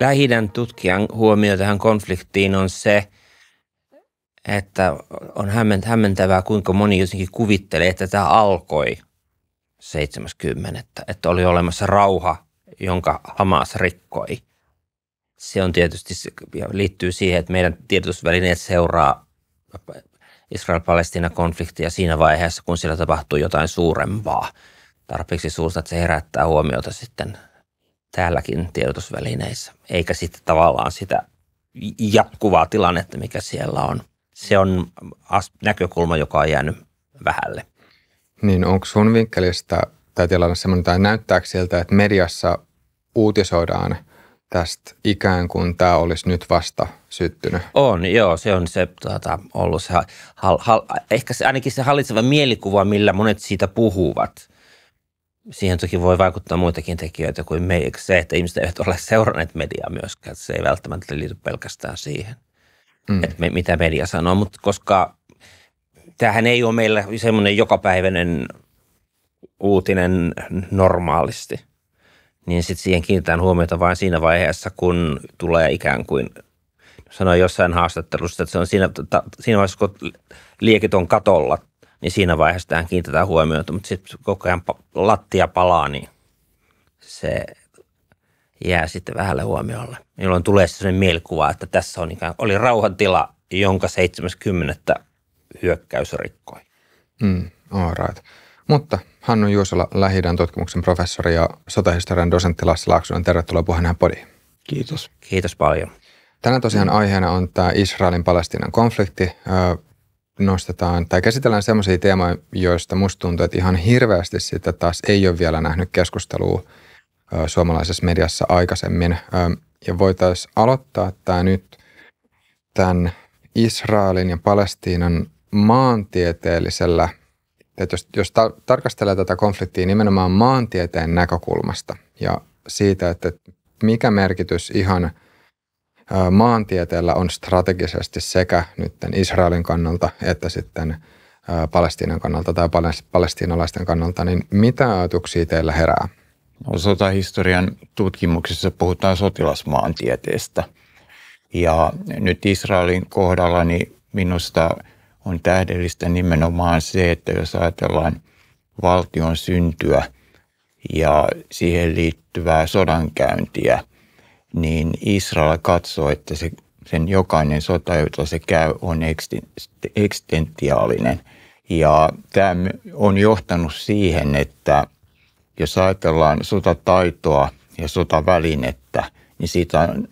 lähidän tutkijan huomio tähän konfliktiin on se, että on hämmentävää, kuinka moni jotenkin kuvittelee, että tämä alkoi 70. Että oli olemassa rauha, jonka Hamas rikkoi. Se on tietysti, liittyy siihen, että meidän tiedotusvälineet seuraa Israel-Palestina-konfliktia siinä vaiheessa, kun siellä tapahtuu jotain suurempaa. Tarpeeksi suurta, että se herättää huomiota sitten täälläkin tiedotusvälineissä, eikä sitten tavallaan sitä jatkuvaa tilannetta, mikä siellä on. Se on näkökulma, joka on jäänyt vähälle. Niin onko sun vinkkelistä tämä tilanne sellainen, tai näyttääkö siltä, että mediassa uutisoidaan tästä ikään kuin tämä olisi nyt vasta syttynyt? On, joo, se on se, tuota, ollut se, hal, hal, ehkä se, ainakin se hallitseva mielikuva, millä monet siitä puhuvat – siihen toki voi vaikuttaa muitakin tekijöitä kuin me, se, että ihmiset eivät ole seuranneet mediaa myöskään. Että se ei välttämättä liity pelkästään siihen, mm. että me, mitä media sanoo. Mutta koska tämähän ei ole meillä semmoinen jokapäiväinen uutinen normaalisti, niin sitten siihen kiinnitään huomiota vain siinä vaiheessa, kun tulee ikään kuin sanoin jossain haastattelussa, että se on siinä, ta, siinä vaiheessa, kun liekit on katolla niin siinä vaiheessa tähän kiinnitetään huomiota, mutta sitten koko ajan lattia palaa, niin se jää sitten vähälle huomiolle, jolloin tulee sellainen mielikuva, että tässä on ikään, oli rauhantila, jonka 70. hyökkäys rikkoi. Mm, all right. Mutta Hannu Juusola, lähi tutkimuksen professori ja sotahistorian dosentti Lassi Laaksonen, tervetuloa puheenjohtajan podiin. Kiitos. Kiitos paljon. Tänään tosiaan aiheena on tämä Israelin-Palestiinan konflikti nostetaan tai käsitellään sellaisia teemoja, joista musta tuntuu, että ihan hirveästi sitä taas ei ole vielä nähnyt keskustelua suomalaisessa mediassa aikaisemmin. Ja voitaisiin aloittaa tämä nyt tämän Israelin ja Palestiinan maantieteellisellä, että jos, jos ta- tarkastelee tätä konfliktia nimenomaan maantieteen näkökulmasta ja siitä, että mikä merkitys ihan – maantieteellä on strategisesti sekä nyt Israelin kannalta että sitten Palestiinan kannalta tai palestiinalaisten kannalta, niin mitä ajatuksia teillä herää? No, sotahistorian tutkimuksessa puhutaan sotilasmaantieteestä. Ja nyt Israelin kohdalla niin minusta on tähdellistä nimenomaan se, että jos ajatellaan valtion syntyä ja siihen liittyvää sodankäyntiä – niin Israel katsoo, että se, sen jokainen sota, jota se käy, on eksistentiaalinen. Ja tämä on johtanut siihen, että jos ajatellaan sotataitoa ja sotavälinettä, niin siitä on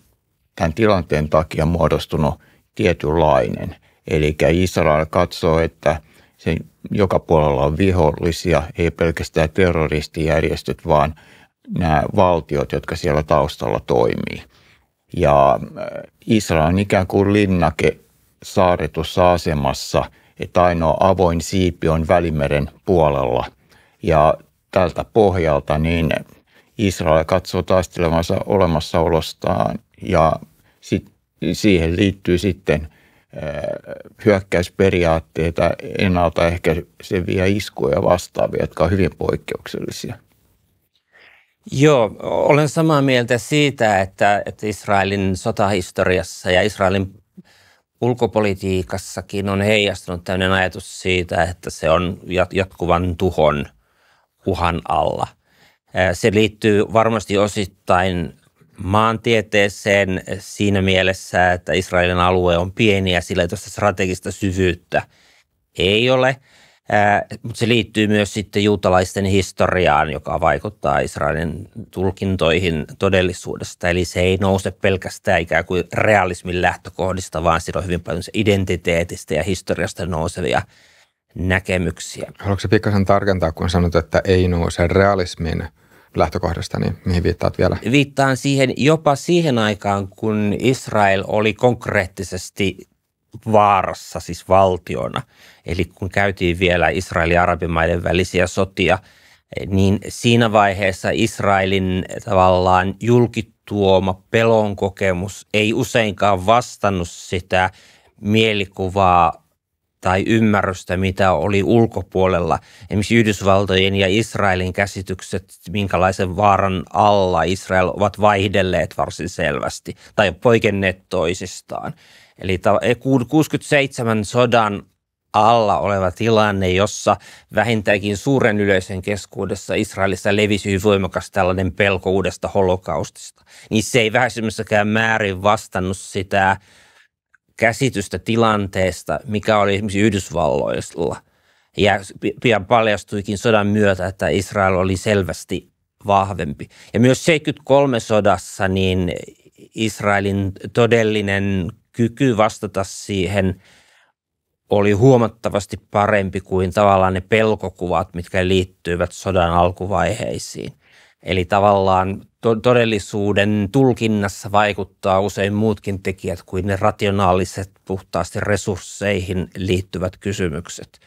tämän tilanteen takia muodostunut tietynlainen. Eli Israel katsoo, että sen joka puolella on vihollisia, ei pelkästään terroristijärjestöt, vaan – nämä valtiot, jotka siellä taustalla toimii. Ja äh, Israel on ikään kuin linnake saaretussa asemassa, että ainoa avoin siipi on Välimeren puolella. Ja tältä pohjalta niin Israel katsoo taistelevansa olemassaolostaan ja sit, siihen liittyy sitten äh, hyökkäysperiaatteita, ennaltaehkäiseviä iskuja vastaavia, jotka on hyvin poikkeuksellisia. Joo, olen samaa mieltä siitä, että, että Israelin sotahistoriassa ja Israelin ulkopolitiikassakin on heijastunut tämmöinen ajatus siitä, että se on jatkuvan tuhon uhan alla. Se liittyy varmasti osittain maantieteeseen siinä mielessä, että Israelin alue on pieni ja sillä ei strategista syvyyttä ei ole – mutta se liittyy myös sitten juutalaisten historiaan, joka vaikuttaa Israelin tulkintoihin todellisuudesta. Eli se ei nouse pelkästään ikään kuin realismin lähtökohdista, vaan siinä on hyvin paljon se identiteetistä ja historiasta nousevia näkemyksiä. Haluatko pikkasen tarkentaa, kun sanot, että ei nouse realismin lähtökohdasta, niin mihin viittaat vielä? Viittaan siihen jopa siihen aikaan, kun Israel oli konkreettisesti vaarassa siis valtiona. Eli kun käytiin vielä Israelin ja arabimaiden välisiä sotia, niin siinä vaiheessa Israelin tavallaan julkituoma pelon kokemus ei useinkaan vastannut sitä mielikuvaa tai ymmärrystä, mitä oli ulkopuolella. Esimerkiksi Yhdysvaltojen ja Israelin käsitykset, minkälaisen vaaran alla Israel ovat vaihdelleet varsin selvästi tai poikenneet toisistaan. Eli 67 e, sodan alla oleva tilanne, jossa vähintäänkin suuren yleisen keskuudessa Israelissa levisi hyvin voimakas tällainen pelko uudesta holokaustista. Niin se ei vähäisemmässäkään määrin vastannut sitä käsitystä tilanteesta, mikä oli esimerkiksi Yhdysvalloilla. Ja pian paljastuikin sodan myötä, että Israel oli selvästi vahvempi. Ja myös 73 sodassa niin Israelin todellinen kyky vastata siihen oli huomattavasti parempi kuin tavallaan ne pelkokuvat, mitkä liittyivät sodan alkuvaiheisiin. Eli tavallaan to- todellisuuden tulkinnassa vaikuttaa usein muutkin tekijät kuin ne rationaaliset, puhtaasti resursseihin liittyvät kysymykset.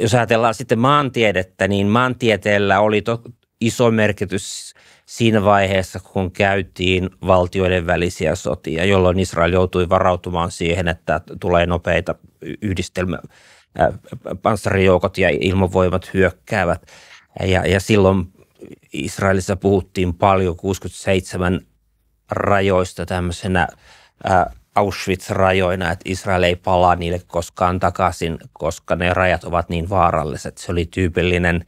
Jos ajatellaan sitten maantiedettä, niin maantieteellä oli to- iso merkitys siinä vaiheessa, kun käytiin valtioiden välisiä sotia, jolloin Israel joutui varautumaan siihen, että tulee nopeita yhdistelmä, äh, panssarijoukot ja ilmavoimat hyökkäävät. Ja, ja silloin Israelissa puhuttiin paljon 67 rajoista tämmöisenä äh, Auschwitz-rajoina, että Israel ei palaa niille koskaan takaisin, koska ne rajat ovat niin vaaralliset. Se oli tyypillinen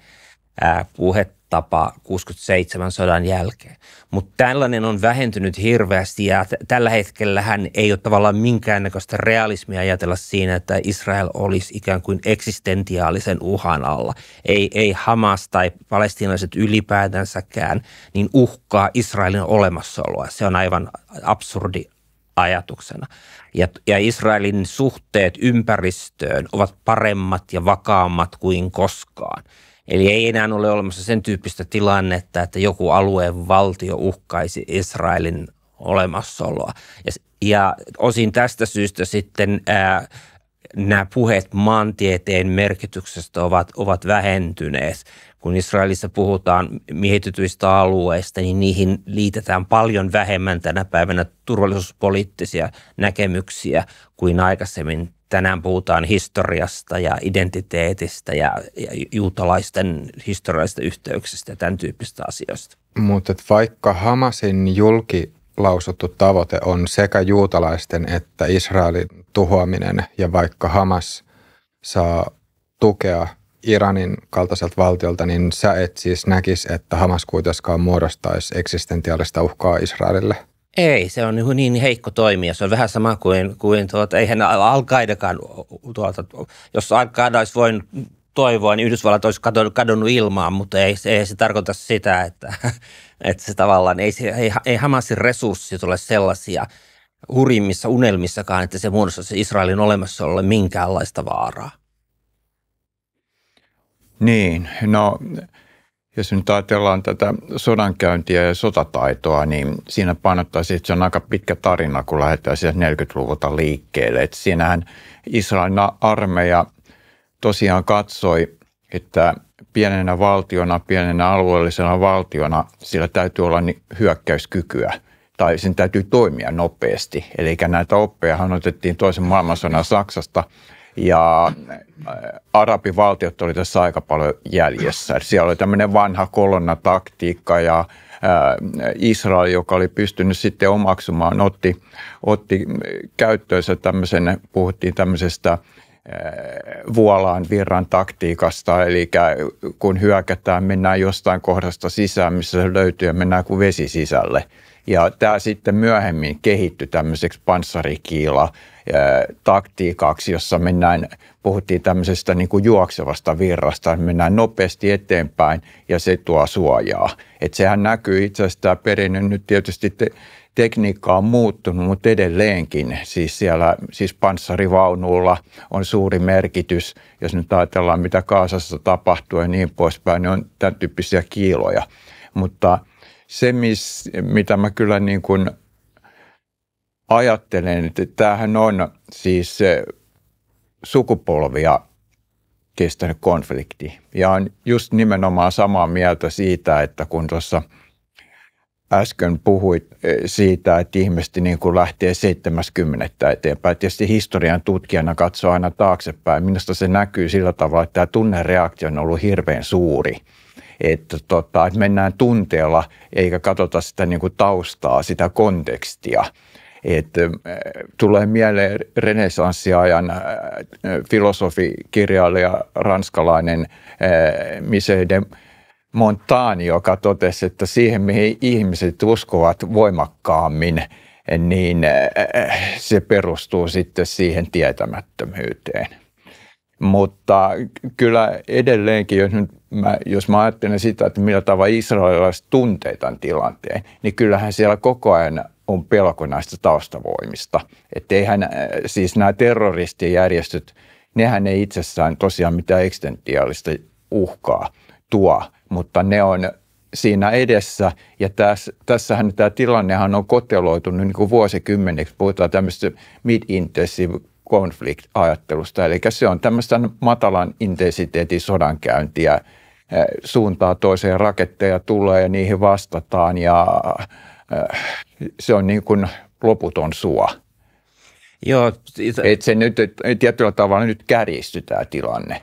äh, puhe tapa 67 sodan jälkeen. Mutta tällainen on vähentynyt hirveästi ja t- tällä hetkellä hän ei ole tavallaan minkäännäköistä realismia ajatella siinä, että Israel olisi ikään kuin eksistentiaalisen uhan alla. Ei, ei Hamas tai palestinaiset ylipäätänsäkään niin uhkaa Israelin olemassaoloa. Se on aivan absurdi ajatuksena. Ja, ja Israelin suhteet ympäristöön ovat paremmat ja vakaammat kuin koskaan – Eli ei enää ole olemassa sen tyyppistä tilannetta, että joku alueen valtio uhkaisi Israelin olemassaoloa. Ja, ja osin tästä syystä sitten ää, nämä puheet maantieteen merkityksestä ovat, ovat vähentyneet. Kun Israelissa puhutaan miehitytyistä alueista, niin niihin liitetään paljon vähemmän tänä päivänä turvallisuuspoliittisia näkemyksiä kuin aikaisemmin tänään puhutaan historiasta ja identiteetistä ja, ja juutalaisten historiallisista yhteyksistä ja tämän tyyppistä asioista. Mutta vaikka Hamasin julki lausuttu tavoite on sekä juutalaisten että Israelin tuhoaminen ja vaikka Hamas saa tukea Iranin kaltaiselta valtiolta, niin sä et siis näkisi, että Hamas kuitenkaan muodostaisi eksistentiaalista uhkaa Israelille – ei, se on niinku niin heikko toimija. Se on vähän sama kuin, kuin tuota, eihän al tuota, jos al olisi voinut toivoa, niin Yhdysvallat olisi kadonnut, kadonnut ilmaan, mutta ei, ei se tarkoita sitä, että, että se tavallaan ei, ei, ei Hamasin resurssit ole sellaisia hurimmissa unelmissakaan, että se muodostaisi Israelin olemassaolle minkäänlaista vaaraa. Niin, no jos nyt ajatellaan tätä sodankäyntiä ja sotataitoa, niin siinä painottaisi, että se on aika pitkä tarina, kun lähdetään sieltä 40-luvulta liikkeelle. että siinähän Israelin armeija tosiaan katsoi, että pienenä valtiona, pienenä alueellisena valtiona, sillä täytyy olla hyökkäyskykyä tai sen täytyy toimia nopeasti. Eli näitä oppejahan otettiin toisen maailmansodan Saksasta – ja äh, arabivaltiot oli tässä aika paljon jäljessä. Siellä oli tämmöinen vanha kolonnataktiikka ja äh, Israel, joka oli pystynyt sitten omaksumaan, otti, otti käyttöönsä tämmöisen, puhuttiin tämmöisestä äh, vuolaan virran taktiikasta, eli kun hyökätään, mennään jostain kohdasta sisään, missä se löytyy ja mennään kuin vesi sisälle. Ja tämä sitten myöhemmin kehittyi tämmöiseksi panssarikiila taktiikaksi, jossa mennään, puhuttiin tämmöisestä niin kuin juoksevasta virrasta, mennään nopeasti eteenpäin ja se tuo suojaa. Et sehän näkyy itse asiassa tämä perinne nyt tietysti te, tekniikka on muuttunut, mutta edelleenkin siis siellä siis panssarivaunulla on suuri merkitys. Jos nyt ajatellaan, mitä Kaasassa tapahtuu ja niin poispäin, niin on tämän tyyppisiä kiiloja. Mutta se, mis, mitä mä kyllä niin kuin – ajattelen, että tämähän on siis eh, sukupolvia kestänyt konflikti. Ja on just nimenomaan samaa mieltä siitä, että kun tuossa äsken puhuit eh, siitä, että ihmiset niin kuin lähtee 70 eteenpäin. Tietysti historian tutkijana katsoo aina taaksepäin. Minusta se näkyy sillä tavalla, että tämä tunnereaktio on ollut hirveän suuri. Että, tota, että mennään tunteella eikä katsota sitä niin kuin taustaa, sitä kontekstia. Että tulee mieleen renesanssiajan filosofikirjailija ranskalainen Mise de Montaigne, joka totesi, että siihen mihin ihmiset uskovat voimakkaammin, niin se perustuu sitten siihen tietämättömyyteen. Mutta kyllä edelleenkin, jos, nyt mä, jos mä ajattelen sitä, että millä tavalla israelilaiset tunteet tämän tilanteen, niin kyllähän siellä koko ajan on pelko näistä taustavoimista. Että eihän, äh, siis nämä terroristijärjestöt, nehän ei itsessään tosiaan mitään eksistentiaalista uhkaa tuo, mutta ne on siinä edessä. Ja tässähän tämä tilannehan on koteloitunut niin kuin vuosikymmeneksi. Puhutaan tämmöistä mid-intensive conflict-ajattelusta. Eli se on tämmöistä matalan intensiteetin sodankäyntiä. Äh, suuntaa toiseen raketteja tulee ja niihin vastataan ja se on niin kuin loputon suo. Joo. Että se nyt et tietyllä tavalla nyt kärjistyy tämä tilanne.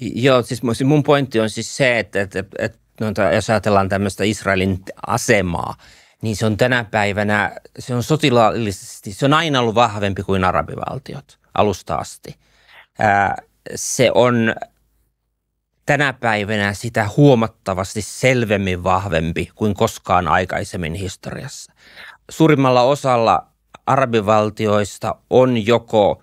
Joo, siis, siis mun pointti on siis se, että, että, että jos ajatellaan tämmöistä Israelin asemaa, niin se on tänä päivänä, se on sotilaallisesti, se on aina ollut vahvempi kuin arabivaltiot alusta asti. se on tänä päivänä sitä huomattavasti selvemmin vahvempi kuin koskaan aikaisemmin historiassa. Suurimmalla osalla arabivaltioista on joko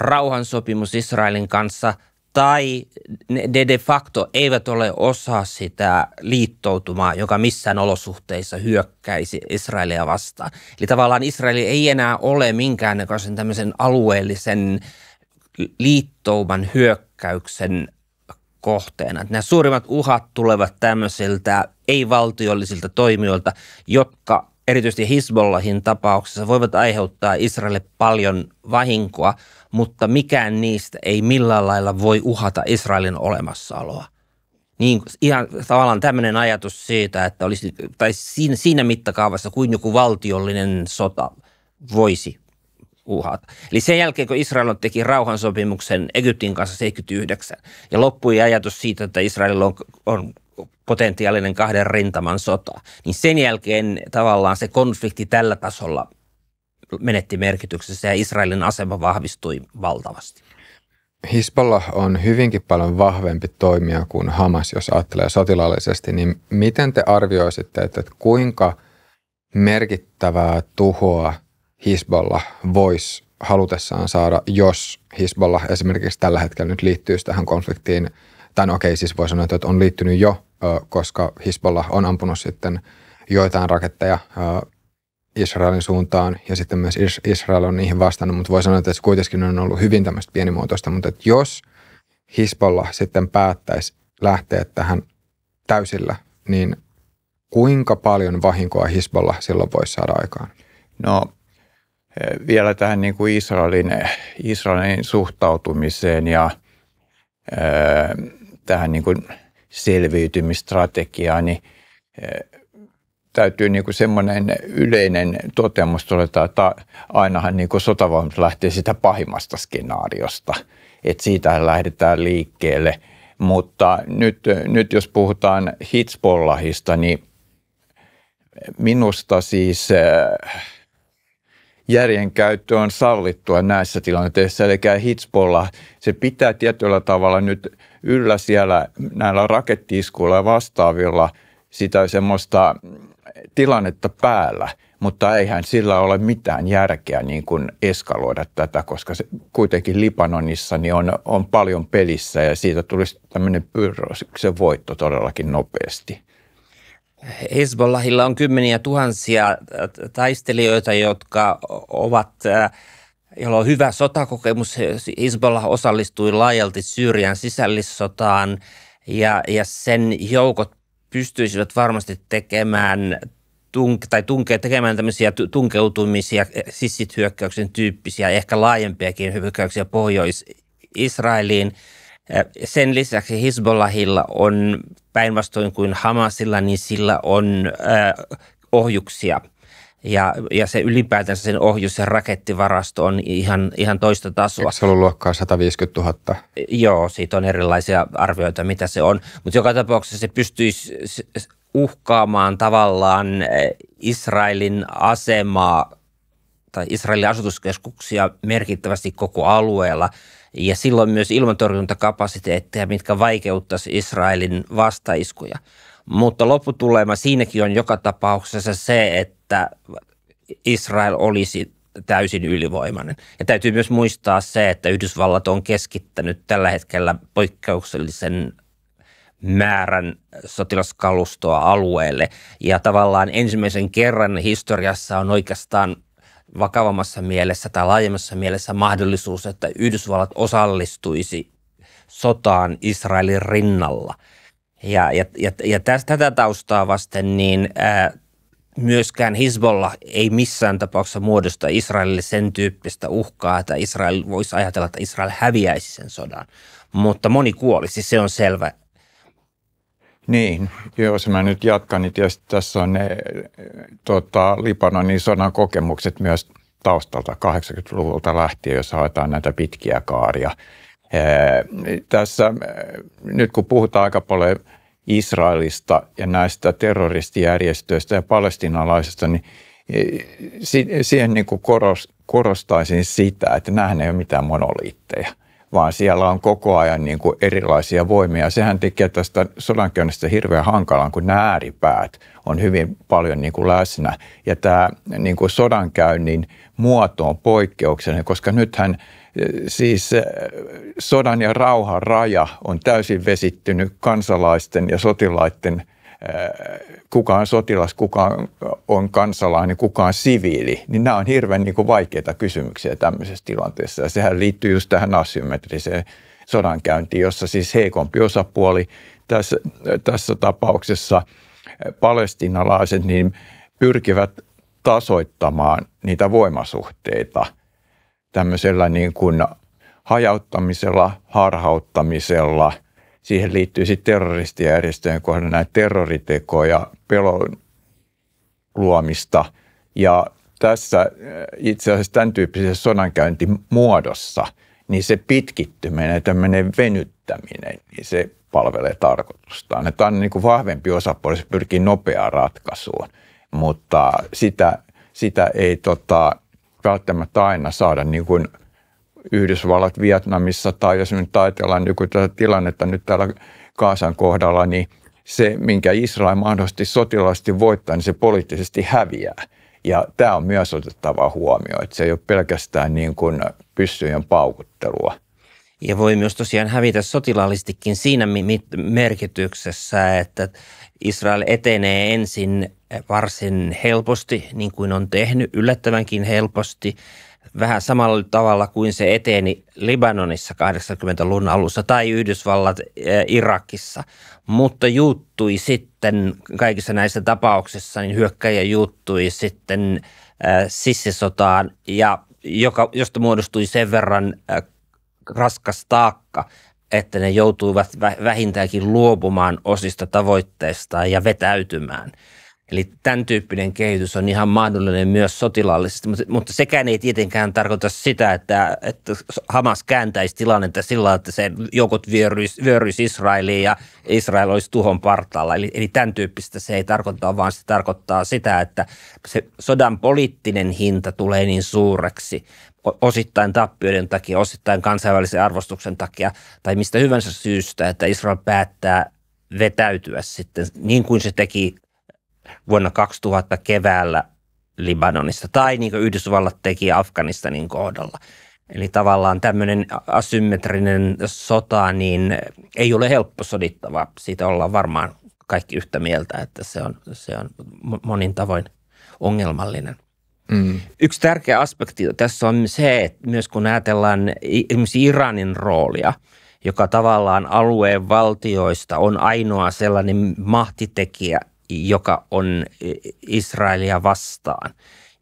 rauhansopimus Israelin kanssa tai ne de facto eivät ole osa sitä liittoutumaa, joka missään olosuhteissa hyökkäisi Israelia vastaan. Eli tavallaan Israel ei enää ole minkäännäköisen tämmöisen alueellisen liittouman hyökkäyksen kohteena. Että nämä suurimmat uhat tulevat tämmöisiltä ei-valtiollisilta toimijoilta, jotka erityisesti Hisbollahin tapauksessa voivat aiheuttaa Israelille paljon vahinkoa, mutta mikään niistä ei millään lailla voi uhata Israelin olemassaoloa. Niin, ihan tavallaan tämmöinen ajatus siitä, että olisi, tai siinä, siinä mittakaavassa kuin joku valtiollinen sota voisi uhata. Eli sen jälkeen, kun Israel teki rauhansopimuksen Egyptin kanssa 79 ja loppui ajatus siitä, että Israelilla on, on potentiaalinen kahden rintaman sota, niin sen jälkeen tavallaan se konflikti tällä tasolla menetti merkityksessä ja Israelin asema vahvistui valtavasti. Hisbollah on hyvinkin paljon vahvempi toimija kuin Hamas, jos ajattelee sotilaallisesti, niin miten te arvioisitte, että kuinka merkittävää tuhoa Hisbollah voisi halutessaan saada, jos Hisbollah esimerkiksi tällä hetkellä nyt liittyy tähän konfliktiin, tai no okei, siis voi sanoa, että on liittynyt jo, koska Hisbollah on ampunut sitten joitain raketteja Israelin suuntaan ja sitten myös Israel on niihin vastannut, mutta voi sanoa, että se kuitenkin on ollut hyvin tämmöistä pienimuotoista, mutta että jos Hisbollah sitten päättäisi lähteä tähän täysillä, niin kuinka paljon vahinkoa Hisbollah silloin voisi saada aikaan? No Eh, vielä tähän niin kuin Israelin, Israelin suhtautumiseen ja eh, tähän niin kuin selviytymistrategiaan, niin eh, täytyy niin kuin semmoinen yleinen toteamus todeta, että ainahan niin kuin sotavalmius lähtee sitä pahimmasta skenaariosta, että siitä lähdetään liikkeelle. Mutta nyt, nyt jos puhutaan Hitzbollahista, niin minusta siis äh, järjen käyttö on sallittua näissä tilanteissa. Eli Hitsbolla se pitää tietyllä tavalla nyt yllä siellä näillä rakettiiskuilla ja vastaavilla sitä semmoista tilannetta päällä, mutta eihän sillä ole mitään järkeä niin kuin eskaloida tätä, koska se kuitenkin Libanonissa niin on, on paljon pelissä ja siitä tulisi tämmöinen pyrröksen voitto todellakin nopeasti. Hezbollahilla on kymmeniä tuhansia äh, taistelijoita, jotka ovat äh, joilla on hyvä sotakokemus. Hezbollah osallistui laajalti Syyrian sisällissotaan ja, ja sen joukot pystyisivät varmasti tekemään tunke, tai tunke- tekemään tämmöisiä tunkeutumisia, sissithyökkäyksen tyyppisiä, ehkä laajempiakin hyökkäyksiä Pohjois-Israeliin – sen lisäksi Hezbollahilla on päinvastoin kuin Hamasilla, niin sillä on ohjuksia – ja, ja se ylipäätänsä sen ohjus- ja rakettivarasto on ihan, ihan toista tasoa. Eikö se ollut luokkaa 150 000? Joo, siitä on erilaisia arvioita, mitä se on. Mutta joka tapauksessa se pystyisi uhkaamaan tavallaan Israelin asemaa tai Israelin asutuskeskuksia merkittävästi koko alueella – ja silloin myös ilmantorjuntakapasiteetteja, mitkä vaikeuttaisi Israelin vastaiskuja. Mutta lopputulema siinäkin on joka tapauksessa se, että Israel olisi täysin ylivoimainen. Ja täytyy myös muistaa se, että Yhdysvallat on keskittänyt tällä hetkellä poikkeuksellisen määrän sotilaskalustoa alueelle. Ja tavallaan ensimmäisen kerran historiassa on oikeastaan vakavammassa mielessä tai laajemmassa mielessä mahdollisuus, että Yhdysvallat osallistuisi sotaan Israelin rinnalla. Ja, ja, ja, ja tästä, tätä taustaa vasten niin ää, myöskään Hezbollah ei missään tapauksessa muodosta Israelille sen tyyppistä uhkaa, että Israel voisi ajatella, että Israel häviäisi sen sodan. Mutta moni kuolisi, siis se on selvä. Niin, jos mä nyt jatkan, niin tietysti tässä on ne tota, Libanonin sodan kokemukset myös taustalta 80-luvulta lähtien, jos haetaan näitä pitkiä kaaria. Ee, tässä äh, nyt kun puhutaan aika paljon Israelista ja näistä terroristijärjestöistä ja palestinalaisista, niin siihen niin kuin korostaisin sitä, että nämähän ei ole mitään monoliitteja vaan siellä on koko ajan niin kuin erilaisia voimia. Sehän tekee tästä sodankäynnistä hirveän hankalan, kun nämä ääripäät on hyvin paljon niin kuin läsnä. Ja tämä niin kuin sodankäynnin muoto on poikkeuksellinen, koska nythän eh, siis eh, sodan ja rauhan raja on täysin vesittynyt kansalaisten ja sotilaiden – kuka on sotilas, kuka on kansalainen, kuka on siviili, niin nämä on hirveän niin kuin vaikeita kysymyksiä tämmöisessä tilanteessa. Ja sehän liittyy just tähän asymmetriseen sodankäyntiin, jossa siis heikompi osapuoli tässä, tässä tapauksessa palestinalaiset niin pyrkivät tasoittamaan niitä voimasuhteita tämmöisellä niin kuin hajauttamisella, harhauttamisella – siihen liittyy sitten terroristijärjestöjen kohdalla näitä terroritekoja, pelon luomista. Ja tässä äh, itse asiassa tämän tyyppisessä sodankäyntimuodossa, niin se pitkittyminen ja tämmöinen venyttäminen, niin se palvelee tarkoitustaan. Että on niin kuin vahvempi osapuoli, se pyrkii nopeaan ratkaisuun, mutta sitä, sitä ei tota, välttämättä aina saada niin kuin – Yhdysvallat Vietnamissa tai jos nyt ajatellaan niin tätä tilannetta nyt täällä Kaasan kohdalla, niin se, minkä Israel mahdollisesti sotilaasti voittaa, niin se poliittisesti häviää. Ja tämä on myös otettava huomio, että se ei ole pelkästään niin kuin pyssyjen paukuttelua. Ja voi myös tosiaan hävitä sotilaallistikin siinä merkityksessä, että Israel etenee ensin varsin helposti, niin kuin on tehnyt, yllättävänkin helposti – vähän samalla tavalla kuin se eteni Libanonissa 80-luvun alussa tai Yhdysvallat eh, Irakissa, mutta juuttui sitten kaikissa näissä tapauksissa, niin hyökkäjä juuttui sitten äh, sissisotaan, ja joka, josta muodostui sen verran äh, raskas taakka, että ne joutuivat vähintäänkin luopumaan osista tavoitteistaan ja vetäytymään – Eli tämän tyyppinen kehitys on ihan mahdollinen myös sotilaallisesti, mutta, sekään ei tietenkään tarkoita sitä, että, että Hamas kääntäisi tilannetta sillä että sen joukot vyöryisi, vyöryisi Israeliin ja Israel olisi tuhon partaalla. Eli, eli tämän tyyppistä se ei tarkoita, vaan se tarkoittaa sitä, että se sodan poliittinen hinta tulee niin suureksi, osittain tappioiden takia, osittain kansainvälisen arvostuksen takia tai mistä hyvänsä syystä, että Israel päättää vetäytyä sitten niin kuin se teki vuonna 2000 keväällä Libanonissa tai niin kuin Yhdysvallat teki Afganistanin kohdalla. Eli tavallaan tämmöinen asymmetrinen sota niin ei ole helppo sodittava. Siitä ollaan varmaan kaikki yhtä mieltä, että se on, se on monin tavoin ongelmallinen. Mm. Yksi tärkeä aspekti tässä on se, että myös kun ajatellaan esimerkiksi Iranin roolia, joka tavallaan alueen valtioista on ainoa sellainen mahtitekijä, joka on Israelia vastaan,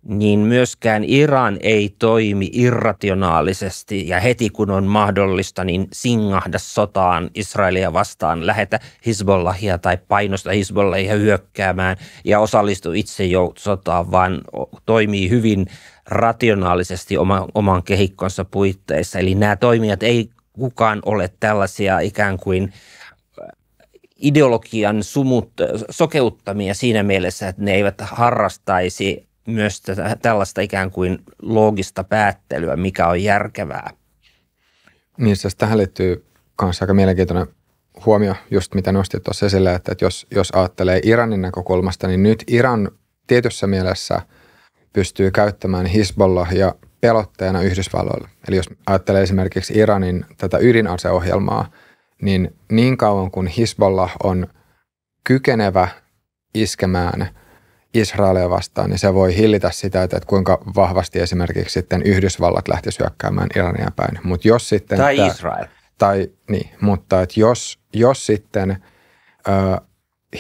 niin myöskään Iran ei toimi irrationaalisesti ja heti kun on mahdollista, niin singahda sotaan Israelia vastaan, lähetä Hezbollahia tai painosta Hezbollahia hyökkäämään ja osallistu itse jo sotaan, vaan toimii hyvin rationaalisesti oma, oman kehikkonsa puitteissa. Eli nämä toimijat ei kukaan ole tällaisia ikään kuin – ideologian sumut, sokeuttamia siinä mielessä, että ne eivät harrastaisi myös tätä, tällaista ikään kuin loogista päättelyä, mikä on järkevää. Niin, siis tähän liittyy myös aika mielenkiintoinen huomio, just mitä nostit tuossa esille, että jos, jos ajattelee Iranin näkökulmasta, niin nyt Iran tietyssä mielessä pystyy käyttämään Hisbollah ja pelotteena Yhdysvalloille. Eli jos ajattelee esimerkiksi Iranin tätä ydinaseohjelmaa – niin niin kauan kuin Hisbollah on kykenevä iskemään Israelia vastaan, niin se voi hillitä sitä, että kuinka vahvasti esimerkiksi sitten Yhdysvallat lähtisi hyökkäämään Irania päin. Mut jos sitten, tai tämä, Israel. Tai, niin, mutta että jos, jos sitten äh,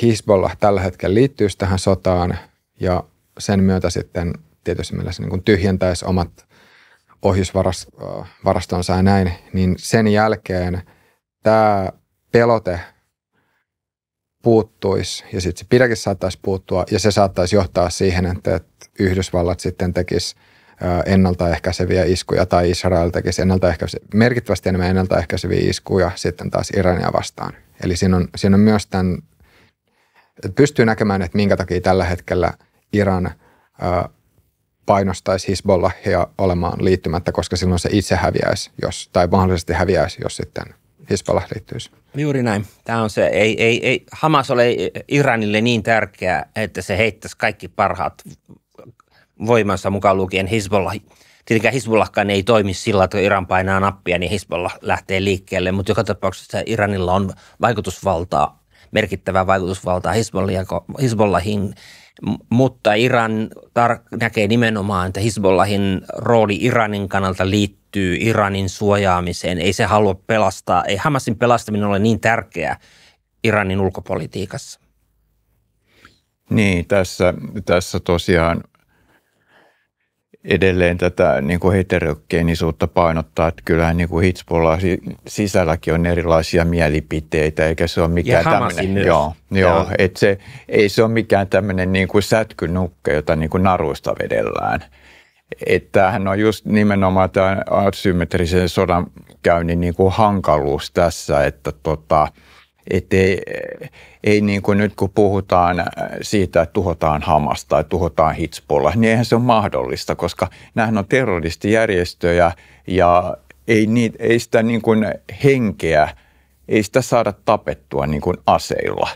Hisbollah tällä hetkellä liittyisi tähän sotaan ja sen myötä sitten tietysti meillä se niin tyhjentäisi omat ohjusvarastonsa ja näin, niin sen jälkeen – tämä pelote puuttuisi ja sitten se pidäkin saattaisi puuttua ja se saattaisi johtaa siihen, että, Yhdysvallat sitten tekisi ennaltaehkäiseviä iskuja tai Israel tekisi ennaltaehkäiseviä, merkittävästi enemmän ennaltaehkäiseviä iskuja sitten taas Irania vastaan. Eli siinä on, siinä on myös tämän, että pystyy näkemään, että minkä takia tällä hetkellä Iran painostaisi Hisbollahia olemaan liittymättä, koska silloin se itse häviäisi, jos, tai mahdollisesti häviäisi, jos sitten Hezbollah liittyisi. Juuri näin. Tämä on se. Ei, ei, ei. Hamas ole Iranille niin tärkeää, että se heittäisi kaikki parhaat voimansa mukaan lukien Hisbollah. Tietenkään Hisbollahkaan ei toimi sillä, että Iran painaa nappia, niin Hisbollah lähtee liikkeelle. Mutta joka tapauksessa Iranilla on vaikutusvaltaa, merkittävää vaikutusvaltaa Hisbollahin mutta Iran tar- näkee nimenomaan, että Hezbollahin rooli Iranin kannalta liittyy Iranin suojaamiseen. Ei se halua pelastaa, ei Hamasin pelastaminen ole niin tärkeää Iranin ulkopolitiikassa. Niin, tässä, tässä tosiaan edelleen tätä niin kuin heterogeenisuutta painottaa, että kyllähän niin kuin Hitsbollah sisälläkin on erilaisia mielipiteitä, eikä se ole mikään tämmöinen, joo, joo, Et se, ei se ole mikään tämmöinen niin kuin sätkynukke, jota niin kuin naruista vedellään. Että hän on just nimenomaan tämä asymmetrisen sodan käynnin niin kuin hankaluus tässä, että tota – että ei, ei niin kuin nyt kun puhutaan äh, siitä, että tuhotaan Hamas tai tuhotaan Hitspolla, niin eihän se ole mahdollista, koska nämähän on terroristijärjestöjä ja ei, niitä, ei sitä niin kuin henkeä, ei sitä saada tapettua niin kuin aseilla.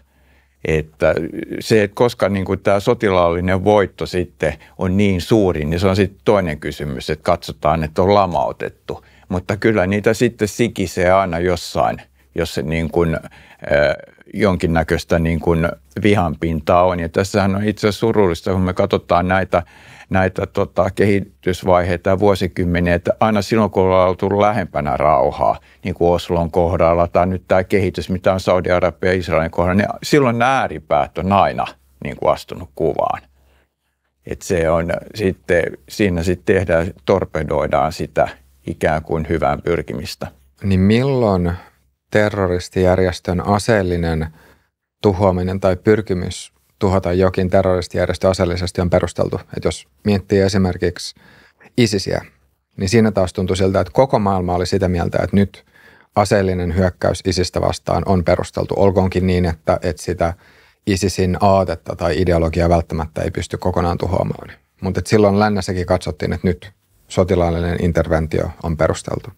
Että se, että koska niin kuin tämä sotilaallinen voitto sitten on niin suuri, niin se on sitten toinen kysymys, että katsotaan, että on lamautettu. Mutta kyllä niitä sitten sikisee aina jossain, jos se niin kuin jonkinnäköistä niin kuin vihanpintaa on. Ja tässähän on itse asiassa surullista, kun me katsotaan näitä, näitä tota, kehitysvaiheita ja vuosikymmeniä, että aina silloin, kun ollaan oltu lähempänä rauhaa, niin kuin Oslon kohdalla tai nyt tämä kehitys, mitä on Saudi-Arabia ja Israelin kohdalla, niin silloin nämä ääripäät on aina niin kuin astunut kuvaan. Et se on sitten, siinä sitten tehdään, torpedoidaan sitä ikään kuin hyvään pyrkimistä. Niin milloin terroristijärjestön aseellinen tuhoaminen tai pyrkimys tuhota jokin terroristijärjestö aseellisesti on perusteltu. Että jos miettii esimerkiksi ISISiä, niin siinä taas tuntui siltä, että koko maailma oli sitä mieltä, että nyt aseellinen hyökkäys ISIStä vastaan on perusteltu. Olkoonkin niin, että, että sitä ISISin aatetta tai ideologiaa välttämättä ei pysty kokonaan tuhoamaan. Mutta silloin lännessäkin katsottiin, että nyt sotilaallinen interventio on perusteltu.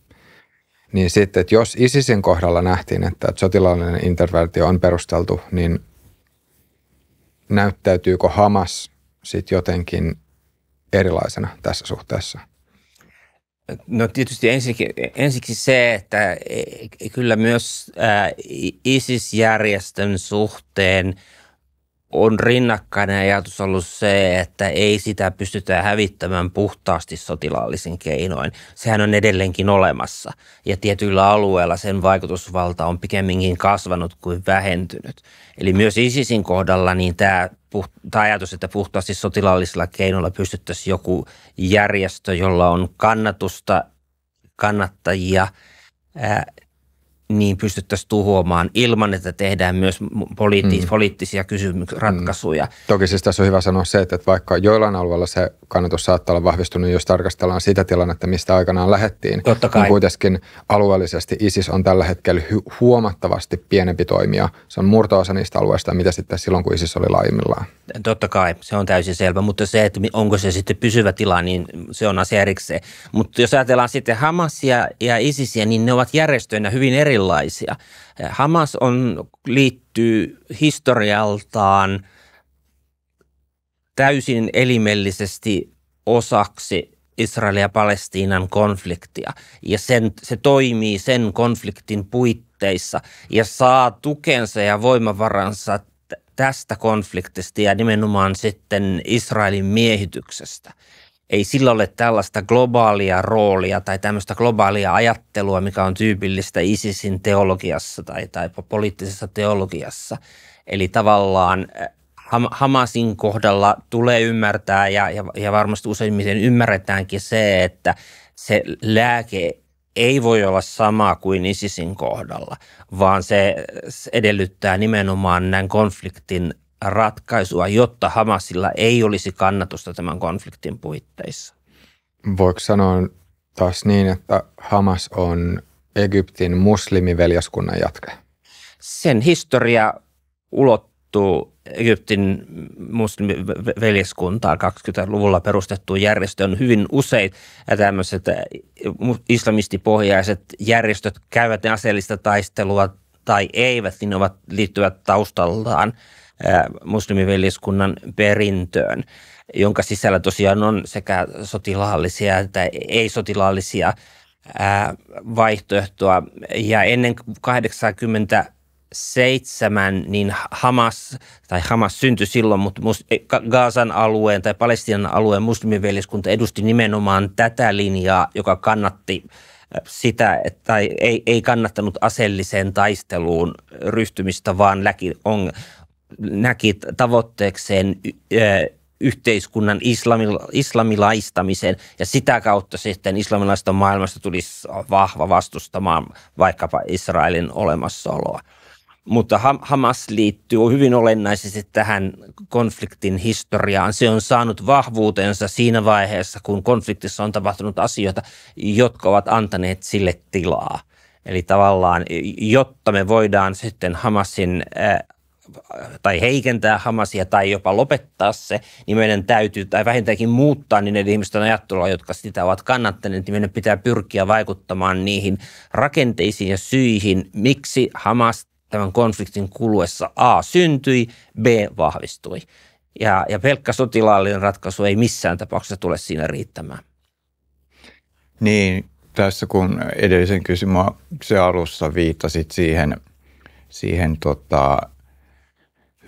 Niin sitten, että jos ISISin kohdalla nähtiin, että sotilaallinen interventio on perusteltu, niin näyttäytyykö Hamas sitten jotenkin erilaisena tässä suhteessa? No tietysti ensiksi, ensiksi se, että e, kyllä myös ISIS-järjestön suhteen – on rinnakkainen ajatus ollut se, että ei sitä pystytä hävittämään puhtaasti sotilaallisin keinoin. Sehän on edelleenkin olemassa ja tietyillä alueilla sen vaikutusvalta on pikemminkin kasvanut kuin vähentynyt. Eli myös ISISin kohdalla niin tämä, tämä ajatus, että puhtaasti sotilaallisilla keinoilla pystyttäisiin joku järjestö, jolla on kannatusta, kannattajia – niin pystyttäisiin tuhoamaan ilman, että tehdään myös poliittis- mm. poliittisia kysymyksiä, mm. ratkaisuja. Mm. Toki siis tässä on hyvä sanoa se, että vaikka joillain alueilla se kannatus saattaa olla vahvistunut, niin jos tarkastellaan sitä tilannetta, mistä aikanaan lähettiin, Totta niin kai. niin kuitenkin alueellisesti ISIS on tällä hetkellä hu- huomattavasti pienempi toimija. Se on murtoosa niistä alueista, mitä sitten silloin, kun ISIS oli laajimmillaan. Totta kai, se on täysin selvä, mutta se, että onko se sitten pysyvä tila, niin se on asia erikseen. Mutta jos ajatellaan sitten Hamasia ja ISISiä, niin ne ovat järjestöinä hyvin eri erilaisia. Hamas on, liittyy historialtaan täysin elimellisesti osaksi Israelin ja Palestiinan konfliktia ja sen, se toimii sen konfliktin puitteissa ja saa tukensa ja voimavaransa tästä konfliktista ja nimenomaan sitten Israelin miehityksestä – ei sillä ole tällaista globaalia roolia tai tämmöistä globaalia ajattelua, mikä on tyypillistä ISISin teologiassa tai, tai poliittisessa teologiassa. Eli tavallaan äh, Hamasin kohdalla tulee ymmärtää ja, ja, ja varmasti useimmiten ymmärretäänkin se, että se lääke ei voi olla sama kuin ISISin kohdalla, vaan se edellyttää nimenomaan näin konfliktin ratkaisua, jotta Hamasilla ei olisi kannatusta tämän konfliktin puitteissa? Voiko sanoa taas niin, että Hamas on Egyptin muslimiveljaskunnan jatke? Sen historia ulottuu Egyptin muslimiveljaskuntaa 20-luvulla perustettu järjestöön. hyvin usein tämmöiset äh, islamistipohjaiset järjestöt käyvät ne aseellista taistelua tai eivät, niin ne ovat, liittyvät taustaltaan – muslimiveljeskunnan perintöön, jonka sisällä tosiaan on sekä sotilaallisia että ei-sotilaallisia vaihtoehtoa. Ja ennen 80 seitsemän, niin Hamas, tai Hamas syntyi silloin, mutta Gaasan alueen tai Palestinan alueen muslimiveljeskunta edusti nimenomaan tätä linjaa, joka kannatti sitä, tai ei, ei kannattanut aseelliseen taisteluun ryhtymistä, vaan läki on, näki tavoitteekseen yhteiskunnan islamilaistamisen ja sitä kautta sitten islamilaista maailmasta tulisi vahva vastustamaan vaikkapa Israelin olemassaoloa. Mutta Hamas liittyy hyvin olennaisesti tähän konfliktin historiaan. Se on saanut vahvuutensa siinä vaiheessa, kun konfliktissa on tapahtunut asioita, jotka ovat antaneet sille tilaa. Eli tavallaan, jotta me voidaan sitten Hamasin tai heikentää Hamasia tai jopa lopettaa se, niin meidän täytyy tai vähintäänkin muuttaa niin ne ihmisten ajattelua, jotka sitä ovat kannattaneet, niin meidän pitää pyrkiä vaikuttamaan niihin rakenteisiin ja syihin, miksi Hamas tämän konfliktin kuluessa A syntyi, B vahvistui. Ja, ja pelkkä sotilaallinen ratkaisu ei missään tapauksessa tule siinä riittämään. Niin, tässä kun edellisen kysymyksen alussa viittasit siihen, siihen tota,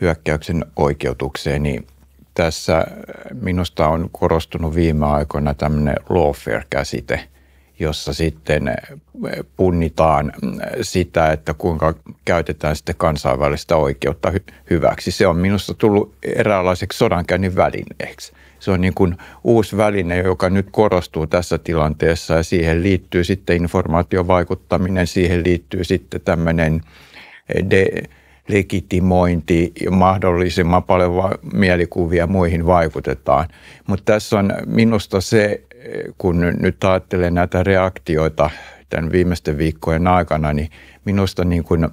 hyökkäyksen oikeutukseen, niin tässä äh, minusta on korostunut viime aikoina tämmöinen lawfare-käsite, jossa sitten äh, punnitaan mm, sitä, että kuinka käytetään sitten kansainvälistä oikeutta hy- hyväksi. Se on minusta tullut eräänlaiseksi sodankäynnin välineeksi. Se on niin kuin uusi väline, joka nyt korostuu tässä tilanteessa ja siihen liittyy sitten informaatiovaikuttaminen, siihen liittyy sitten tämmöinen eh, de- legitimointi ja mahdollisimman paljon va- mielikuvia muihin vaikutetaan. Mutta tässä on minusta se, kun nyt ajattelen näitä reaktioita tämän viimeisten viikkojen aikana, niin minusta niin kuin,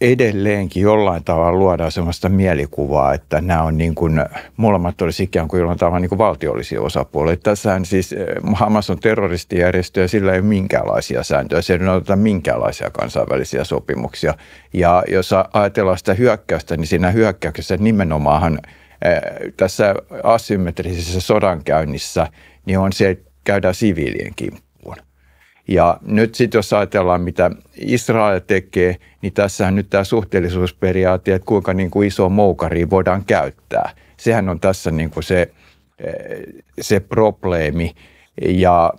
edelleenkin jollain tavalla luodaan sellaista mielikuvaa, että nämä on niin kuin, molemmat olisi ikään kuin jollain tavalla niin kuin valtiollisia osapuolia. Tässähän siis eh, Hamas on terroristijärjestö ja sillä ei ole minkäänlaisia sääntöjä, se ei noudata minkäänlaisia kansainvälisiä sopimuksia. Ja jos ajatellaan sitä hyökkäystä, niin siinä hyökkäyksessä nimenomaan eh, tässä asymmetrisessä sodankäynnissä niin on se, että käydään siviilien kimppuun ja nyt sitten jos ajatellaan, mitä Israel tekee, niin tässähän nyt tämä suhteellisuusperiaate, että kuinka niin kuin iso moukari voidaan käyttää. Sehän on tässä niin kuin se, eh, se probleemi. Ja,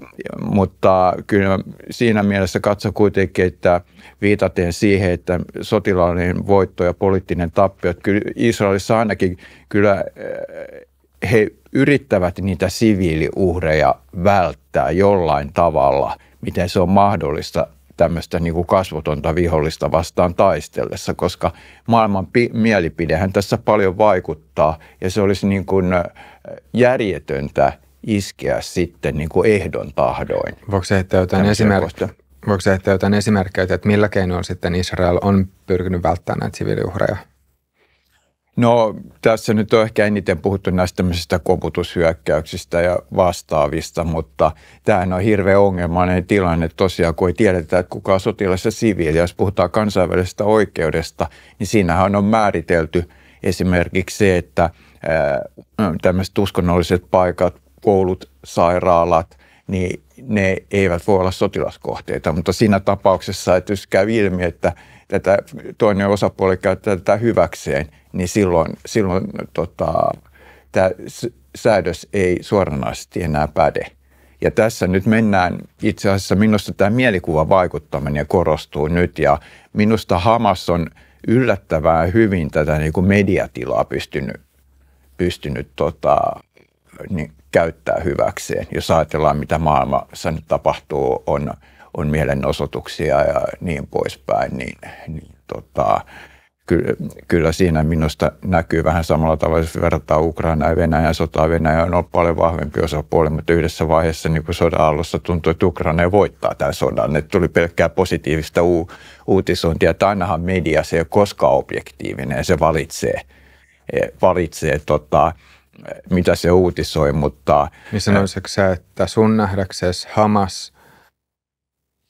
mutta kyllä siinä mielessä katso kuitenkin, että viitaten siihen, että sotilaallinen voitto ja poliittinen tappio, että kyllä Israelissa ainakin kyllä eh, he yrittävät niitä siviiliuhreja välttää jollain tavalla – miten se on mahdollista tämmöistä niin kuin kasvotonta vihollista vastaan taistellessa, koska maailman pi- mielipidehän tässä paljon vaikuttaa ja se olisi niin kuin järjetöntä iskeä sitten niin kuin ehdon tahdoin. Voiko se heittää jotain, esimerkkiä? voiko se heittää jotain esimerkkejä, että millä keinoilla sitten Israel on pyrkinyt välttämään näitä siviiliuhreja? No tässä nyt on ehkä eniten puhuttu näistä tämmöisistä koputushyökkäyksistä ja vastaavista, mutta tämähän on hirveän ongelmainen tilanne tosiaan, kun ei tiedetä, että kuka on sotilas ja siviili. Jos puhutaan kansainvälisestä oikeudesta, niin siinähän on määritelty esimerkiksi se, että tämmöiset uskonnolliset paikat, koulut, sairaalat, niin ne eivät voi olla sotilaskohteita, mutta siinä tapauksessa, että jos käy ilmi, että tätä toinen osapuoli käyttää tätä hyväkseen – niin silloin, silloin tota, tämä säädös ei suoranaisesti enää päde. Ja tässä nyt mennään, itse asiassa minusta tämä mielikuva vaikuttaminen korostuu nyt ja minusta Hamas on yllättävää hyvin tätä niin kuin mediatilaa pystynyt, pystynyt tota, niin, käyttää hyväkseen. Jos ajatellaan, mitä maailmassa nyt tapahtuu, on, on mielenosoituksia ja niin poispäin, niin, niin tota, ky- kyllä siinä minusta näkyy vähän samalla tavalla, jos verrataan Ukrainaa ja Venäjän sotaa. Venäjä on ollut paljon vahvempi osapuoli, mutta yhdessä vaiheessa niin kuin sodan alussa tuntui, että Ukraina voittaa tämän sodan. Ne tuli pelkkää positiivista u- uutisointia, että ainahan media se ei ole koskaan objektiivinen, se valitsee, eh, valitsee tota, mitä se uutisoi, mutta... Niin sanoisitko sä, että sun nähdäksesi Hamas –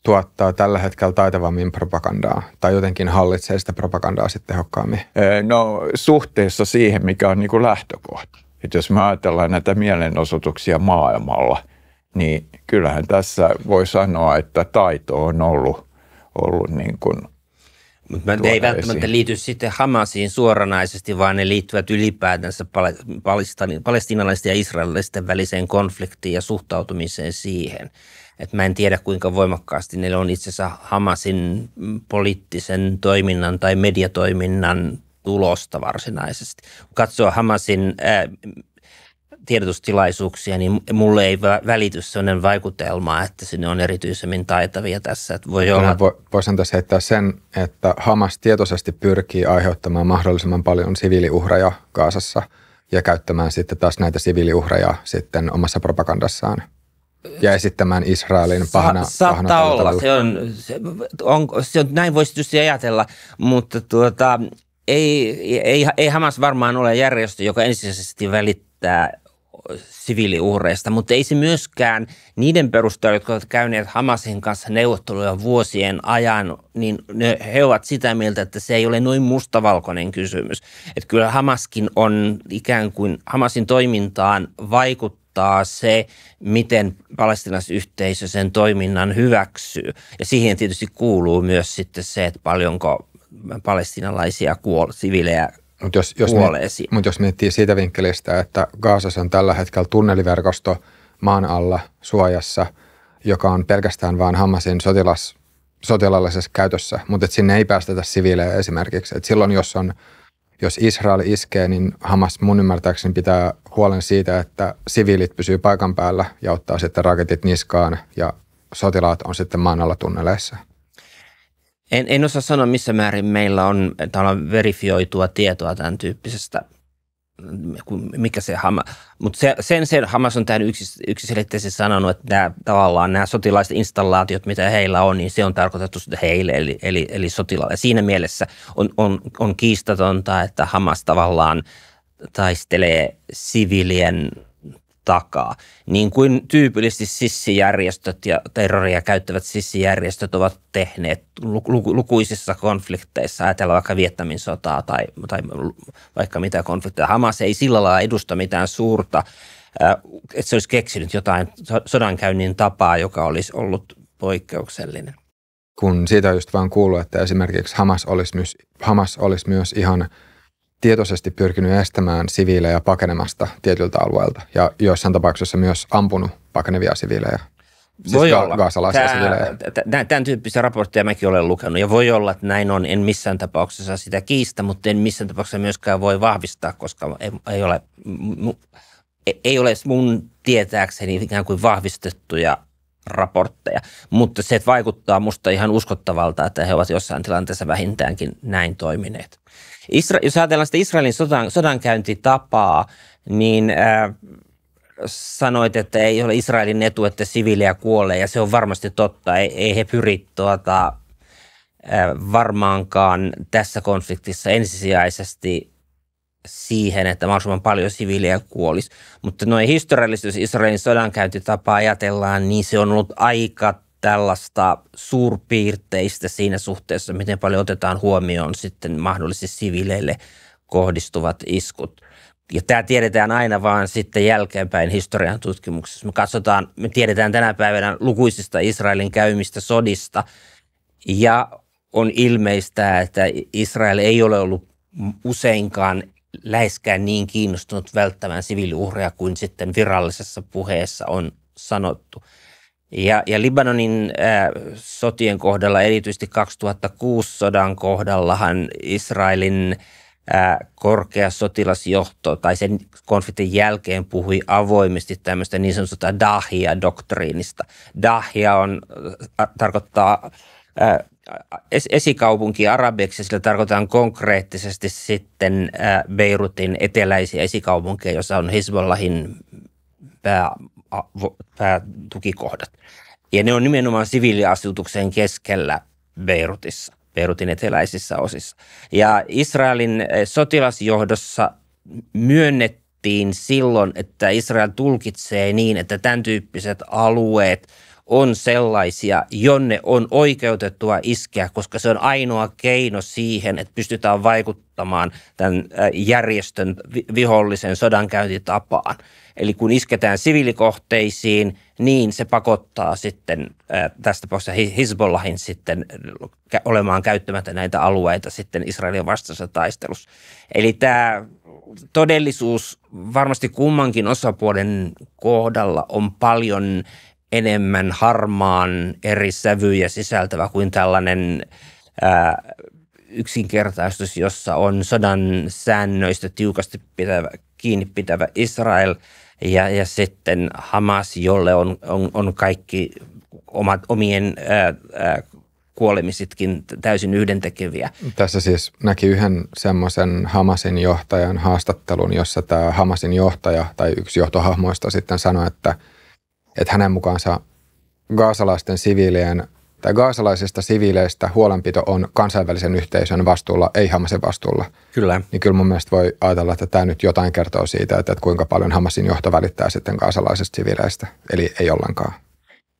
tuottaa tällä hetkellä taitavammin propagandaa tai jotenkin hallitsee sitä propagandaa sitten tehokkaammin? No suhteessa siihen, mikä on niin kuin lähtökohta. Että jos me ajatellaan näitä mielenosoituksia maailmalla, niin kyllähän tässä voi sanoa, että taito on ollut, ollut niin kuin mutta ne ei välttämättä esiin. liity sitten Hamasiin suoranaisesti, vaan ne liittyvät ylipäätänsä palestinalaisten ja israelilaisten väliseen konfliktiin ja suhtautumiseen siihen että mä en tiedä kuinka voimakkaasti ne on itse asiassa Hamasin poliittisen toiminnan tai mediatoiminnan tulosta varsinaisesti. Kun katsoo Hamasin ää, äh, tiedotustilaisuuksia, niin mulle ei välity sellainen vaikutelma, että sinne on erityisemmin taitavia tässä. Että voi olla... Voisin tässä heittää sen, että Hamas tietoisesti pyrkii aiheuttamaan mahdollisimman paljon siviiliuhreja Kaasassa ja käyttämään sitten taas näitä siviiliuhreja sitten omassa propagandassaan – ja esittämään Israelin pahana. Sa- saattaa pahana olla, se on, se, on, se on, näin voisi tietysti ajatella, mutta tuota, ei, ei, ei Hamas varmaan ole järjestö, joka ensisijaisesti välittää siviiliuhreista, mutta ei se myöskään niiden perusteella, jotka ovat käyneet Hamasin kanssa neuvotteluja vuosien ajan, niin ne, he ovat sitä mieltä, että se ei ole noin mustavalkoinen kysymys. Että kyllä Hamaskin on ikään kuin Hamasin toimintaan vaikuttaa se, miten palestinaisyhteisö sen toiminnan hyväksyy. Ja siihen tietysti kuuluu myös sitten se, että paljonko palestinalaisia kuol, sivilejä mutta jos, jos, mut jos miettii siitä vinkkelistä, että Gaasas on tällä hetkellä tunneliverkosto maan alla suojassa, joka on pelkästään vain Hamasin sotilas, sotilaallisessa käytössä, mutta et sinne ei päästetä siviilejä esimerkiksi. Et silloin, jos, on, jos Israel iskee, niin Hamas mun ymmärtääkseni pitää huolen siitä, että siviilit pysyy paikan päällä ja ottaa sitten raketit niskaan ja sotilaat on sitten maan alla tunneleissa. En, en osaa sanoa, missä määrin meillä on, on eh, verifioitua tietoa tämän tyyppisestä, mm, mikä se Hamas, mutta se, sen, sen Hamas on tämän yksis, yksiselitteisesti sanonut, että nämä, tavallaan nämä sotilaiset installaatiot, mitä heillä on, niin se on tarkoitettu heille, eli, eli, eli sotilaille. Siinä mielessä on, on, on kiistatonta, että Hamas tavallaan taistelee sivilien takaa. Niin kuin tyypillisesti sissijärjestöt ja terroria käyttävät sissijärjestöt ovat tehneet lukuisissa konflikteissa. Ajatellaan vaikka Vietnamin sotaa tai, tai vaikka mitä konflikteja. Hamas ei sillä lailla edusta mitään suurta, että se olisi keksinyt jotain sodankäynnin tapaa, joka olisi ollut poikkeuksellinen. Kun siitä just vaan kuuluu, että esimerkiksi Hamas olisi myös, Hamas olisi myös ihan – tietoisesti pyrkinyt estämään siviilejä pakenemasta tietyltä alueelta ja joissain tapauksissa myös ampunut pakenevia siviilejä. Siis olla. olla. Tämä, tämän, tämän tyyppisiä raportteja mäkin olen lukenut ja voi olla, että näin on. En missään tapauksessa sitä kiistä, mutta en missään tapauksessa myöskään voi vahvistaa, koska ei, ei ole e- ei ole mun tietääkseni ikään kuin vahvistettuja raportteja, mutta se vaikuttaa musta ihan uskottavalta, että he ovat jossain tilanteessa vähintäänkin näin toimineet. Isra- jos ajatellaan sitä Israelin sodan, sodankäyntitapaa, niin äh, sanoit, että ei ole Israelin etu, että siviilejä kuolee, ja se on varmasti totta. Ei, ei he pyri tuota, äh, varmaankaan tässä konfliktissa ensisijaisesti siihen, että mahdollisimman paljon siviilejä kuolisi. Mutta noin historiallisesti, jos Israelin sodankäyntitapaa ajatellaan, niin se on ollut aika tällaista suurpiirteistä siinä suhteessa, miten paljon otetaan huomioon sitten mahdollisesti sivileille kohdistuvat iskut. Ja tämä tiedetään aina vaan sitten jälkeenpäin historian tutkimuksessa. Me katsotaan, me tiedetään tänä päivänä lukuisista Israelin käymistä sodista ja on ilmeistä, että Israel ei ole ollut useinkaan läheskään niin kiinnostunut välttämään siviiliuhreja kuin sitten virallisessa puheessa on sanottu – ja, ja Libanonin ää, äh, sotien kohdalla, erityisesti 2006 sodan kohdallahan Israelin ää, äh, korkea sotilasjohto tai sen konfliktin jälkeen puhui avoimesti tämmöistä niin sanotusta Dahia-doktriinista. Dahia on, ä, äh, tarkoittaa ää, es, esikaupunki arabiaksi, sillä tarkoitetaan konkreettisesti sitten ää, Beirutin eteläisiä esikaupunkeja, jossa on Hezbollahin pää, päätukikohdat. Ja ne on nimenomaan siviiliasutuksen keskellä Beirutissa, Beirutin eteläisissä osissa. Ja Israelin eh, sotilasjohdossa myönnettiin silloin, että Israel tulkitsee niin, että tämän tyyppiset alueet – on sellaisia, jonne on oikeutettua iskeä, koska se on ainoa keino siihen, että pystytään vaikuttamaan tämän äh, järjestön vihollisen sodankäyntitapaan. Eli kun isketään siviilikohteisiin, niin se pakottaa sitten äh, tästä poissa Hezbollahin sitten äh, olemaan käyttämättä näitä alueita sitten Israelin vastaisessa taistelussa. Eli tämä todellisuus varmasti kummankin osapuolen kohdalla on paljon – enemmän harmaan eri sävyjä sisältävä kuin tällainen ää, yksinkertaistus, jossa on sodan säännöistä tiukasti pitävä, kiinni pitävä Israel ja, ja sitten Hamas, jolle on, on, on kaikki omat, omien ää, ää, kuolemisitkin täysin yhdentekeviä. Tässä siis näki yhden semmoisen Hamasin johtajan haastattelun, jossa tämä Hamasin johtaja tai yksi johtohahmoista sitten sanoi, että – että hänen mukaansa gaasalaisten siviilien tai gaasalaisista siviileistä huolenpito on kansainvälisen yhteisön vastuulla, ei Hamasin vastuulla. Kyllä. Niin kyllä mun mielestä voi ajatella, että tämä nyt jotain kertoo siitä, että, että kuinka paljon Hamasin johto välittää sitten gaasalaisista siviileistä, eli ei ollenkaan.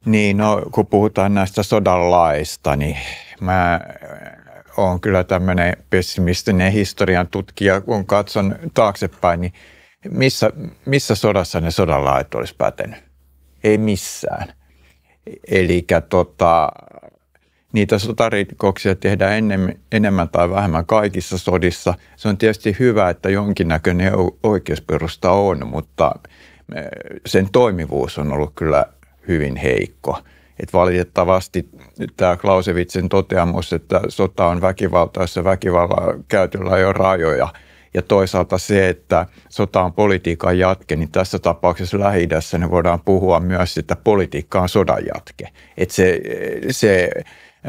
Niin, no kun puhutaan näistä sodanlaista, niin mä eh, oon kyllä tämmöinen pessimistinen historian tutkija, kun katson taaksepäin, niin missä, missä sodassa ne sodanlait olisi pätenyt? ei missään. Eli tota, niitä sotarikoksia tehdään enemmän, enemmän tai vähemmän kaikissa sodissa. Se on tietysti hyvä, että jonkinnäköinen oikeusperusta on, mutta sen toimivuus on ollut kyllä hyvin heikko. Et valitettavasti tämä Klausewitzin toteamus, että sota on väkivaltaissa, väkivallan käytöllä ei ole rajoja – ja toisaalta se, että sota on politiikan jatke, niin tässä tapauksessa lähi niin voidaan puhua myös, että politiikka on sodan jatke. Että se, se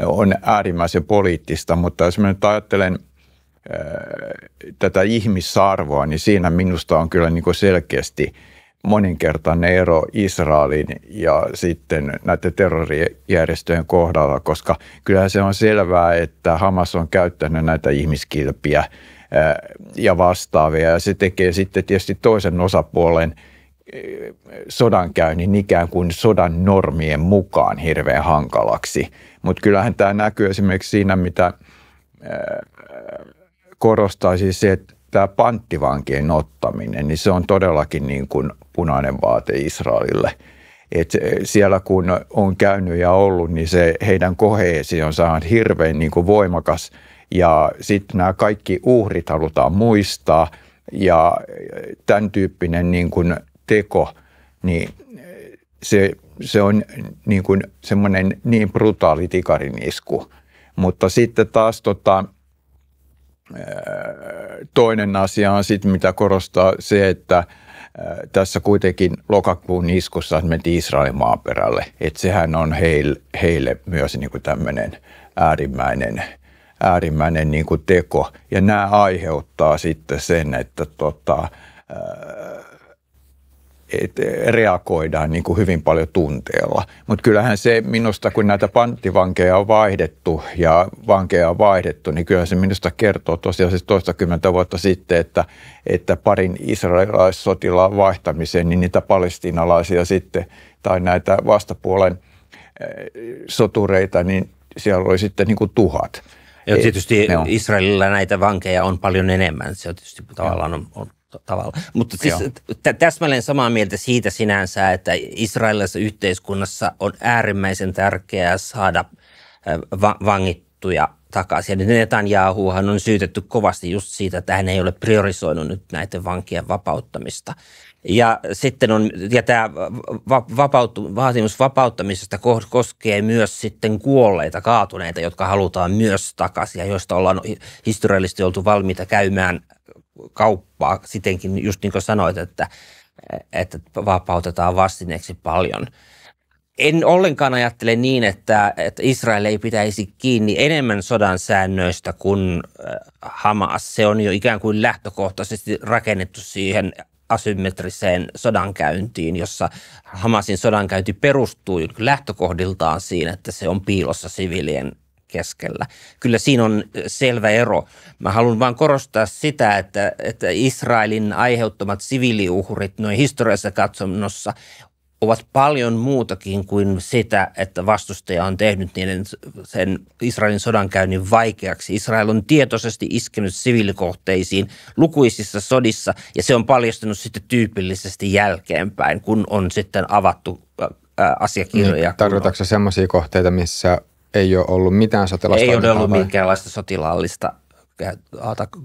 on äärimmäisen poliittista, mutta jos mä nyt ajattelen äh, tätä ihmisarvoa, niin siinä minusta on kyllä niin kuin selkeästi moninkertainen ero Israelin ja sitten näiden terrorijärjestöjen kohdalla, koska kyllähän se on selvää, että Hamas on käyttänyt näitä ihmiskilpiä – ja vastaavia. Ja se tekee sitten tietysti toisen osapuolen sodankäynnin ikään kuin sodan normien mukaan hirveän hankalaksi. Mutta kyllähän tämä näkyy esimerkiksi siinä, mitä korostaisi siis se, että tämä panttivankien ottaminen, niin se on todellakin niin kuin punainen vaate Israelille. Et siellä kun on käynyt ja ollut, niin se heidän koheesi on hirveän niin kuin voimakas – ja sitten nämä kaikki uhrit halutaan muistaa ja tämän tyyppinen niin kuin teko, niin se, se on niin kuin semmoinen niin brutaali tikarin isku. Mutta sitten taas tota, toinen asia on sitten, mitä korostaa se, että tässä kuitenkin lokakuun iskussa meni Israelin maaperälle. Että sehän on heille, heille myös niin kuin tämmöinen äärimmäinen – äärimmäinen niin kuin teko. Ja nämä aiheuttaa sitten sen, että tota, et reagoidaan niin kuin hyvin paljon tunteella. Mutta kyllähän se minusta, kun näitä panttivankeja on vaihdettu ja vankeja on vaihdettu, niin kyllähän se minusta kertoo tosiaan siis toistakymmentä vuotta sitten, että, että parin israelaissotilaan vaihtamiseen, niin niitä palestinalaisia sitten tai näitä vastapuolen sotureita, niin siellä oli sitten niin kuin tuhat. Ja tietysti e, Israelilla näitä vankeja on paljon enemmän. Se on tietysti tavallaan on, on tavalla. Mutta siis t- täsmälleen samaa mieltä siitä sinänsä, että israelilaisessa yhteiskunnassa on äärimmäisen tärkeää saada va- vangittuja takaisin. Ja Netanyahuhan on syytetty kovasti just siitä, että hän ei ole priorisoinut nyt näiden vankien vapauttamista. Ja sitten on, ja tämä vapautu, vaatimus vapauttamisesta koskee myös sitten kuolleita, kaatuneita, jotka halutaan myös takaisin ja joista ollaan historiallisesti oltu valmiita käymään kauppaa sitenkin, just niin kuin sanoit, että, että vapautetaan vastineeksi paljon. En ollenkaan ajattele niin, että, että Israel ei pitäisi kiinni enemmän sodan säännöistä kuin äh, Hamas. Se on jo ikään kuin lähtökohtaisesti rakennettu siihen asymmetriseen sodankäyntiin, jossa Hamasin sodankäynti perustuu niin lähtökohdiltaan siinä, että se on piilossa sivilien keskellä. Kyllä siinä on selvä ero. Mä haluan vain korostaa sitä, että, että Israelin aiheuttamat siviiliuhrit noin historiassa katsomassa ovat paljon muutakin kuin sitä, että vastustaja on tehnyt niiden sen Israelin sodankäynnin vaikeaksi. Israel on tietoisesti iskenyt siviilikohteisiin lukuisissa sodissa ja se on paljastunut sitten tyypillisesti jälkeenpäin, kun on sitten avattu asiakirjoja. Niin, tarkoitatko sellaisia kohteita, missä ei ole ollut mitään sotilaallista? Ei ole ollut vai? minkäänlaista sotilaallista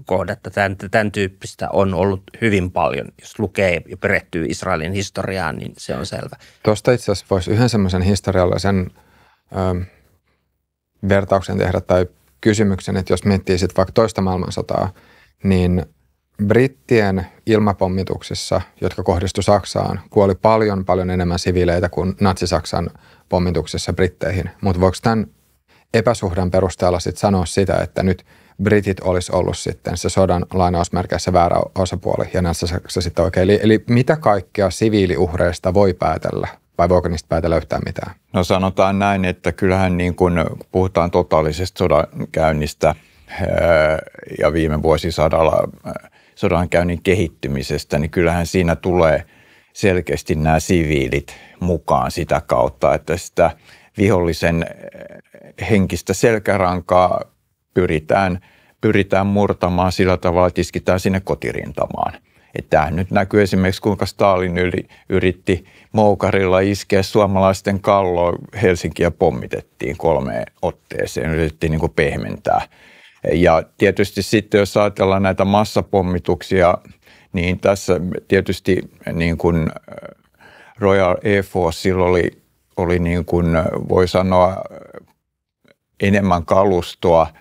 kohdetta tämän, tämän tyyppistä on ollut hyvin paljon. Jos lukee ja perehtyy Israelin historiaan, niin se on selvä. Tuosta itse asiassa voisi yhden semmoisen historiallisen ö, ähm, vertauksen tehdä tai kysymyksen, että jos miettii sitten vaikka toista maailmansotaa, niin brittien ilmapommituksissa, jotka kohdistu Saksaan, kuoli paljon paljon enemmän siviileitä kuin natsi-Saksan pommituksessa britteihin. Mutta voiko tämän epäsuhdan perusteella sitten sanoa sitä, että nyt – britit olisi ollut sitten se sodan lainausmerkeissä väärä osapuoli ja näissä se sitten oikein. Eli, eli mitä kaikkea siviiliuhreista voi päätellä vai voiko niistä päätellä yhtään mitään? No sanotaan näin, että kyllähän niin kun puhutaan totaalisesta sodankäynnistä ja viime vuosisadalla sodankäynnin kehittymisestä, niin kyllähän siinä tulee selkeästi nämä siviilit mukaan sitä kautta, että sitä vihollisen henkistä selkärankaa pyritään, pyritään murtamaan sillä tavalla, että iskitään sinne kotirintamaan. Tämä nyt näkyy esimerkiksi, kuinka Stalin yli, yritti moukarilla iskeä suomalaisten kalloa. Helsinkiä pommitettiin kolmeen otteeseen, yritettiin niin pehmentää. Ja tietysti sitten, jos ajatellaan näitä massapommituksia, niin tässä tietysti niin kuin äh, Royal Air Forcella oli, oli niin kuin äh, voi sanoa enemmän kalustoa –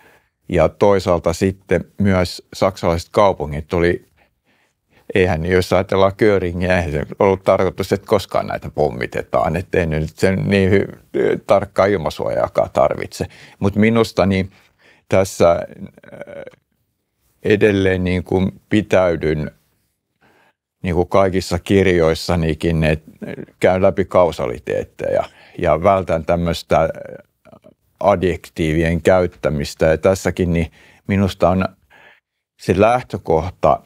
ja toisaalta sitten myös saksalaiset kaupungit oli, eihän jos ajatellaan Kööringiä, ei se ollut tarkoitus, että koskaan näitä pommitetaan, ettei nyt sen niin hy- tarkkaa ilmasuojaakaan tarvitse. Mutta minusta niin tässä äh, edelleen niin kuin pitäydyn niin kuin kaikissa kirjoissanikin, että käyn läpi kausaliteetteja ja vältän tämmöistä adjektiivien käyttämistä. Ja tässäkin niin minusta on se lähtökohta,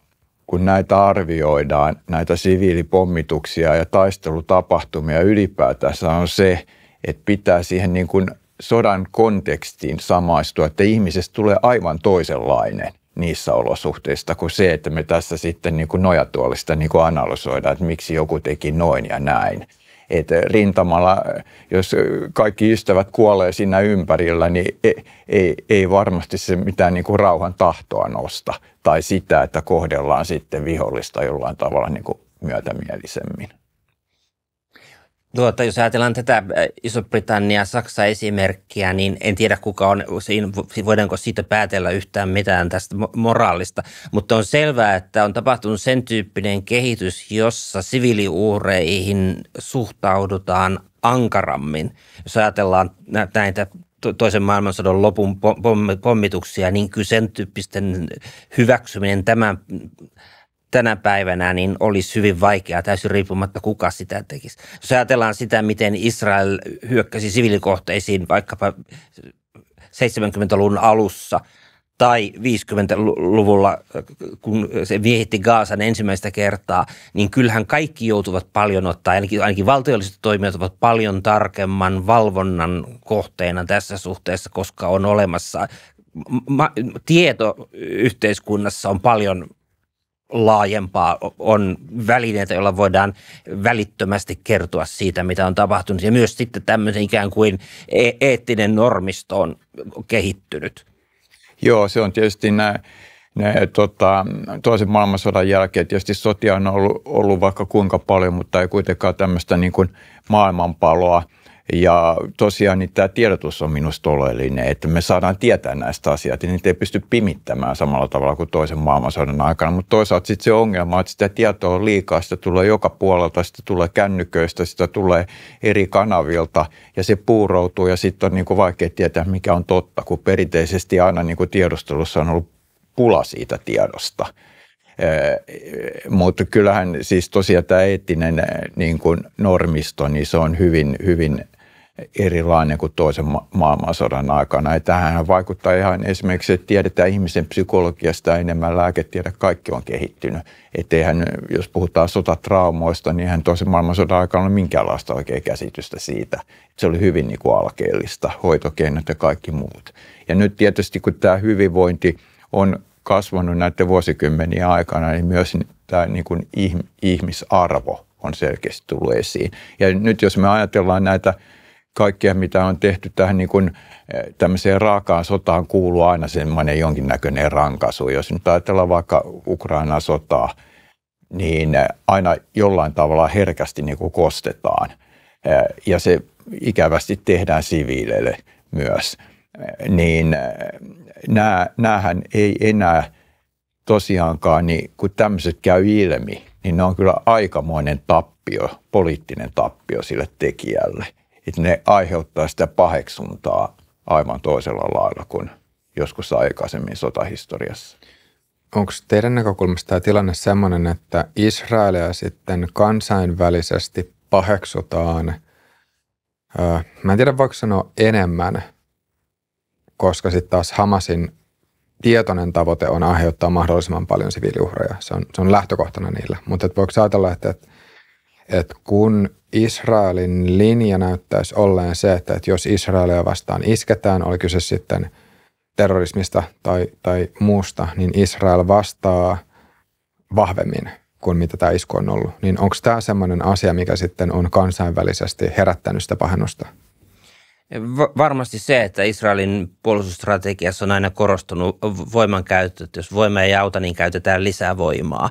kun näitä arvioidaan, näitä siviilipommituksia ja taistelutapahtumia ylipäätänsä on se, että pitää siihen niin kuin sodan kontekstiin samaistua, että ihmisestä tulee aivan toisenlainen niissä olosuhteissa kuin se, että me tässä sitten niin kuin nojatuolista niin kuin analysoidaan, että miksi joku teki noin ja näin että rintamalla, jos kaikki ystävät kuolee siinä ympärillä, niin ei, ei, ei varmasti se mitään niin kuin rauhan tahtoa nosta tai sitä, että kohdellaan sitten vihollista jollain tavalla niin kuin myötämielisemmin. Tuota, jos ajatellaan tätä äh, Iso-Britannia Saksa esimerkkiä, niin en tiedä kuka on, voidaanko siitä päätellä yhtään mitään tästä moraalista, mutta on selvää, että on tapahtunut sen tyyppinen kehitys, jossa siviiliuhreihin suhtaudutaan ankarammin. Jos ajatellaan näitä toisen maailmansodan lopun pommituksia, niin kyllä sen tyyppisten hyväksyminen tämän tänä päivänä niin olisi hyvin vaikeaa täysin riippumatta kuka sitä tekisi. Jos ajatellaan sitä, miten Israel hyökkäsi sivilikohteisiin vaikkapa 70-luvun alussa tai 50-luvulla, kun se viehitti Gaasan ensimmäistä kertaa, niin kyllähän kaikki joutuvat paljon ottaa, ainakin, ainakin valtiolliset toimijat ovat paljon tarkemman valvonnan kohteena tässä suhteessa, koska on olemassa ma- tieto yhteiskunnassa on paljon – laajempaa on välineitä, joilla voidaan välittömästi kertoa siitä, mitä on tapahtunut. Ja myös sitten tämmöisen ikään kuin e- eettinen normisto on kehittynyt. Joo, se on tietysti nämä ne, tota, toisen maailmansodan jälkeen tietysti sotia on ollut, ollut vaikka kuinka paljon, mutta ei kuitenkaan tämmöistä niin kuin maailmanpaloa – ja tosiaan niin tämä tiedotus on minusta oleellinen, että me saadaan tietää näistä asioista. Niin niitä ei pysty pimittämään samalla tavalla kuin toisen maailmansodan aikana. Mutta toisaalta sitten se ongelma, että sitä tietoa on liikaa. Sitä tulee joka puolelta, sitä tulee kännyköistä, sitä tulee eri kanavilta ja se puuroutuu. Ja sitten on niin kuin vaikea tietää, mikä on totta, kun perinteisesti aina niin kuin tiedustelussa on ollut pula siitä tiedosta. Mutta kyllähän siis tosiaan tämä eettinen niin kuin normisto, niin se on hyvin, hyvin erilainen kuin toisen ma- maailmansodan aikana. Ja tähän vaikuttaa ihan esimerkiksi, että tiedetään ihmisen psykologiasta enemmän lääketiede, kaikki on kehittynyt. Että eihän, jos puhutaan sotatraumoista, niin eihän toisen maailmansodan aikana ole minkäänlaista oikea käsitystä siitä. Se oli hyvin niin kuin alkeellista, hoitokeinot ja kaikki muut. Ja nyt tietysti, kun tämä hyvinvointi on kasvanut näiden vuosikymmenien aikana, niin myös tämä niin kuin ihmisarvo on selkeästi tullut esiin. Ja nyt jos me ajatellaan näitä kaikkea, mitä on tehty tähän niin kuin, eh, tämmöiseen raakaan sotaan, kuuluu aina semmoinen jonkinnäköinen rankaisu. Jos nyt ajatellaan vaikka Ukraina sotaa, niin eh, aina jollain tavalla herkästi niin kuin kostetaan. Eh, ja se ikävästi tehdään siviileille myös. Niin näähän ei enää tosiaankaan, niin kun tämmöiset käy ilmi, niin ne on kyllä aikamoinen tappio, poliittinen tappio sille tekijälle – että ne aiheuttaa sitä paheksuntaa aivan toisella lailla kuin joskus aikaisemmin sotahistoriassa. Onko teidän näkökulmasta tämä tilanne sellainen, että Israelia sitten kansainvälisesti paheksutaan, öö, mä en tiedä voiko sanoa enemmän, koska sitten taas Hamasin tietoinen tavoite on aiheuttaa mahdollisimman paljon siviiliuhreja. Se on, se on lähtökohtana niillä. Mutta voiko ajatella, että, että että kun Israelin linja näyttäisi olleen se, että, että jos Israelia vastaan isketään, oli kyse sitten terrorismista tai, tai muusta, niin Israel vastaa vahvemmin kuin mitä tämä isku on ollut. Niin onko tämä sellainen asia, mikä sitten on kansainvälisesti herättänyt sitä pahennusta? Varmasti se, että Israelin puolustusstrategiassa on aina korostunut voimankäyttö, että jos voima ei auta, niin käytetään lisää voimaa.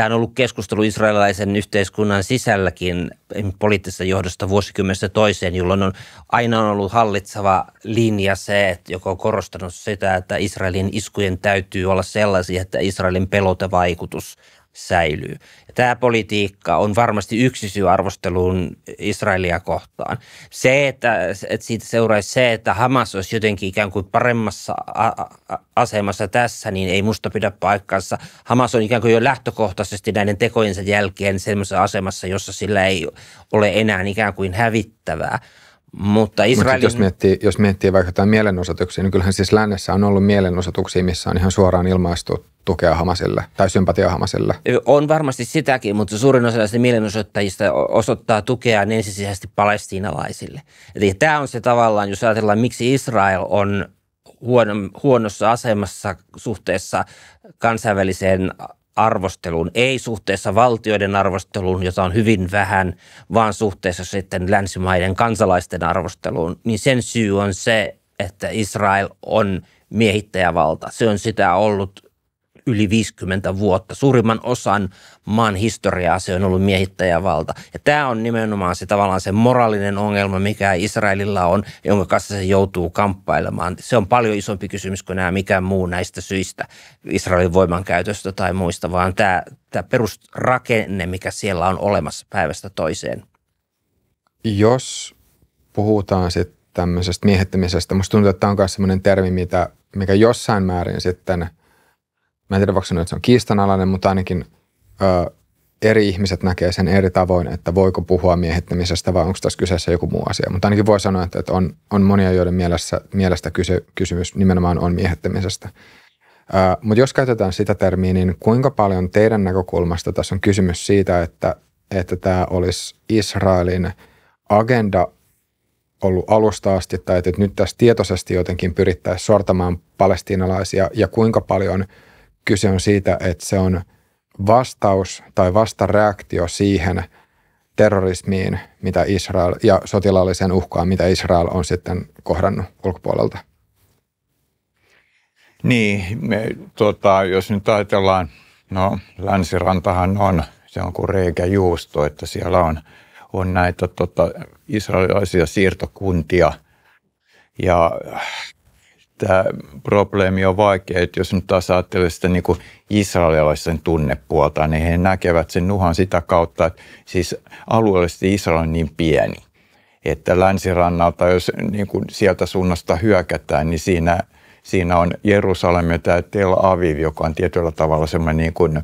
Tämä on ollut keskustelu israelilaisen yhteiskunnan sisälläkin poliittisessa johdosta vuosikymmenestä toiseen, jolloin on aina on ollut hallitseva linja se, että joko on korostanut sitä, että Israelin iskujen täytyy olla sellaisia, että Israelin pelotevaikutus säilyy. Ja tämä politiikka on varmasti yksi syy arvosteluun Israelia kohtaan. Se, että, että siitä seuraisi se, että Hamas olisi jotenkin ikään kuin paremmassa asemassa tässä, niin ei musta pidä paikkansa. Hamas on ikään kuin jo lähtökohtaisesti näiden tekojensa jälkeen sellaisessa asemassa, jossa sillä ei ole enää ikään kuin hävittävää. Mutta Israelin... Mut jos, miettii, jos miettii vaikka jotain mielenosoituksia, niin kyllähän siis lännessä on ollut mielenosoituksia, missä on ihan suoraan ilmaistu tukea Hamasille tai sympatia Hamasille. On varmasti sitäkin, mutta suurin osa näistä mielenosoittajista osoittaa tukea ensisijaisesti palestiinalaisille. Eli tämä on se tavallaan, jos ajatellaan, miksi Israel on huono, huonossa asemassa suhteessa kansainväliseen arvosteluun, ei suhteessa valtioiden arvosteluun, jota on hyvin vähän, vaan suhteessa sitten länsimaiden kansalaisten arvosteluun, niin sen syy on se, että Israel on miehittäjävalta. Se on sitä ollut yli 50 vuotta. Suurimman osan maan historiaa se on ollut miehittäjävalta. Ja tämä on nimenomaan se tavallaan se moraalinen ongelma, mikä Israelilla on, jonka kanssa se joutuu kamppailemaan. Se on paljon isompi kysymys kuin nämä mikään muu näistä syistä, Israelin voimankäytöstä tai muista, vaan tämä, tämä perusrakenne, mikä siellä on olemassa päivästä toiseen. Jos puhutaan sitten tämmöisestä miehittämisestä. Musta tuntuu, että tämä on myös sellainen termi, mitä, mikä jossain määrin sitten mä en tiedä voiko sanoa, että se on kiistanalainen, mutta ainakin ö, eri ihmiset näkee sen eri tavoin, että voiko puhua miehittämisestä vai onko tässä kyseessä joku muu asia. Mutta ainakin voi sanoa, että, että on, on monia, joiden mielessä, mielestä kyse, kysymys nimenomaan on miehittämisestä. mutta jos käytetään sitä termiä, niin kuinka paljon teidän näkökulmasta tässä on kysymys siitä, että että tämä olisi Israelin agenda ollut alusta asti, tai että nyt tässä tietoisesti jotenkin pyrittäisiin sortamaan palestiinalaisia, ja kuinka paljon – Kyse on siitä, että se on vastaus tai vastareaktio siihen terrorismiin, mitä Israel ja sotilaalliseen uhkaan, mitä Israel on sitten kohdannut ulkopuolelta. Niin, me, tota, jos nyt ajatellaan, no länsirantahan on, se on kuin reikä juusto, että siellä on, on näitä tota, israelilaisia siirtokuntia ja tämä probleemi on vaikea, että jos nyt taas ajattelee sitä niin israelilaisen tunnepuolta, niin he näkevät sen nuhan sitä kautta, että siis alueellisesti Israel on niin pieni, että länsirannalta, jos niin kuin sieltä suunnasta hyökätään, niin siinä, siinä on Jerusalem ja tämä Tel Aviv, joka on tietyllä tavalla semmoinen niin kuin,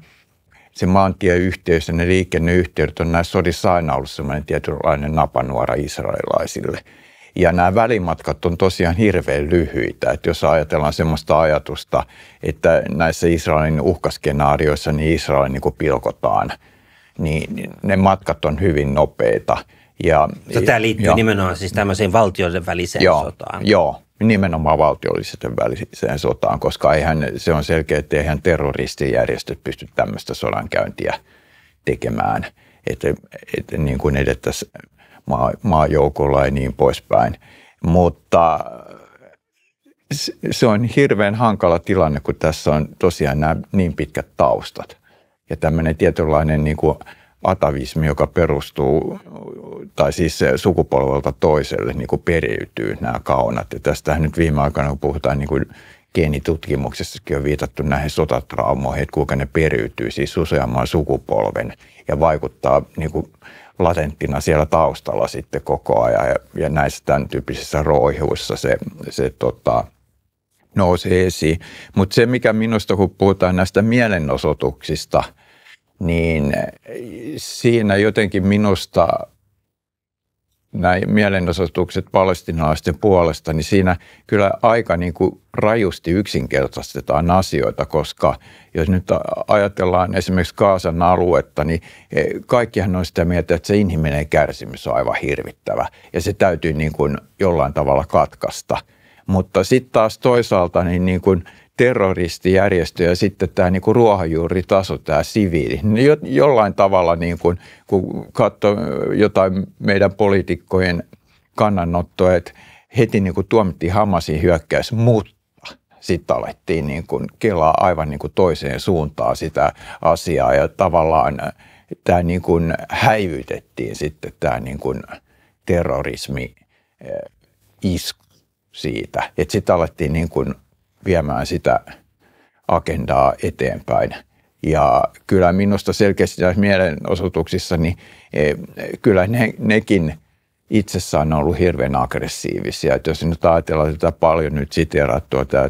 se maantieyhteys ja ne liikenneyhteydet on näissä sodissa aina ollut semmoinen tietynlainen napanuora israelilaisille – ja nämä välimatkat on tosiaan hirveän lyhyitä. Että jos ajatellaan sellaista ajatusta, että näissä Israelin uhkaskenaarioissa niin Israel niin pilkotaan, niin ne matkat on hyvin nopeita. Ja, so, no, tämä liittyy ja, nimenomaan siis tämmöiseen valtioiden väliseen joo, sotaan. Joo, nimenomaan valtiollisten väliseen sotaan, koska eihän, se on selkeä, että eihän terroristijärjestöt pysty tämmöistä sodankäyntiä tekemään. Että, että niin kuin edettäisiin maa, maajoukolla ja niin poispäin. Mutta se on hirveän hankala tilanne, kun tässä on tosiaan nämä niin pitkät taustat. Ja tämmöinen tietynlainen niin kuin atavismi, joka perustuu, tai siis sukupolvelta toiselle niin kuin periytyy nämä kaunat. Ja tästähän nyt viime aikoina, kun puhutaan niin kuin geenitutkimuksessakin on viitattu näihin sotatraumoihin, että kuinka ne periytyy siis useamman sukupolven ja vaikuttaa niin kuin latenttina siellä taustalla sitten koko ajan. Ja, ja näissä tämän tyyppisissä roihuissa se, se tota, nousi esiin. Mutta se, mikä minusta, kun puhutaan näistä mielenosoituksista, niin siinä jotenkin minusta nämä mielenosoitukset palestinaisten puolesta, niin siinä kyllä aika niin kuin rajusti yksinkertaistetaan asioita, koska jos nyt ajatellaan esimerkiksi Kaasan aluetta, niin e, kaikkihan on sitä mieltä, että se inhimillinen kärsimys on aivan hirvittävä ja se täytyy niin kuin jollain tavalla katkaista. Mutta sitten taas toisaalta niin, niin kuin – terroristijärjestö ja sitten tämä niin ruohonjuuritaso, tämä siviili. Jo, jollain tavalla, niin kuin, kun katsoo jotain meidän poliitikkojen kannanottoa, että heti niin kuin tuomittiin Hamasin hyökkäys, mutta sitten alettiin niin kuin kelaa aivan niin kuin toiseen suuntaan sitä asiaa ja tavallaan tämä niin kuin häivytettiin sitten tämä niin kuin terrorismi isku siitä. Että sitten alettiin niin kuin – viemään sitä agendaa eteenpäin. Ja kyllä minusta selkeästi näissä mielenosoituksissa, niin e, kyllä ne, nekin itsessään on ollut hirveän aggressiivisia. Että jos nyt ajatellaan tätä paljon nyt siteerattua, tämä e,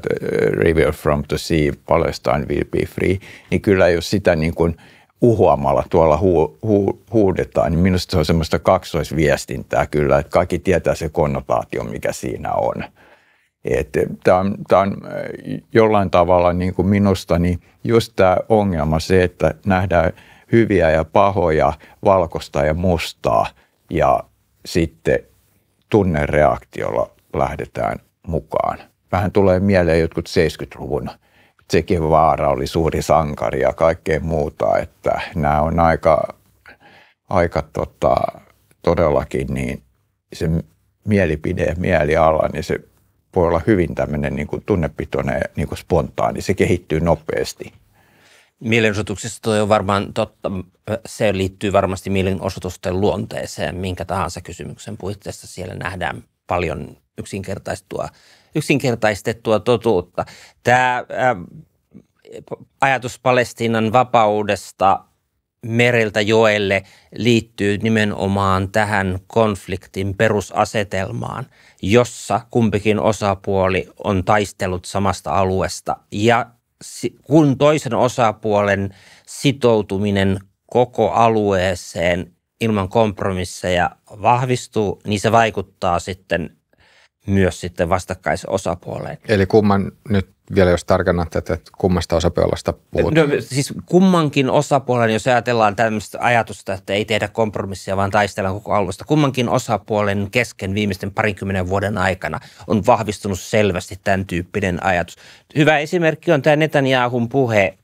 River from the Sea, Palestine will be free, niin kyllä jos sitä niin kuin uhoamalla tuolla hu, hu, huudetaan, niin minusta se on semmoista kaksoisviestintää kyllä, että kaikki tietää se konnotaatio, mikä siinä on. Tämä on, on äh, jollain tavalla niin kuin minusta niin just tämä ongelma se, että nähdään hyviä ja pahoja, valkoista ja mustaa ja sitten tunnereaktiolla lähdetään mukaan. Vähän tulee mieleen jotkut 70-luvun Tsekin vaara oli suuri sankari ja kaikkea muuta, että nämä on aika, aika tota, todellakin niin se mielipide ja mieliala, niin se voi olla hyvin tämmöinen niin kuin tunnepitoinen, niin kuin spontaani, se kehittyy nopeasti. Mielenosoituksissa tuo on varmaan totta. Se liittyy varmasti mielenosoitusten luonteeseen, minkä tahansa kysymyksen puitteissa siellä nähdään paljon yksinkertaistua, yksinkertaistettua totuutta. Tämä ää, ajatus Palestiinan vapaudesta mereltä joelle liittyy nimenomaan tähän konfliktin perusasetelmaan, jossa kumpikin osapuoli on taistellut samasta alueesta. Ja kun toisen osapuolen sitoutuminen koko alueeseen ilman kompromisseja vahvistuu, niin se vaikuttaa sitten myös sitten vastakkaisosapuoleen. Eli kumman nyt vielä jos tarkennat, että kummasta osapuolesta puhutaan? No, siis kummankin osapuolen, jos ajatellaan tämmöistä ajatusta, että ei tehdä kompromissia, vaan taistellaan koko alueesta, kummankin osapuolen kesken viimeisten parinkymmenen vuoden aikana on vahvistunut selvästi tämän tyyppinen ajatus. Hyvä esimerkki on tämä Netanyahun puhe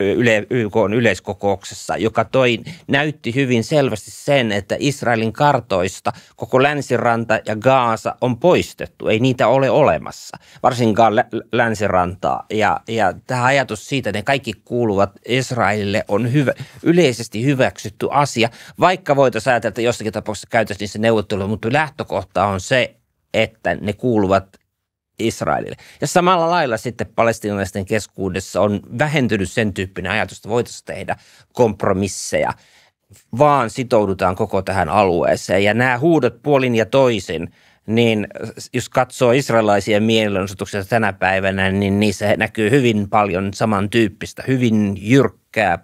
yle, YK yleiskokouksessa, joka toi, näytti hyvin selvästi sen, että Israelin kartoista koko länsiranta ja Gaasa on poistettu. Ei niitä ole olemassa, varsinkaan lä- länsirantaa. Ja, ja tämä ajatus siitä, että ne kaikki kuuluvat Israelille, on hyvä, yleisesti hyväksytty asia, vaikka voitaisiin ajatella, että jossakin tapauksessa käytäisiin se neuvottelu, mutta lähtökohta on se, että ne kuuluvat Israelille. Ja samalla lailla sitten palestinalaisten keskuudessa on vähentynyt sen tyyppinen ajatus, että voitaisiin tehdä kompromisseja, vaan sitoudutaan koko tähän alueeseen. Ja nämä huudot puolin ja toisin, niin jos katsoo israelaisia mielenosoituksia tänä päivänä, niin niissä näkyy hyvin paljon samantyyppistä, hyvin jyrkkää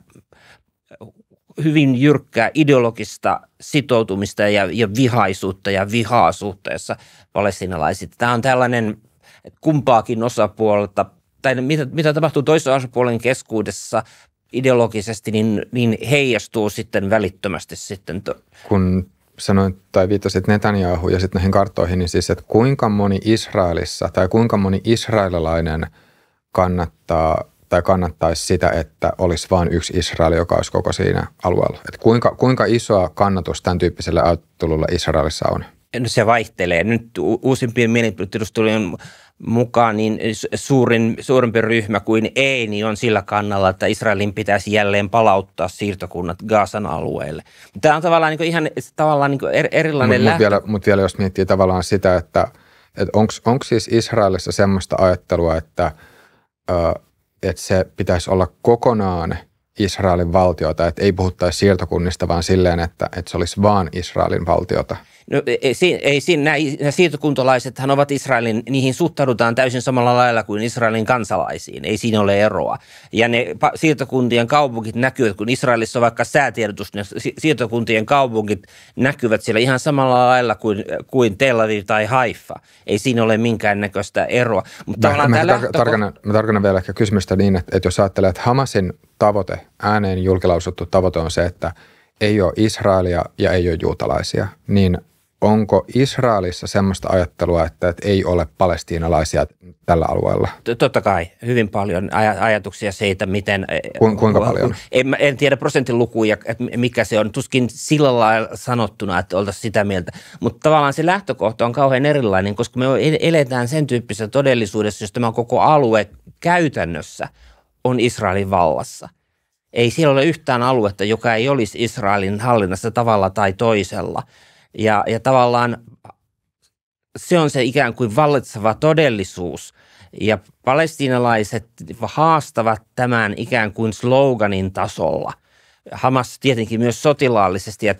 hyvin jyrkkää ideologista sitoutumista ja, ja vihaisuutta ja vihaa suhteessa palestinalaiset. Tämä on tällainen kumpaakin osapuolta tai mitä, mitä tapahtuu toisen osapuolen keskuudessa ideologisesti, niin, niin heijastuu sitten välittömästi sitten. To- Kun sanoin tai viittasit Netanyahu ja sitten näihin karttoihin, niin siis, että kuinka moni Israelissa tai kuinka moni israelilainen kannattaa tai kannattaisi sitä, että olisi vain yksi Israel, joka olisi koko siinä alueella? Et kuinka, kuinka isoa kannatus tämän tyyppiselle ajattelulle Israelissa on? No se vaihtelee. Nyt uusimpien mielipiteiden mukaan, niin suurin, suurempi ryhmä kuin ei, niin on sillä kannalla, että Israelin pitäisi jälleen palauttaa siirtokunnat Gaasan alueelle. Tämä on tavallaan niin ihan tavallaan niin erilainen Mutta mut vielä, mut vielä jos miettii tavallaan sitä, että et onko siis Israelissa semmoista ajattelua, että ö, et se pitäisi olla kokonaan – Israelin valtiota, että ei puhuttaisi siirtokunnista vaan silleen, että, että se olisi vaan Israelin valtiota. No, e, ei, ei siinä, nämä, nämä siirtokuntalaisethan ovat Israelin, niihin suhtaudutaan täysin samalla lailla kuin Israelin kansalaisiin, ei siinä ole eroa. Ja ne siirtokuntien kaupungit näkyvät, kun Israelissa on vaikka säätiedotus, ne siirtokuntien kaupungit näkyvät siellä ihan samalla lailla kuin, kuin Tel Aviv tai Haifa. Ei siinä ole minkäännäköistä eroa. Mutta mä, mä, lähtöko- tarkannan, mä tarkannan vielä ehkä kysymystä niin, että, että jos ajattelee, että Hamasin tavoite ääneen julkilausuttu tavoite on se, että ei ole Israelia ja ei ole juutalaisia, niin onko Israelissa semmoista ajattelua, että, että ei ole palestiinalaisia tällä alueella? Totta kai, hyvin paljon aj- ajatuksia siitä, miten... E, e, ku, kuinka paljon? En, en tiedä prosentin lukuja, että mikä se on. Tuskin sillä lailla sanottuna, että oltaisiin sitä mieltä. Mutta tavallaan se lähtökohta on kauhean erilainen, koska me e-, eletään sen tyyppisessä todellisuudessa, jos tämä koko alue käytännössä on Israelin vallassa. Ei siellä ole yhtään aluetta, joka ei olisi Israelin hallinnassa tavalla tai toisella. Ja, ja tavallaan se on se ikään kuin vallitseva todellisuus. Ja palestiinalaiset haastavat tämän ikään kuin sloganin tasolla – Hamas tietenkin myös sotilaallisesti ja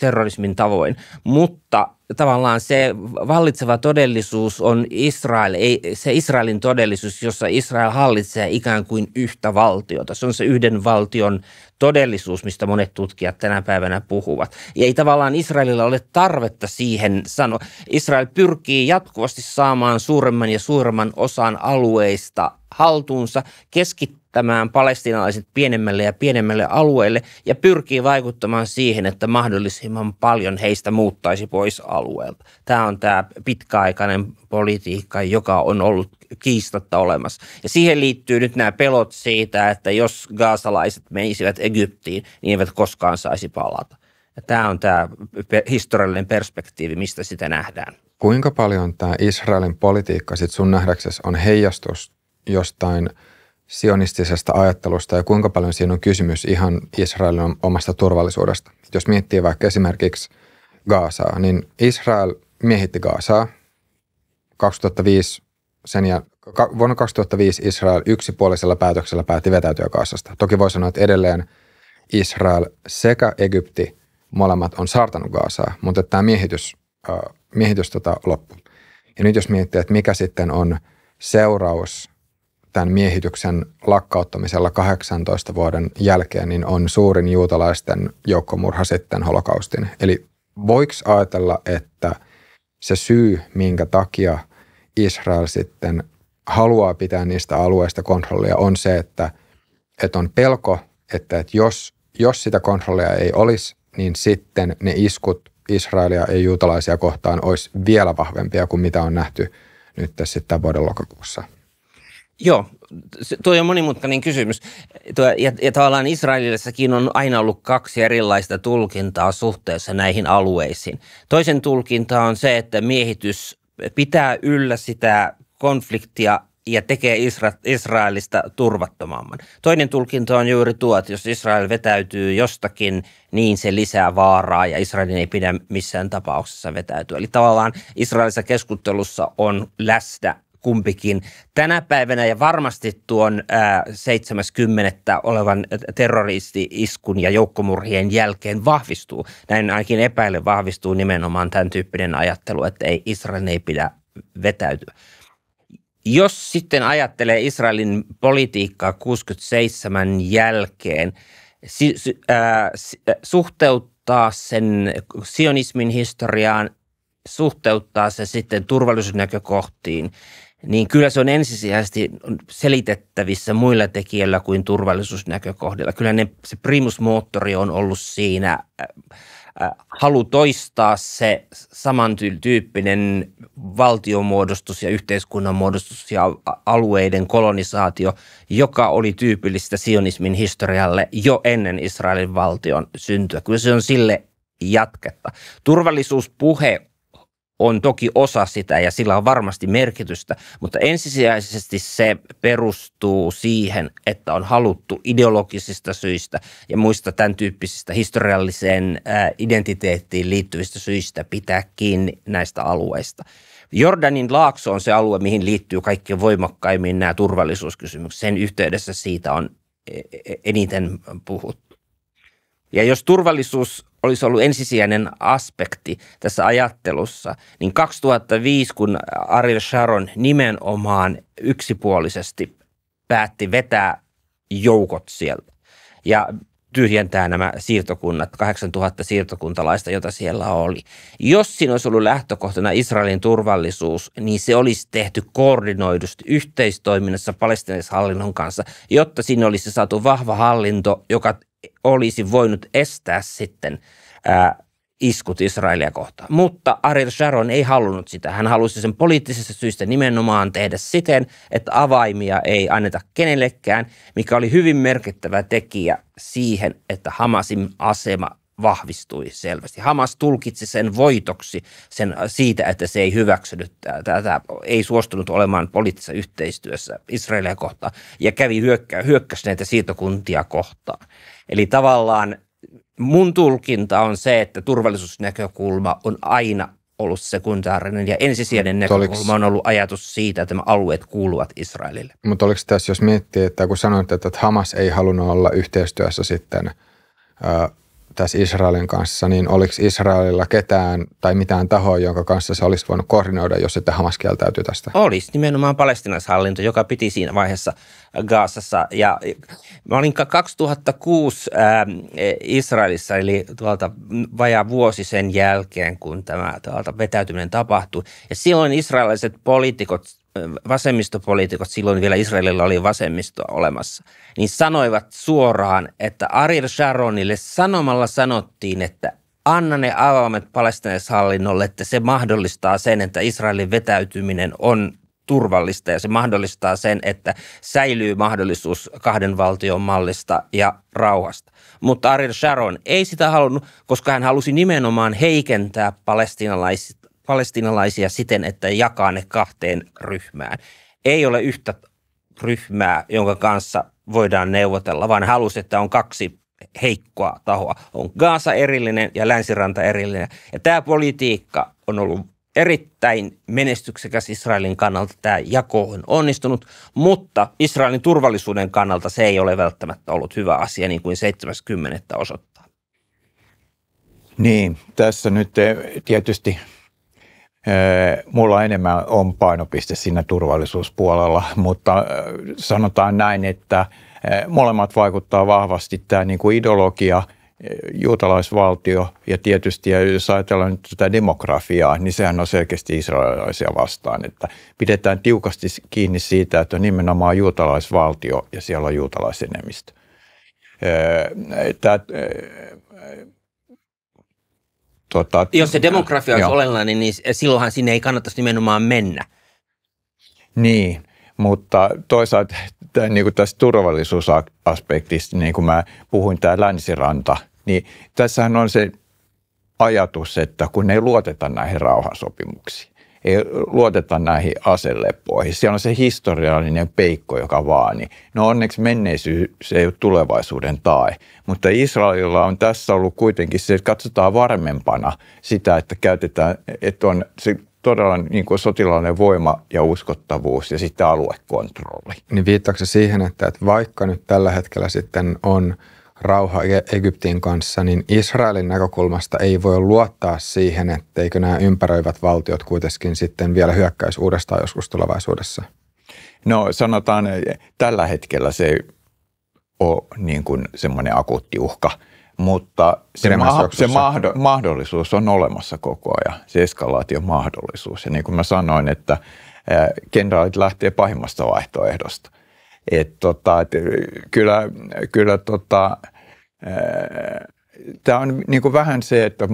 terrorismin tavoin, mutta tavallaan se vallitseva todellisuus on Israel, ei, se Israelin todellisuus, jossa Israel hallitsee ikään kuin yhtä valtiota. Se on se yhden valtion todellisuus, mistä monet tutkijat tänä päivänä puhuvat. Ja ei tavallaan Israelilla ole tarvetta siihen sanoa. Israel pyrkii jatkuvasti saamaan suuremman ja suuremman osan alueista haltuunsa, keskittämään palestinalaiset pienemmälle ja pienemmälle alueelle ja pyrkii vaikuttamaan siihen, että mahdollisimman paljon heistä muuttaisi pois alueelta. Tämä on tämä pitkäaikainen politiikka, joka on ollut kiistatta olemassa. Ja siihen liittyy nyt nämä pelot siitä, että jos gaasalaiset menisivät Egyptiin, niin eivät koskaan saisi palata. Ja tämä on tämä historiallinen perspektiivi, mistä sitä nähdään. Kuinka paljon tämä Israelin politiikka sit sun nähdäksesi on heijastus jostain sionistisesta ajattelusta ja kuinka paljon siinä on kysymys ihan Israelin omasta turvallisuudesta. Jos miettii vaikka esimerkiksi Gaasaa, niin Israel miehitti Gaasaa 2005 sen jäl- vuonna 2005 Israel yksipuolisella päätöksellä päätti vetäytyä Gaasasta. Toki voi sanoa, että edelleen Israel sekä Egypti molemmat on saartanut Gaasaa, mutta tämä miehitys, äh, miehitys tota, loppui. Ja nyt jos miettii, että mikä sitten on seuraus tämän miehityksen lakkauttamisella 18 vuoden jälkeen niin on suurin juutalaisten joukkomurha sitten holokaustin. Eli voiko ajatella, että se syy, minkä takia Israel sitten haluaa pitää niistä alueista kontrollia, on se, että, että on pelko, että, että jos, jos sitä kontrollia ei olisi, niin sitten ne iskut Israelia ja juutalaisia kohtaan olisi vielä vahvempia kuin mitä on nähty nyt sitten tämän vuoden lokakuussa. Joo, tuo on monimutkainen kysymys. Tuo, ja, ja tavallaan Israelissakin on aina ollut kaksi erilaista tulkintaa suhteessa näihin alueisiin. Toisen tulkinta on se, että miehitys pitää yllä sitä konfliktia ja tekee Isra- Israelista turvattomamman. Toinen tulkinta on juuri tuo, että jos Israel vetäytyy jostakin, niin se lisää vaaraa ja Israelin ei pidä missään tapauksessa vetäytyä. Eli tavallaan Israelissa keskustelussa on läsnä kumpikin tänä päivänä ja varmasti tuon ää, äh, 70. olevan terroristi-iskun ja joukkomurhien jälkeen vahvistuu. Näin ainakin epäille vahvistuu nimenomaan tämän tyyppinen ajattelu, että ei Israelin ei pidä vetäytyä. Jos sitten ajattelee Israelin politiikkaa 67 jälkeen, si, äh, äh, suhteuttaa sen sionismin historiaan, suhteuttaa se sitten turvallisuusnäkökohtiin niin kyllä se on ensisijaisesti selitettävissä muilla tekijöillä kuin turvallisuusnäkökohdilla. Kyllä ne, se primusmoottori on ollut siinä äh, äh halu toistaa se samantyyppinen valtiomuodostus ja yhteiskunnan muodostus ja alueiden kolonisaatio, joka oli tyypillistä sionismin historialle jo ennen Israelin valtion syntyä. Kyllä se on sille jatketta. Turvallisuuspuhe on toki osa sitä ja sillä on varmasti merkitystä, mutta ensisijaisesti se perustuu siihen, että on haluttu ideologisista syistä ja muista tämän tyyppisistä historialliseen identiteettiin liittyvistä syistä pitää kiinni näistä alueista. Jordanin laakso on se alue, mihin liittyy kaikkein voimakkaimmin nämä turvallisuuskysymykset. Sen yhteydessä siitä on e, e, eniten puhuttu. Ja jos turvallisuus olisi ollut ensisijainen aspekti tässä ajattelussa, niin 2005, kun Ariel Sharon nimenomaan yksipuolisesti päätti vetää joukot sieltä ja tyhjentää nämä siirtokunnat, 8000 siirtokuntalaista, jota siellä oli. Jos siinä olisi ollut lähtökohtana Israelin turvallisuus, niin se olisi tehty koordinoidusti yhteistoiminnassa palestinaishallinnon kanssa, jotta sinne olisi saatu vahva hallinto, joka olisi voinut estää sitten ää, iskut Israelia kohtaan. Mutta Ariel Sharon ei halunnut sitä. Hän halusi sen poliittisista syistä nimenomaan tehdä siten, että avaimia ei anneta kenellekään, mikä oli hyvin merkittävä tekijä siihen, että Hamasin asema vahvistui selvästi. Hamas tulkitsi sen voitoksi sen siitä, että se ei hyväksynyt tätä, ei suostunut olemaan poliittisessa yhteistyössä Israelia kohtaan ja kävi hyökkä, hyökkäsi näitä siirtokuntia kohtaan. Eli tavallaan mun tulkinta on se, että turvallisuusnäkökulma on aina ollut sekundaarinen ja ensisijainen näkökulma oliko, on ollut ajatus siitä, että nämä alueet kuuluvat Israelille. Mutta oliko tässä, jos miettii, että kun sanoit, että Hamas ei halunnut olla yhteistyössä sitten – tässä Israelin kanssa, niin oliko Israelilla ketään tai mitään tahoa, jonka kanssa se olisi voinut koordinoida, jos sitten Hamas kieltäytyy tästä? Olisi nimenomaan palestinaishallinto, joka piti siinä vaiheessa Gaasassa. Ja mä olin 2006 ää, ähm, Israelissa, eli tuolta vajaa vuosi sen jälkeen, kun tämä tuolta vetäytyminen tapahtui. Ja silloin israelilaiset poliitikot vasemmistopoliitikot, silloin vielä Israelilla oli vasemmistoa olemassa, niin sanoivat suoraan, että Ariel Sharonille sanomalla sanottiin, että anna ne avaimet palestinaishallinnolle, että se mahdollistaa sen, että Israelin vetäytyminen on turvallista ja se mahdollistaa sen, että säilyy mahdollisuus kahden valtion mallista ja rauhasta. Mutta Ariel Sharon ei sitä halunnut, koska hän halusi nimenomaan heikentää palestinalaiset palestinalaisia siten, että jakaa ne kahteen ryhmään. Ei ole yhtä ryhmää, jonka kanssa voidaan neuvotella, vaan halusi, että on kaksi heikkoa tahoa. On Gaasa erillinen ja länsiranta erillinen. Ja tämä politiikka on ollut erittäin menestyksekäs Israelin kannalta. Tämä jako on onnistunut, mutta Israelin turvallisuuden kannalta se ei ole välttämättä ollut hyvä asia, niin kuin 70. osoittaa. Niin, tässä nyt eh, tietysti Mulla enemmän on painopiste siinä turvallisuuspuolella, mutta sanotaan näin, että molemmat vaikuttaa vahvasti tämä niin kuin ideologia, juutalaisvaltio ja tietysti, ja jos ajatellaan nyt tätä demografiaa, niin sehän on selkeästi israelilaisia vastaan, että pidetään tiukasti kiinni siitä, että on nimenomaan juutalaisvaltio ja siellä on juutalaisenemmistö. Tämä Tuota, Jos se demografia olisi olennainen, niin silloinhan sinne ei kannattaisi nimenomaan mennä. Niin, mutta toisaalta tämän, niin kuin tästä turvallisuusaspektista, niin kuin mä puhuin, tämä länsiranta, niin tässähän on se ajatus, että kun ei luoteta näihin rauhansopimuksiin, ei luoteta näihin aselepoihin. Siellä on se historiallinen peikko, joka vaani. No onneksi menneisyys ei ole tulevaisuuden tae, mutta Israelilla on tässä ollut kuitenkin se, että katsotaan varmempana sitä, että käytetään, että on se todella niin kuin sotilaallinen voima ja uskottavuus ja sitten aluekontrolli. Niin viittaako siihen, että vaikka nyt tällä hetkellä sitten on – rauha Egyptin kanssa, niin Israelin näkökulmasta ei voi luottaa siihen, etteikö nämä ympäröivät valtiot kuitenkin sitten vielä hyökkäisi uudestaan joskus tulevaisuudessa? No sanotaan, eh, tällä hetkellä se on niin kuin semmoinen akuutti uhka, mutta se, ma- se mahdo- mahdollisuus on olemassa koko ajan, se eskalaation mahdollisuus. Ja niin kuin mä sanoin, että eh, kenraalit lähtee pahimmasta vaihtoehdosta – et tota, et eh, kyllä kyllä tota, eh, tämä on niinku vähän se, että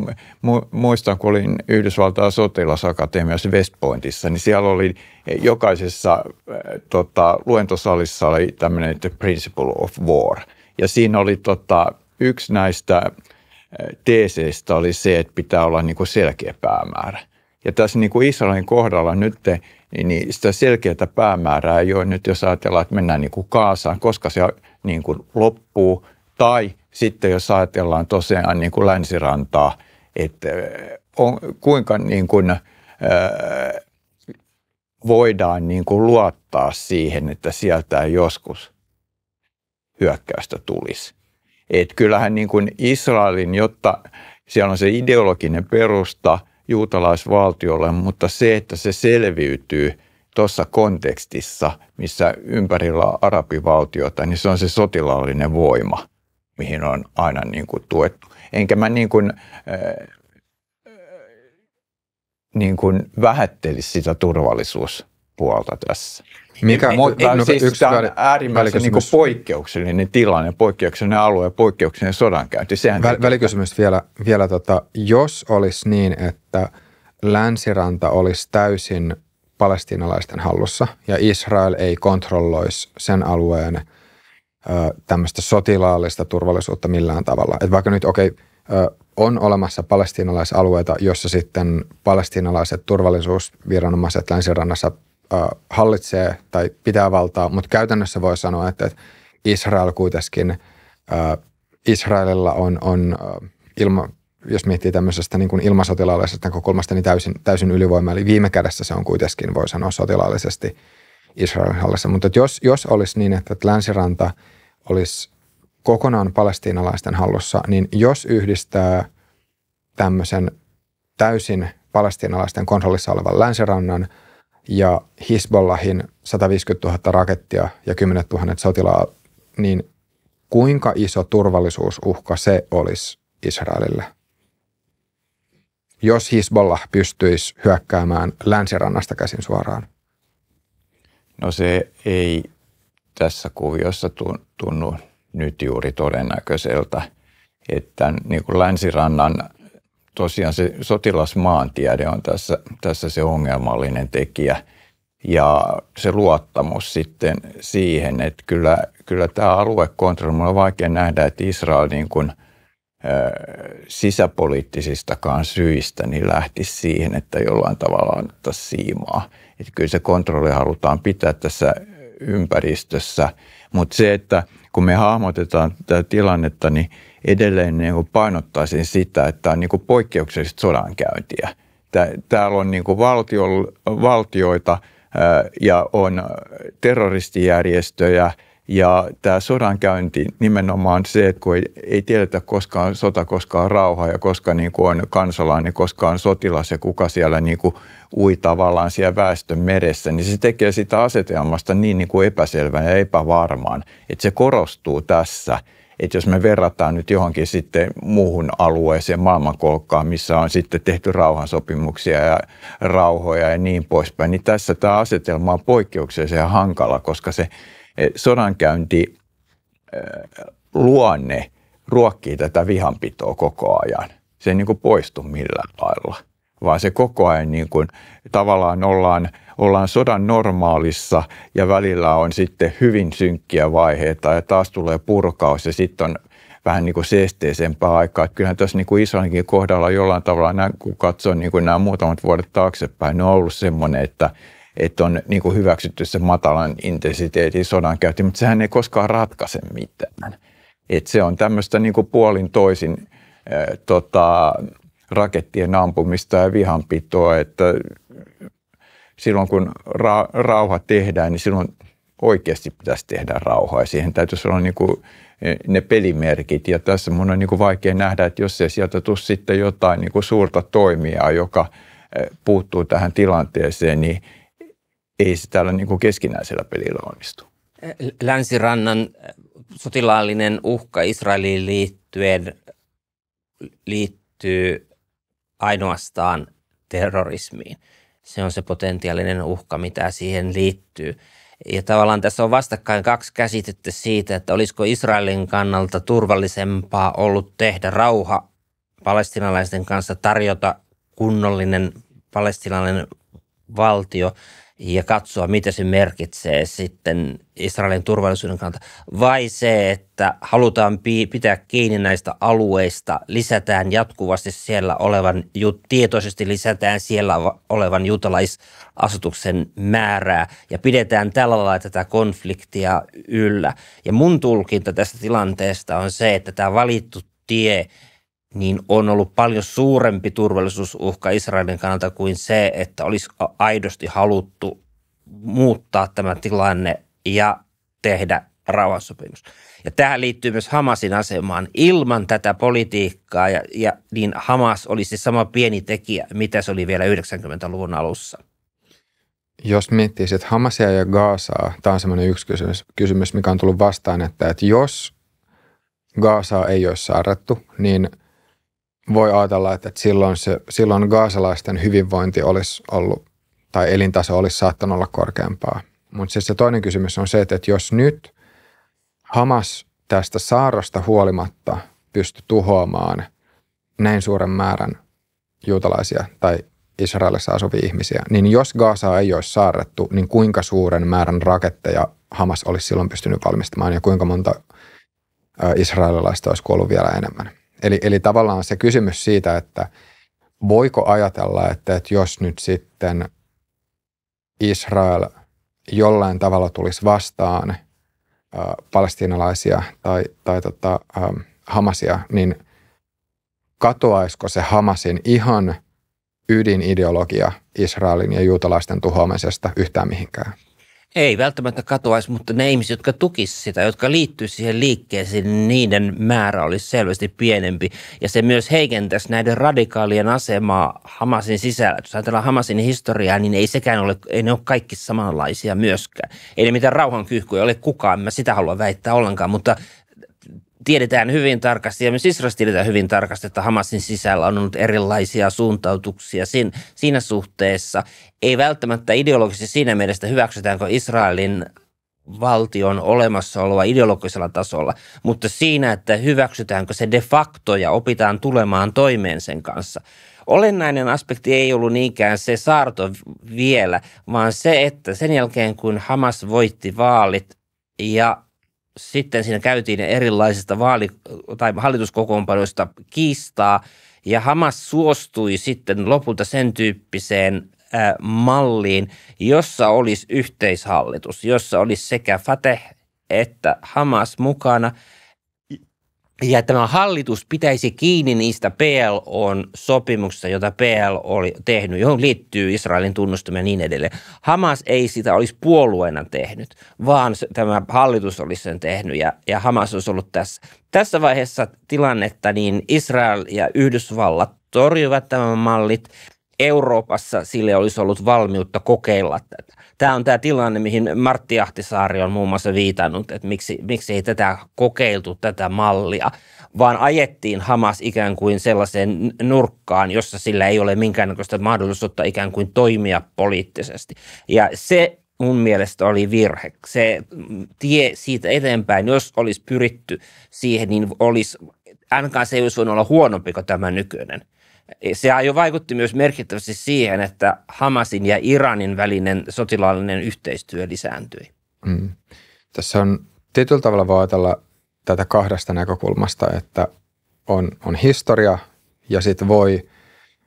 muistan, kun olin Yhdysvaltain sotilasakatemiassa West Pointissa, niin siellä oli jokaisessa eh, tota, luentosalissa oli tämmöinen The Principle of War. Ja siinä oli tota, yksi näistä teeseistä oli se, että pitää olla niinku selkeä päämäärä. Ja tässä niin kuin Israelin kohdalla nyt niin, niin sitä selkeää päämäärää ei ole nyt, jos ajatellaan, että mennään niin kuin Kaasaan, koska se niin kuin loppuu. Tai sitten jos ajatellaan tosiaan niin kuin länsirantaa, että eh, on, kuinka niin kuin, eh, voidaan niin kuin luottaa siihen, että sieltä joskus hyökkäystä tulisi. Et kyllähän niin kuin Israelin, jotta siellä on se ideologinen perusta, juutalaisvaltiolle, mutta se, että se selviytyy tuossa kontekstissa, missä ympärillä on arabivaltiota, niin se on se sotilaallinen voima, mihin on aina niin kuin tuettu. Enkä mä niin kuin, äh, äh niin kuin vähättelisi sitä turvallisuuspuolta tässä. Mikä Mutta no, siis yksi tämä on äärimmäisen niin poikkeuksellinen tilanne, poikkeuksellinen alue ja poikkeuksellinen sodankäynti. Sehän Väl, välikysymys vielä, vielä tota, jos olisi niin, että länsiranta olisi täysin palestiinalaisten hallussa ja Israel ei kontrolloisi sen alueen ö, tämmöistä sotilaallista turvallisuutta millään tavalla. Et vaikka nyt okei, okay, on olemassa palestiinalaisalueita, jossa sitten palestiinalaiset turvallisuusviranomaiset länsirannassa – hallitsee tai pitää valtaa, mutta käytännössä voi sanoa, että Israel kuitenkin, Israelilla on, on ilma, jos miettii tämmöisestä niin kuin ilmasotilaallisesta näkökulmasta, niin täysin, täysin ylivoima. Eli viime kädessä se on kuitenkin, voi sanoa, sotilaallisesti Israelin hallissa. Mutta jos, jos olisi niin, että länsiranta olisi kokonaan palestiinalaisten hallussa, niin jos yhdistää tämmöisen täysin palestiinalaisten kontrollissa olevan länsirannan – ja Hisbollahin 150 000 rakettia ja 10 000 sotilaa, niin kuinka iso turvallisuusuhka se olisi Israelille? Jos Hisbollah pystyisi hyökkäämään länsirannasta käsin suoraan. No se ei tässä kuviossa tunnu nyt juuri todennäköiseltä, että niin kuin länsirannan tosiaan se sotilasmaantiede on tässä, tässä se ongelmallinen tekijä ja se luottamus sitten siihen, että kyllä, kyllä tämä aluekontrolli, minulla on vaikea nähdä, että Israel niin kuin – sisäpoliittisistakaan syistä niin lähti siihen, että jollain tavalla annettaisiin siimaa. Että kyllä se kontrolli halutaan pitää tässä ympäristössä, mutta se, että kun me hahmotetaan tätä tilannetta, niin – edelleen niin kuin painottaisin sitä, että tämä on niin kuin poikkeuksellista sodankäyntiä. Täällä on niin kuin valtio, valtioita ja on terroristijärjestöjä ja tämä sodankäynti nimenomaan se, että kun ei, ei tiedetä koskaan sota, koskaan rauha ja koska niin kuin on kansalainen, koskaan on sotilas ja kuka siellä niin kuin ui tavallaan siellä väestön meressä, niin se tekee sitä asetelmasta niin, niin kuin epäselvän ja epävarmaan, että se korostuu tässä – että jos me verrataan nyt johonkin sitten muuhun alueeseen, maailmankolkkaan, missä on sitten tehty rauhansopimuksia ja rauhoja ja niin poispäin, niin tässä tämä asetelma on poikkeuksellisen hankala, koska se eh, sodankäynti eh, luonne ruokkii tätä vihanpitoa koko ajan. Se ei niin kuin poistu millään lailla, vaan se koko ajan niin kuin, tavallaan ollaan – ollaan sodan normaalissa ja välillä on sitten hyvin synkkiä vaiheita ja taas tulee purkaus ja sitten on vähän niin kuin seesteisempää aikaa. Että kyllähän tässä niin kuin Islannin kohdalla jollain tavalla, nämä, kun katsoo niin kuin nämä muutamat vuodet taaksepäin, ne on ollut semmoinen, että, että on niin kuin hyväksytty se matalan intensiteetin sodan käytti, mutta sehän ei koskaan ratkaise mitään. Et se on tämmöistä niin kuin puolin toisin äh, tota, rakettien ampumista ja vihanpitoa, että silloin kun ra- rauha tehdään, niin silloin oikeasti pitäisi tehdä rauhaa. siihen täytyisi olla niin kuin e, ne pelimerkit. Ja tässä mun on niin kuin vaikea nähdä, että jos ei sieltä tule sitten jotain niin kuin suurta toimijaa, joka e, puuttuu tähän tilanteeseen, niin ei se täällä niin kuin keskinäisellä pelillä onnistu. Länsirannan sotilaallinen uhka Israeliin liittyen liittyy ainoastaan terrorismiin – se on se potentiaalinen uhka, mitä siihen liittyy. Ja tavallaan tässä on vastakkain kaksi käsitettä siitä, että olisiko Israelin kannalta turvallisempaa ollut tehdä rauha palestinalaisten kanssa, tarjota kunnollinen palestinalainen valtio – ja katsoa, mitä se merkitsee sitten Israelin turvallisuuden kannalta, vai se, että halutaan pitää kiinni näistä alueista, lisätään jatkuvasti siellä olevan, tietoisesti lisätään siellä olevan juutalaisasutuksen määrää ja pidetään tällä lailla tätä konfliktia yllä. Ja mun tulkinta tästä tilanteesta on se, että tämä valittu tie – niin on ollut paljon suurempi turvallisuusuhka Israelin kannalta kuin se, että olisi aidosti haluttu muuttaa tämä tilanne ja tehdä rauhansopimus. Ja tähän liittyy myös Hamasin asemaan. Ilman tätä politiikkaa, ja, ja, niin Hamas olisi sama pieni tekijä, mitä se oli vielä 90-luvun alussa. Jos miettii että Hamasia ja Gaasaa, tämä on semmoinen yksi kysymys, kysymys, mikä on tullut vastaan, että, että jos Gaasaa ei olisi saarrettu, niin – voi ajatella, että, silloin, se, silloin gaasalaisten hyvinvointi olisi ollut tai elintaso olisi saattanut olla korkeampaa. Mutta siis se toinen kysymys on se, että, jos nyt Hamas tästä saarosta huolimatta pystyi tuhoamaan näin suuren määrän juutalaisia tai Israelissa asuvia ihmisiä, niin jos Gaasaa ei olisi saarrettu, niin kuinka suuren määrän raketteja Hamas olisi silloin pystynyt valmistamaan ja kuinka monta israelilaista olisi kuollut vielä enemmän? Eli, eli tavallaan se kysymys siitä, että voiko ajatella, että, että jos nyt sitten Israel jollain tavalla tulisi vastaan – palestiinalaisia tai, tai tota, ähm, Hamasia, niin katoaisiko se Hamasin ihan ydinideologia Israelin ja juutalaisten tuhoamisesta yhtään mihinkään? Ei välttämättä katoaisi, mutta ne ihmiset, jotka tukisivat sitä, jotka liittyisivät siihen liikkeeseen, niin niiden määrä olisi selvästi pienempi. Ja se myös heikentäisi näiden radikaalien asemaa Hamasin sisällä. Jos ajatellaan Hamasin historiaa, niin ei sekään ole, ei ne ole kaikki samanlaisia myöskään. Ei ne mitään rauhankyyhkuja ole kukaan, mä sitä haluan väittää ollenkaan, mutta tiedetään hyvin tarkasti, ja myös Israelissa tiedetään hyvin tarkasti, että Hamasin sisällä on ollut erilaisia suuntautuksia siinä, siinä suhteessa. Ei välttämättä ideologisesti siinä mielessä hyväksytäänkö Israelin valtion olemassaoloa ideologisella tasolla, mutta siinä, että hyväksytäänkö se de facto ja opitaan tulemaan toimeen sen kanssa. Olennainen aspekti ei ollut niinkään se saarto vielä, vaan se, että sen jälkeen kun Hamas voitti vaalit ja sitten siinä käytiin erilaisista vaali- tai hallituskokoonpanoista kiistaa, ja Hamas suostui sitten lopulta sen tyyppiseen malliin, jossa olisi yhteishallitus, jossa olisi sekä Fateh että Hamas mukana – ja tämä hallitus pitäisi kiinni niistä PLO-sopimuksista, jota PL oli tehnyt, johon liittyy Israelin tunnustaminen ja niin edelleen. Hamas ei sitä olisi puolueena tehnyt, vaan se, tämä hallitus olisi sen tehnyt ja, ja Hamas olisi ollut tässä. Tässä vaiheessa tilannetta niin Israel ja Yhdysvallat torjuvat tämän mallit. Euroopassa sille olisi ollut valmiutta kokeilla tätä tämä on tämä tilanne, mihin Martti Ahtisaari on muun muassa viitannut, että miksi, miksi ei tätä kokeiltu, tätä mallia, vaan ajettiin Hamas ikään kuin sellaiseen nurkkaan, jossa sillä ei ole minkäännäköistä mahdollisuutta ikään kuin toimia poliittisesti. Ja se mun mielestä oli virhe. Se tie siitä eteenpäin, jos olisi pyritty siihen, niin olisi, ainakaan se ei olisi voinut olla huonompi kuin tämä nykyinen – se jo vaikutti myös merkittävästi siihen, että Hamasin ja Iranin välinen sotilaallinen yhteistyö lisääntyi. Mm. Tässä on tietyllä tavalla voi ajatella tätä kahdesta näkökulmasta, että on, on historia ja sitten voi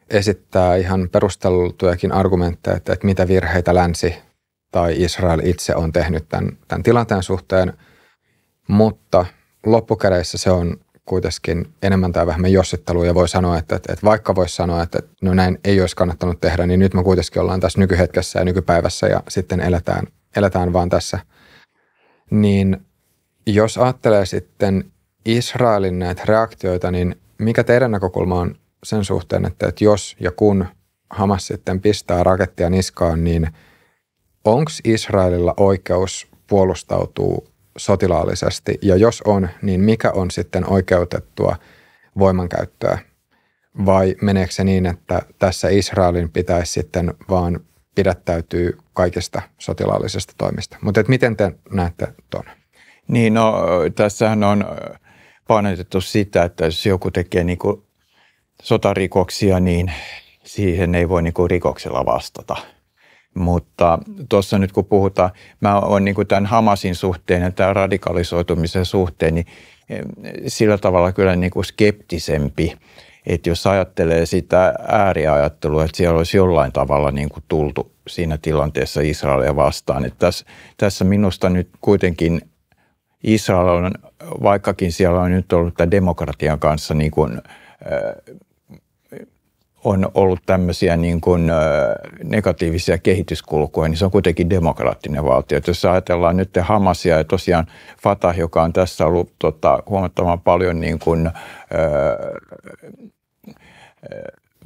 esittää ihan perusteltujakin argumentteja, että, että mitä virheitä länsi tai Israel itse on tehnyt tämän, tämän tilanteen suhteen, mutta loppukädessä se on kuitenkin enemmän tai vähemmän jossittelua ja voi sanoa, että, että, että vaikka voisi sanoa, että no näin ei olisi kannattanut tehdä, niin nyt me kuitenkin ollaan tässä nykyhetkessä ja nykypäivässä ja sitten eletään, eletään vaan tässä. Niin jos ajattelee sitten Israelin näitä reaktioita, niin mikä teidän näkökulma on sen suhteen, että, että jos ja kun Hamas sitten pistää rakettia niskaan, niin onko Israelilla oikeus puolustautua sotilaallisesti? Ja jos on, niin mikä on sitten oikeutettua voimankäyttöä? Vai meneekö se niin, että tässä Israelin pitäisi sitten vaan pidättäytyy kaikista sotilaallisesta toimista? Mutta miten te näette tuon? Niin, no tässähän on äh, painotettu sitä, että jos joku tekee niin kuin sotarikoksia, niin siihen ei voi niin kuin rikoksella vastata – mutta tuossa nyt kun puhutaan, mä oon niin tämän Hamasin suhteen ja tämän radikalisoitumisen suhteen, niin eh, sillä tavalla kyllä niin kuin skeptisempi. Että jos ajattelee sitä ääriajattelua, että siellä olisi jollain tavalla niin kuin tultu siinä tilanteessa Israelia vastaan. Että tässä, tässä minusta nyt kuitenkin Israel on, vaikkakin siellä on nyt ollut tämän demokratian kanssa niin kuin, eh, on ollut tämmöisiä niin kuin, negatiivisia kehityskulkuja, niin se on kuitenkin demokraattinen valtio. Että jos ajatellaan nyt Hamasia ja tosiaan Fatah, joka on tässä ollut tota, huomattavan paljon niin kuin, öö,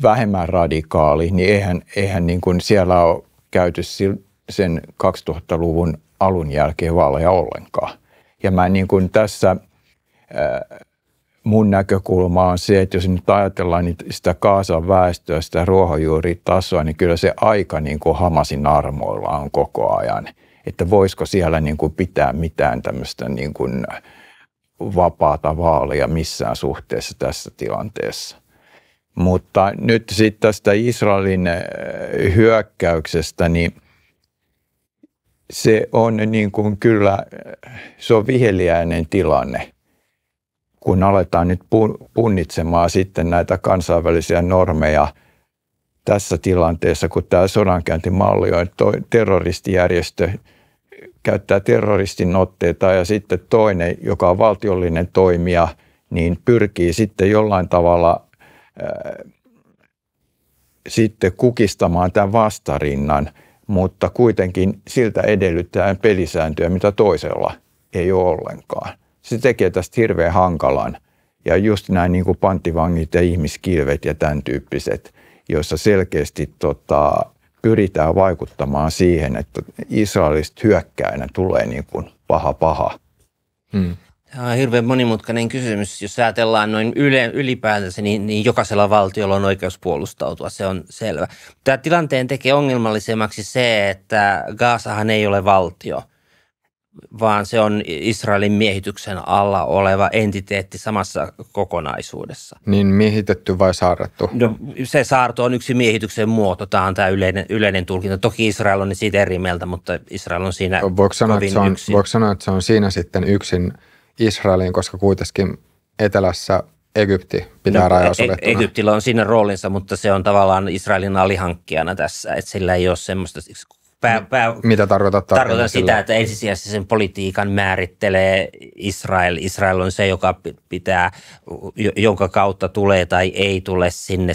vähemmän radikaali, niin eihän, eihän niin kuin siellä ole käyty sen 2000-luvun alun jälkeen vaaleja ollenkaan. Ja mä niin kuin tässä mun näkökulma on se, että jos nyt ajatellaan niin sitä Kaasan väestöä, sitä ruohonjuuritasoa, niin kyllä se aika niin kuin Hamasin armoilla on koko ajan. Että voisiko siellä niin kuin pitää mitään tämmöistä niin kuin vapaata vaalia missään suhteessa tässä tilanteessa. Mutta nyt sitten tästä Israelin eh, hyökkäyksestä, niin se on niin kuin kyllä, eh, se on viheliäinen tilanne – kun aletaan nyt punnitsemaan sitten näitä kansainvälisiä normeja tässä tilanteessa, kun tämä sodankäyntimalli on, terroristijärjestö käyttää terroristin otteita ja sitten toinen, joka on valtiollinen toimija, niin pyrkii sitten jollain tavalla sitten kukistamaan tämän vastarinnan, mutta kuitenkin siltä edellyttää pelisääntöjä, mitä toisella ei ole ollenkaan se tekee tästä hirveän hankalan. Ja just näin niin kuin panttivangit ja ihmiskilvet ja tämän tyyppiset, joissa selkeästi tota, pyritään vaikuttamaan siihen, että Israelista hyökkäinä tulee niin kuin paha paha. Hmm. Tämä on hirveän monimutkainen kysymys. Jos ajatellaan noin yle, ylipäätänsä, niin, niin jokaisella valtiolla on oikeus puolustautua, se on selvä. Tämä tilanteen tekee ongelmallisemmaksi se, että Gaasahan ei ole valtio – vaan se on Israelin miehityksen alla oleva entiteetti samassa kokonaisuudessa. Niin miehitetty vai saarattu? No, se saarto on yksi miehityksen muoto. Tämä on tämä yleinen, yleinen tulkinta. Toki Israel on siitä eri mieltä, mutta Israel on siinä voiko sanoa, että se on, yksin. Voiko sanoa, että se on siinä sitten yksin Israelin, koska kuitenkin etelässä Egypti pitää no, rajaa e-, e- Egyptillä on siinä roolinsa, mutta se on tavallaan Israelin alihankkijana tässä, että sillä ei ole semmoista pää, pää, Mitä tarkoitat Tarkoitan sitä, että ensisijaisesti sen politiikan määrittelee Israel. Israel on se, joka pitää, jonka kautta tulee tai ei tule sinne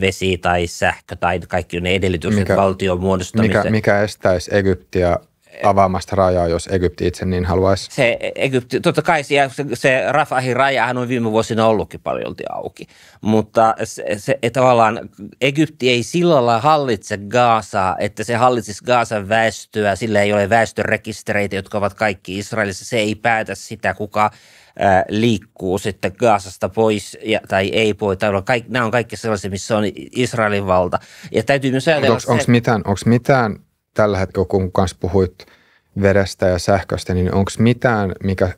vesi tai sähkö tai kaikki ne edellytykset mikä, valtion muodostamiseen. Mikä, mikä estäisi Egyptiä avaamasta rajaa, jos Egypti itse niin haluaisi. Se Egypti, totta kai se, se Rafahin rajahan on viime vuosina ollutkin paljon auki, mutta se, se e, tavallaan Egypti ei sillä lailla hallitse Gaasaa, että se hallitsisi Gaasan väestöä, sillä ei ole väestörekistereitä, jotka ovat kaikki Israelissa, se ei päätä sitä, kuka liikkuu sitten Gaasasta pois ja, tai ei pois. Tai on kaikki, nämä on kaikki sellaisia, missä on Israelin valta. Ja täytyy myös ajatella... Onko mitään, onks mitään tällä hetkellä, kun kanssa puhuit vedestä ja sähköstä, niin onko mitään, mikä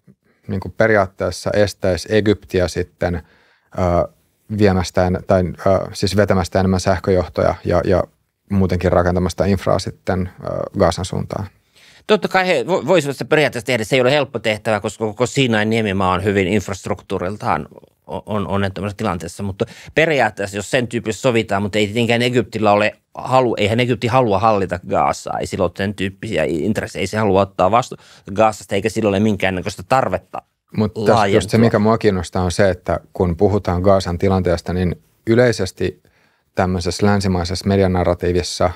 niin kuin periaatteessa estäisi Egyptiä sitten viemästä en, tai äh, siis vetämästä enemmän sähköjohtoja ja, ja muutenkin rakentamasta infraa sitten äh, Gaasan suuntaan? Totta kai he voisivat se periaatteessa tehdä. Se ei ole helppo tehtävä, koska koko Siinain niemimaa on hyvin infrastruktuuriltaan on onnettomassa tilanteessa. Mutta periaatteessa, jos sen tyyppistä sovitaan, mutta ei tietenkään Egyptillä ole halu, eihän Egypti halua hallita Gaasaa, ei silloin sen tyyppisiä intressejä, ei se halua ottaa vastu Gaasasta, eikä silloin ole minkäännäköistä tarvetta Mutta just se, mikä mua kiinnostaa, on se, että kun puhutaan Gaasan tilanteesta, niin yleisesti tämmöisessä länsimaisessa medianarratiivissa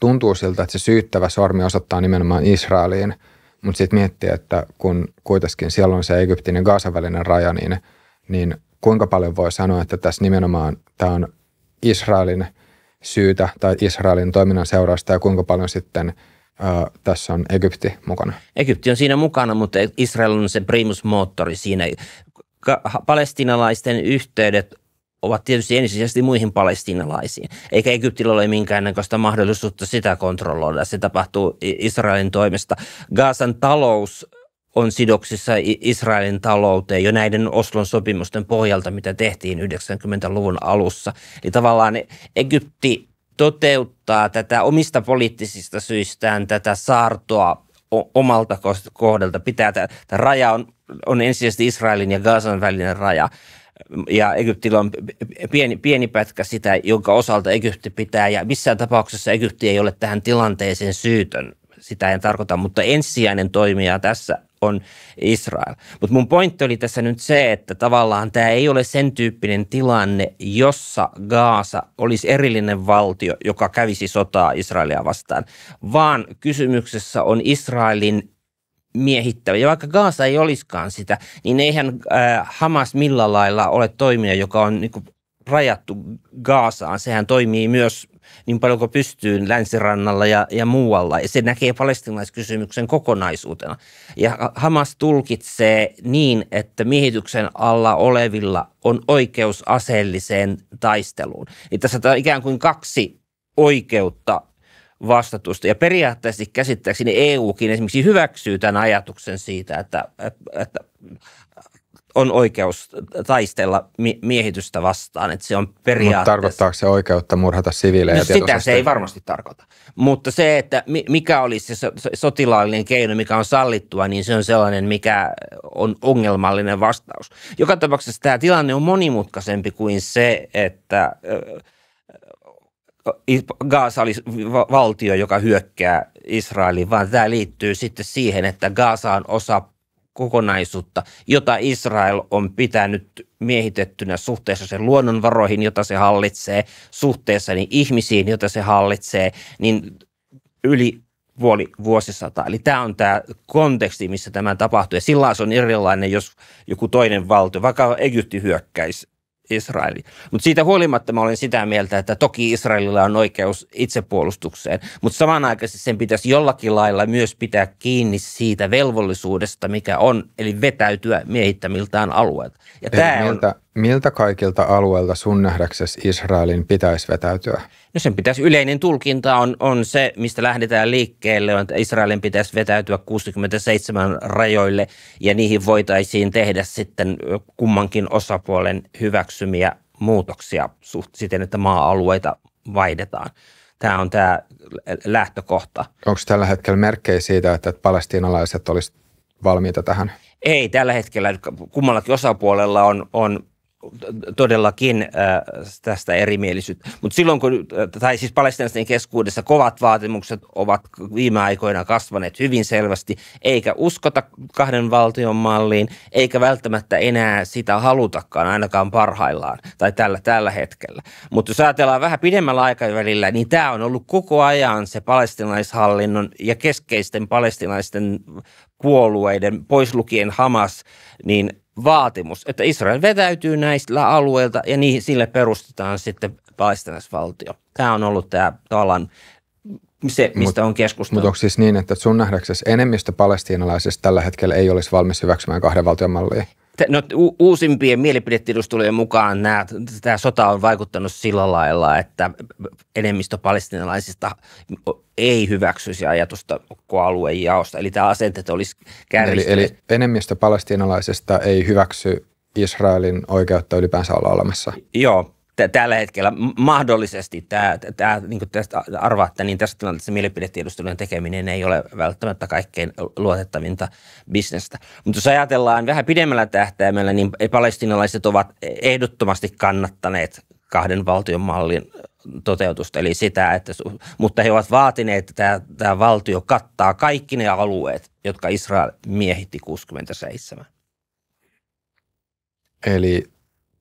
tuntuu siltä, että se syyttävä sormi osoittaa nimenomaan Israeliin, mutta sitten miettii, että kun kuitenkin siellä on se Egyptin ja Gaasan välinen raja, niin – niin kuinka paljon voi sanoa, että tässä nimenomaan tämä on Israelin syytä tai Israelin toiminnan seurausta ja kuinka paljon sitten ö, tässä on Egypti mukana? Egypti on siinä mukana, mutta Israel on se primus moottori siinä. palestinalaisten yhteydet ovat tietysti ensisijaisesti muihin palestinalaisiin, eikä Egyptillä ole minkäännäköistä mahdollisuutta sitä kontrolloida. Se tapahtuu Israelin toimesta. Gaasan talous on sidoksissa Israelin talouteen jo näiden Oslon sopimusten pohjalta, mitä tehtiin 90-luvun alussa. Eli tavallaan Egypti toteuttaa tätä omista poliittisista syistään tätä saartoa omalta kohdalta. Pitää tämä, tämä raja on, on ensisijaisesti Israelin ja Gazan välinen raja ja Egyptillä on pieni, pieni pätkä sitä, jonka osalta Egypti pitää, ja missään tapauksessa Egypti ei ole tähän tilanteeseen syytön, sitä en tarkoita, mutta ensisijainen toimija tässä on Israel. Mutta mun pointti oli tässä nyt se, että tavallaan tämä ei ole sen tyyppinen tilanne, jossa Gaasa olisi erillinen valtio, joka kävisi sotaa Israelia vastaan, vaan kysymyksessä on Israelin miehittävä. Ja vaikka Gaasa ei olisikaan sitä, niin eihän äh, Hamas millään lailla ole toimija, joka on niin kuin, rajattu Gaasaan. Sehän toimii myös niin paljonko pystyy länsirannalla ja, ja muualla. Ja se näkee palestinaiskysymyksen kokonaisuutena. Ja Hamas tulkitsee niin, että miehityksen alla olevilla on oikeus aseelliseen taisteluun. Niin tässä on ikään kuin kaksi oikeutta vastatusta. Ja periaatteessa käsittääkseni EUkin esimerkiksi hyväksyy tämän ajatuksen siitä, että, että on oikeus taistella miehitystä vastaan, että se on periaatteessa. Mutta tarkoittaako se oikeutta murhata siviilejä? No, sitä se ei varmasti tarkoita. Mutta se, että mikä olisi se sotilaallinen keino, mikä on sallittua, niin se on sellainen, mikä on ongelmallinen vastaus. Joka tapauksessa tämä tilanne on monimutkaisempi kuin se, että Gaasa olisi valtio, joka hyökkää Israeliin, vaan tämä liittyy sitten siihen, että Gaasa on osa kokonaisuutta, jota Israel on pitänyt miehitettynä suhteessa sen luonnonvaroihin, jota se hallitsee, suhteessa niin ihmisiin, jota se hallitsee, niin yli puoli vuosisata. Eli tämä on tämä konteksti, missä tämä tapahtuu. Ja sillä se on erilainen, jos joku toinen valtio, vaikka Egypti hyökkäisi Israeli. Mutta siitä huolimatta mä olen sitä mieltä, että toki Israelilla on oikeus itsepuolustukseen, mutta samanaikaisesti sen pitäisi jollakin lailla myös pitää kiinni siitä velvollisuudesta, mikä on, eli vetäytyä miehittämiltään alueelta. Ja tämä on Miltä kaikilta alueilta sun nähdäksesi Israelin pitäisi vetäytyä? No sen pitäisi, yleinen tulkinta on, on se, mistä lähdetään liikkeelle, on, että Israelin pitäisi vetäytyä 67 rajoille ja niihin voitaisiin tehdä sitten kummankin osapuolen hyväksymiä muutoksia suht, siten, että maa-alueita vaihdetaan. Tämä on tämä lähtökohta. Onko tällä hetkellä merkkejä siitä, että palestiinalaiset olisivat valmiita tähän? Ei tällä hetkellä. Kummallakin osapuolella on, on todellakin äh, tästä erimielisyyttä. Mutta silloin kun, äh, tai siis palestinaisten keskuudessa kovat vaatimukset ovat viime aikoina kasvaneet hyvin selvästi, eikä uskota kahden valtion malliin, eikä välttämättä enää sitä halutakaan ainakaan parhaillaan tai tällä, tällä hetkellä. Mutta jos ajatellaan vähän pidemmällä aikavälillä, niin tämä on ollut koko ajan se palestinaishallinnon ja keskeisten palestinaisten puolueiden, poislukien Hamas, niin – vaatimus, että Israel vetäytyy näistä alueilta ja niihin, sille perustetaan sitten palestinaisvaltio. Tämä on ollut tämä tavallaan se, mistä mut, on keskusteltu. Mutta onko siis niin, että sun nähdäksesi enemmistö palestiinalaisista tällä hetkellä ei olisi valmis hyväksymään kahden valtion mallia? no, uusimpien mielipidetiedustelujen mukaan nämä, tämä sota on vaikuttanut sillä lailla, että enemmistö palestinalaisista ei hyväksyisi ajatusta alueen jaosta. Eli tämä asenteet olisi kärjistynyt. Eli, eli enemmistö palestinalaisista ei hyväksy Israelin oikeutta ylipäänsä olla olemassa. Joo, tällä hetkellä mahdollisesti tämä, tämä niin kuin tästä arvaatte, niin tässä tilanteessa mielipidetiedustelujen tekeminen ei ole välttämättä kaikkein luotettavinta bisnestä. Mutta jos ajatellaan vähän pidemmällä tähtäimellä, niin palestinalaiset ovat e, ehdottomasti kannattaneet kahden valtion mallin toteutusta, eli sitä, että, mutta he ovat vaatineet, että tämä, tämä valtio kattaa kaikki ne alueet, jotka Israel miehitti 67. Eli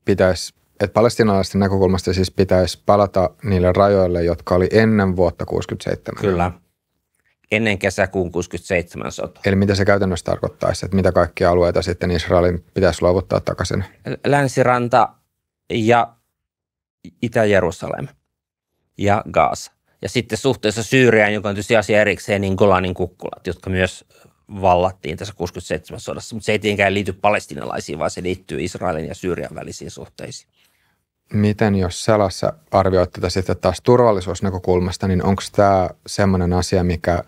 pitäisi että palestinaalaisten näkökulmasta siis pitäisi palata niille rajoille, jotka oli ennen vuotta 67. Kyllä. Ennen kesäkuun 67 sota. Eli mitä se käytännössä tarkoittaisi, että mitä kaikkia alueita sitten Israelin pitäisi luovuttaa takaisin? Länsiranta ja Itä-Jerusalem ja Gaza. Ja sitten suhteessa Syyriään, joka on tietysti asia erikseen, niin Golanin kukkulat, jotka myös vallattiin tässä 67 sodassa, mutta se ei tietenkään liity palestinalaisiin, vaan se liittyy Israelin ja Syyrian välisiin suhteisiin miten jos selassa arvioit tätä sitten taas turvallisuusnäkökulmasta, niin onko tämä semmoinen asia, mikä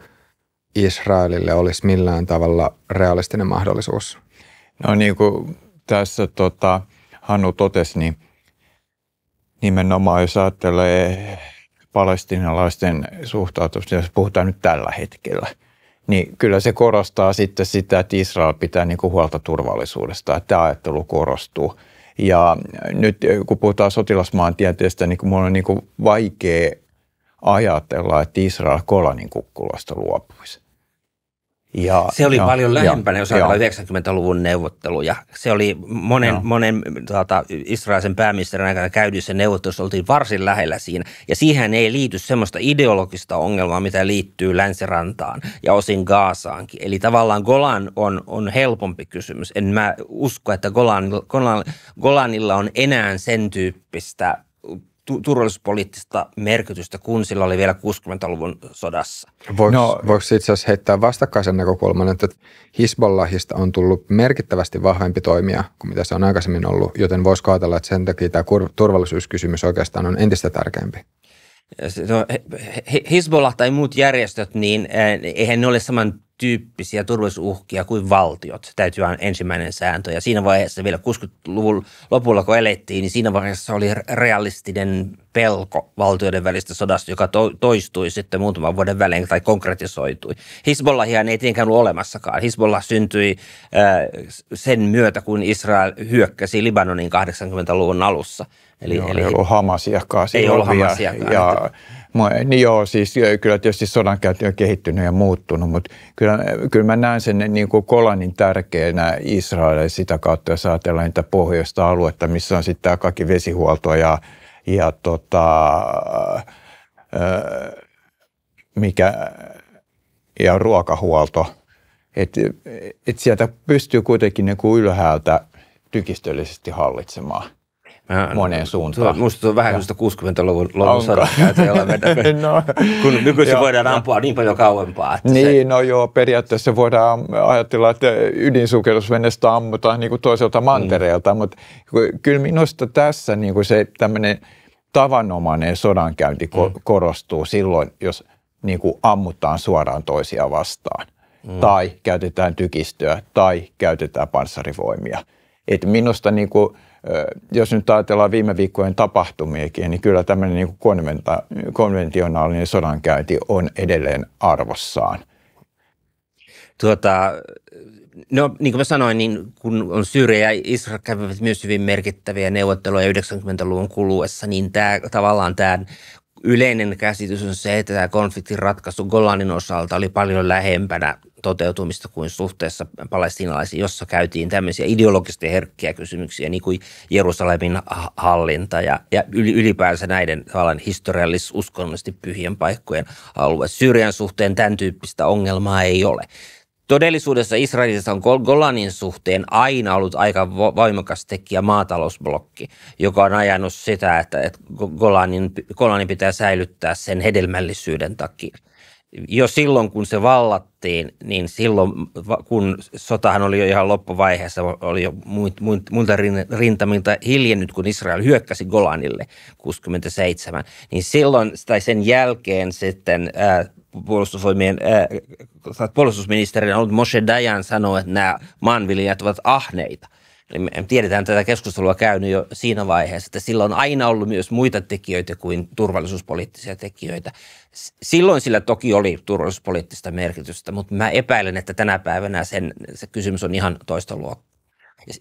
Israelille olisi millään tavalla realistinen mahdollisuus? No niin kuin tässä tota, Hannu totesi, niin nimenomaan jos ajattelee palestinalaisten suhtautumista, jos puhutaan nyt tällä hetkellä, niin kyllä se korostaa sitten sitä, että Israel pitää niin kuin huolta turvallisuudesta, että tämä ajattelu korostuu – ja nyt kun puhutaan sotilasmaantieteestä, niin minulla on niin kuin vaikea ajatella, että Israel Kolanin kukkulasta luopuisi. Ja, se oli ja, paljon lähempänä, jos ajatellaan 90-luvun neuvotteluja. Se oli monen, monen tuota, israelisen pääministerin aikana käydyissä neuvottelussa, oltiin varsin lähellä siinä. Ja siihen ei liity semmoista ideologista ongelmaa, mitä liittyy länsirantaan ja osin Gaasaankin. Eli tavallaan Golan on, on helpompi kysymys. En mä usko, että Golan, Golan, Golanilla on enää sen tyyppistä turvallisuuspoliittista merkitystä, kun sillä oli vielä 60-luvun sodassa. Voiko, no, voiko itse asiassa heittää vastakkaisen näkökulman, että Hisbollahista on tullut merkittävästi vahvempi toimija kuin mitä se on aikaisemmin ollut, joten voisi ajatella, että sen takia tämä turvallisuuskysymys oikeastaan on entistä tärkeämpi. No, Hisbollah tai muut järjestöt, niin eihän ne ole samantyyppisiä turvallisuusuhkia kuin valtiot. Täytyy olla ensimmäinen sääntö. Ja siinä vaiheessa vielä 60-luvun lopulla, kun elettiin, niin siinä vaiheessa oli realistinen pelko valtioiden välistä sodasta, joka toistui sitten muutaman vuoden välein tai konkretisoitui. Hisbollahia ei tietenkään ollut olemassakaan. Hisbollah syntyi sen myötä, kun Israel hyökkäsi Libanonin 80-luvun alussa – Eli, joo, eli ei ollut hamasiakaan. Ei ollut hamasiakaan. Ja, ja, niin joo, siis kyllä tietysti sodankäynti on kehittynyt ja muuttunut, mutta kyllä, kyllä mä näen sen niin kuin Kolanin tärkeänä Israelille sitä kautta, jos ajatellaan niitä pohjoista aluetta, missä on sitten tämä kaikki vesihuolto ja, ja tota, äh, mikä, ja ruokahuolto. Et, et sieltä pystyy kuitenkin niin kuin ylhäältä tykistöllisesti hallitsemaan. Äh, moneen suuntaan. se on vähän sellaista 60-luvun lopun no. kun nykyisin joo. voidaan ampua niin paljon kauempaa. Että niin, se... no joo, periaatteessa voidaan ajatella, että ydinsukellusvenestä ammutaan niin kuin toiselta mantereelta, mm. mutta kyllä minusta tässä niin kuin se tämmöinen tavanomainen sodankäynti mm. korostuu silloin, jos niin kuin ammutaan suoraan toisia vastaan. Mm. Tai käytetään tykistöä, tai käytetään panssarivoimia. Et minusta niin kuin, jos nyt ajatellaan viime viikkojen tapahtumiakin, niin kyllä tämmöinen niin kuin konventionaalinen sodankäynti on edelleen arvossaan. Tuota, no niin kuin mä sanoin, niin kun on Syyriä ja Israel kävivät myös hyvin merkittäviä neuvotteluja 90-luvun kuluessa, niin tämä, tavallaan tämä yleinen käsitys on se, että tämä konfliktin ratkaisu Golanin osalta oli paljon lähempänä toteutumista kuin suhteessa palestinalaisiin, jossa käytiin tämmöisiä ideologisesti herkkiä kysymyksiä, niin kuin Jerusalemin hallinta ja, ja ylipäänsä näiden tavallaan historiallis uskonnollisesti pyhien paikkojen alue. Syyrian suhteen tämän tyyppistä ongelmaa ei ole. Todellisuudessa Israelissa on Golanin suhteen aina ollut aika voimakas tekijä maatalousblokki, joka on ajanut sitä, että Golanin, Golanin pitää säilyttää sen hedelmällisyyden takia – jo silloin, kun se vallattiin, niin silloin, kun sotahan oli jo ihan loppuvaiheessa, oli jo muilta rintamilta hiljennyt, kun Israel hyökkäsi Golanille 67, niin silloin tai sen jälkeen sitten ää, äh, puolustusvoimien, ää, äh, ollut Moshe Dayan sanoi, että nämä maanviljelijät ovat ahneita – Eli me tiedetään että tätä keskustelua käynyt jo siinä vaiheessa, että sillä on aina ollut myös muita tekijöitä kuin turvallisuuspoliittisia tekijöitä. Silloin sillä toki oli turvallisuuspoliittista merkitystä, mutta mä epäilen, että tänä päivänä sen, se kysymys on ihan toista luokkaa.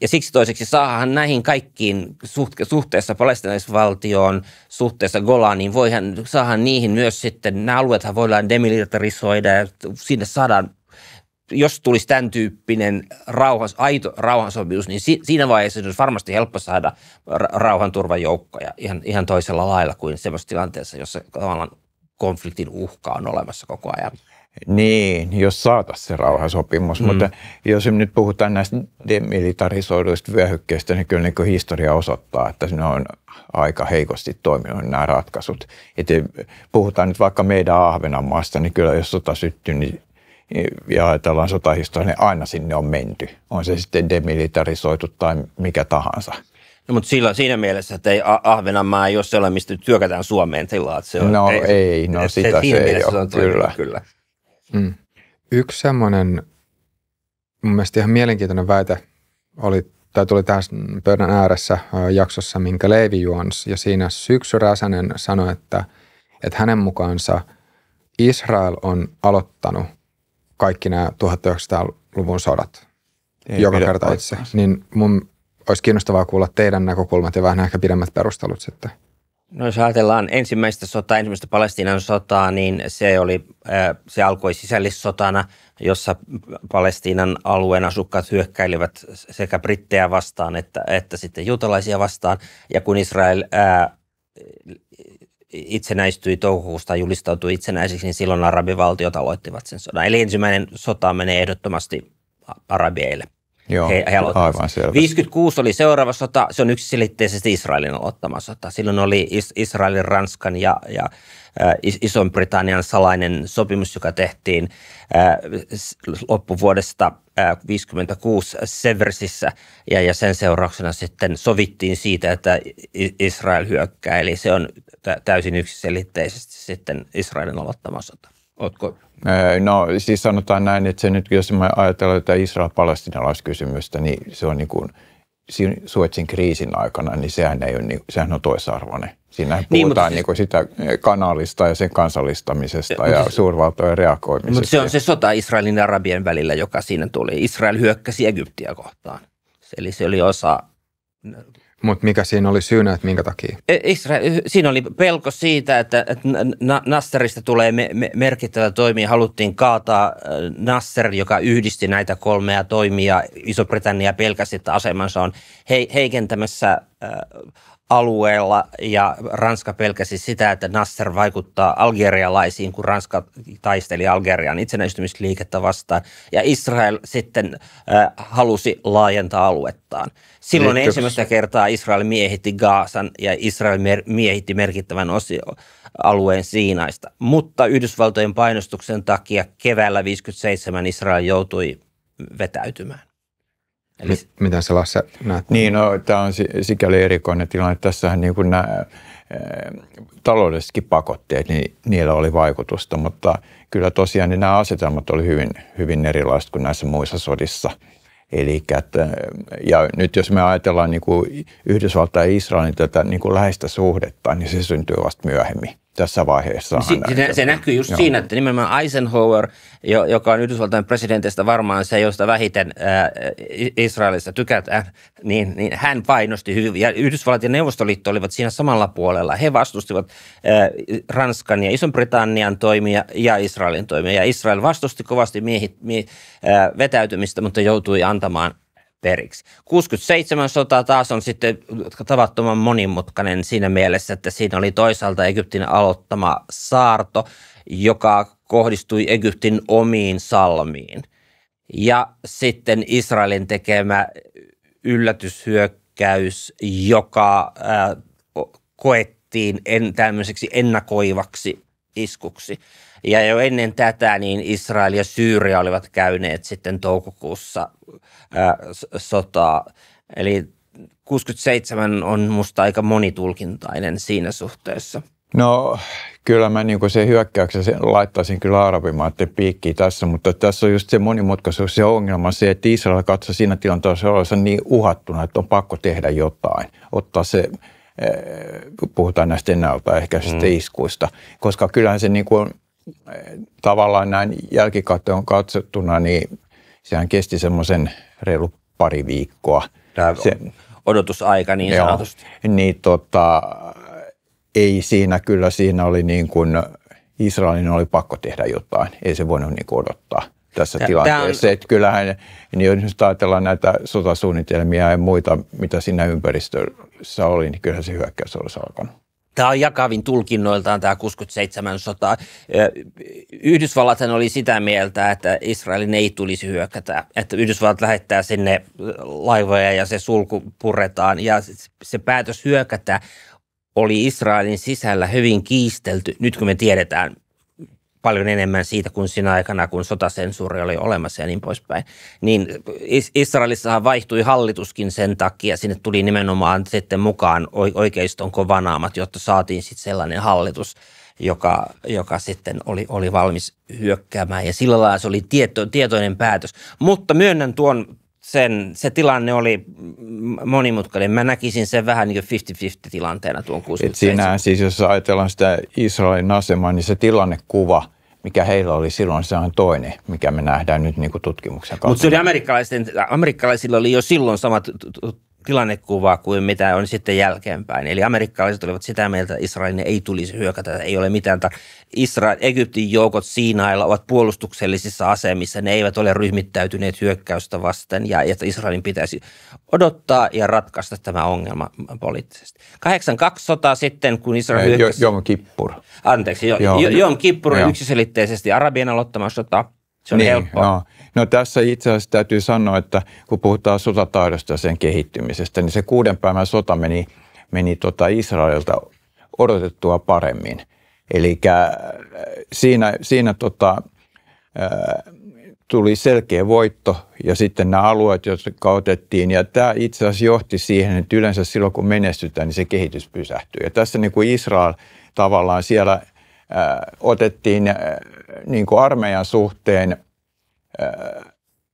Ja siksi toiseksi saahan näihin kaikkiin suhteessa palestinaisvaltioon, suhteessa Golaniin, voihan saahan niihin myös sitten, nämä alueethan voidaan demilitarisoida ja sinne saadaan jos tulisi tämän tyyppinen rauhas, aito rauhansopimus, niin si, siinä vaiheessa olisi varmasti helppo saada rauhanturvajoukkoja ihan, ihan toisella lailla kuin semmoisessa tilanteessa, jossa tavallaan konfliktin uhka on olemassa koko ajan. Niin, jos saataisiin se rauhansopimus, mm. mutta jos nyt puhutaan näistä demilitarisoiduista vyöhykkeistä, niin kyllä niin historia osoittaa, että ne on aika heikosti toiminut nämä ratkaisut. Et eh, puhutaan nyt vaikka meidän Ahvenanmaasta, niin kyllä jos sota syttyy, niin ja ajatellaan sotahistoria, niin aina sinne on menty. On se sitten demilitarisoitu tai mikä tahansa. No, mutta sillä, siinä mielessä, että ei Ahvenanmaa ei ole sellainen, mistä työkätään Suomeen että Se on, no ei, ei no se, sitä se, se ei ole, se on kyllä. kyllä. Mm. Yksi semmoinen mun mielestä ihan mielenkiintoinen väite oli, tai tuli tässä pöydän ääressä jaksossa, minkä Leivi juonsi, ja siinä Syksy Räsänen sanoi, että, että hänen mukaansa Israel on aloittanut kaikki nämä 1900-luvun sodat Ei joka kerta itse. Niin mun olisi kiinnostavaa kuulla teidän näkökulmat ja vähän ehkä pidemmät perustelut sitten. No jos ajatellaan ensimmäistä sotaa, ensimmäistä Palestiinan sotaa, niin se, oli, äh, se alkoi sisällissotana, jossa Palestiinan alueen asukkaat hyökkäilivät sekä brittejä vastaan että, että sitten juutalaisia vastaan. Ja kun Israel ää, äh, itsenäistyi toukokuusta julistautui itsenäisiksi, niin silloin arabivaltiot aloittivat sen sodan. Eli ensimmäinen sota menee ehdottomasti arabieille. Joo, he, he aivan selvä. 56 oli seuraava sota, se on yksiselitteisesti Israelin aloittama sota. Silloin oli Is- Israelin, Ranskan ja, ja äh, Ison-Britannian salainen sopimus, joka tehtiin äh, loppuvuodesta 56 äh, Seversissä ja, ja sen seurauksena sitten sovittiin siitä, että Israel hyökkää. Eli se on täysin yksiselitteisesti sitten Israelin aloittama sota. Ootko? No siis sanotaan näin, että se nyt, jos me ajatellaan tätä Israel-palestinalaiskysymystä, niin se on niin kuin Suetsin kriisin aikana, niin sehän, ei ole, niin, sehän on toisarvoinen. Siinä niin, puhutaan niin kuin siis, niinku sitä kanalista ja sen kansallistamisesta mutta, ja siis- suurvaltojen reagoimisesta. Mutta se on se sota Israelin ja Arabien välillä, joka siinä tuli. Israel hyökkäsi Egyptiä kohtaan. Eli se oli osa mutta mikä siinä oli syynä, että minkä takia? E, Israel, siinä oli pelko siitä, että, että Nasserista tulee me, me, merkittävä toimija. Haluttiin kaataa Nasser, joka yhdisti näitä kolmea toimia. Iso-Britannia pelkäsi, että asemansa on he, heikentämässä alueella ja Ranska pelkäsi sitä, että Nasser vaikuttaa algerialaisiin, kun Ranska taisteli Algerian itsenäistymisliikettä vastaan. Ja Israel sitten äh, halusi laajentaa aluettaan. Silloin Liittyks. ensimmäistä kertaa Israel miehitti Gaasan ja Israel mer- miehitti merkittävän osio alueen Siinaista. Mutta Yhdysvaltojen painostuksen takia keväällä 57 Israel joutui vetäytymään. Eli... Mit, se Lasse näet? Niin, no, tämä on sikäli erikoinen tilanne. Tässähän niin kuin nämä taloudellisetkin pakotteet, niin niillä oli vaikutusta, mutta kyllä tosiaan niin nämä asetelmat oli hyvin, hyvin erilaiset kuin näissä muissa sodissa. Eli että, ja nyt jos me ajatellaan niin Yhdysvaltain ja Israelin tätä niin kuin läheistä suhdetta, niin se syntyy vasta myöhemmin tässä vaiheessa. Si- se, se näkyy just Joo. siinä, että nimenomaan Eisenhower, jo, joka on Yhdysvaltain presidentistä varmaan se, josta vähiten äh, Israelissa tykätään, niin, niin hän painosti hyvin. Ja Yhdysvallat ja Neuvostoliitto olivat siinä samalla puolella. He vastustivat äh, Ranskan ja iso britannian toimia ja Israelin toimia. Ja Israel vastusti kovasti miehi, mie, äh, vetäytymistä, mutta joutui antamaan – periksi. 67 sota taas on sitten tavattoman monimutkainen siinä mielessä, että siinä oli toisaalta Egyptin aloittama saarto, joka kohdistui Egyptin omiin salmiin. Ja sitten Israelin tekemä yllätyshyökkäys, joka äh, koettiin en, tämmöiseksi ennakoivaksi iskuksi. Ja jo ennen tätä niin Israel ja Syyria olivat käyneet sitten toukokuussa ää, sotaa. Eli 67 on musta aika monitulkintainen siinä suhteessa. No kyllä mä niin se hyökkäyksen laittaisin kyllä arabimaiden piikkiin tässä, mutta tässä on just se monimutkaisuus ja ongelma se, että Israel katsoi siinä tilanteessa olevansa niin uhattuna, että on pakko tehdä jotain, ottaa se puhutaan näistä ennaltaehkäisistä mm. iskuista, koska kyllähän se niin kuin tavallaan näin jälkikattoon katsottuna, niin sehän kesti semmoisen reilu pari viikkoa. Tämä Se, odotusaika niin joo, sanotusti. Niin tota, ei siinä kyllä, siinä oli niin kuin, Israelin oli pakko tehdä jotain, ei se voinut niin kuin odottaa tässä tämä, tilanteessa. Tämän... Että kyllähän, niin jos ajatellaan näitä sotasuunnitelmia ja muita, mitä siinä ympäristössä oli, niin kyllähän se hyökkäys olisi alkanut. Tämä on jakavin tulkinnoiltaan tämä 67 sota. Yhdysvallat oli sitä mieltä, että Israelin ei tulisi hyökätä, että Yhdysvallat lähettää sinne laivoja ja se sulku puretaan ja se päätös hyökätä oli Israelin sisällä hyvin kiistelty, nyt kun me tiedetään, paljon enemmän siitä kuin sinä aikana, kun sotasensuuri oli olemassa ja niin poispäin. Niin Israelissahan vaihtui hallituskin sen takia, sinne tuli nimenomaan sitten mukaan oikeiston kovanaamat, jotta saatiin sitten sellainen hallitus, joka, joka sitten oli, oli valmis hyökkäämään. Ja sillä lailla se oli tieto, tietoinen päätös. Mutta myönnän tuon sen, se tilanne oli monimutkainen. Mä näkisin sen vähän niin 50-50 tilanteena tuon 67. Et siinä siis, jos ajatellaan sitä Israelin asemaa, niin se tilannekuva – mikä heillä oli silloin, se on toinen, mikä me nähdään nyt niin kuin tutkimuksen kautta. Mutta se oli amerikkalaisilla oli jo silloin samat tilannekuvaa kuin mitä on sitten jälkeenpäin. Eli amerikkalaiset olivat sitä mieltä, että Israelin ei tulisi hyökätä, ei ole mitään. Israel, Egyptin joukot Siinailla ovat puolustuksellisissa asemissa, ne eivät ole ryhmittäytyneet hyökkäystä vasten ja että Israelin pitäisi odottaa ja ratkaista tämä ongelma poliittisesti. 82 sitten, kun Israel hyökkäsi... Jom Kippur. Anteeksi, Jom Kippur yksiselitteisesti Arabien aloittama sota – se on niin, helppoa. No. no tässä itse asiassa täytyy sanoa, että kun puhutaan sotataidosta ja sen kehittymisestä, niin se kuuden päivän sota meni, meni tota Israelilta odotettua paremmin. Eli äh, siinä, siinä tota, äh, tuli selkeä voitto ja sitten nämä alueet, jotka otettiin. Ja tämä itse asiassa johti siihen, että yleensä silloin kun menestytään, niin se kehitys pysähtyy. Ja tässä niin kuin Israel tavallaan siellä – otettiin niin kuin armeijan suhteen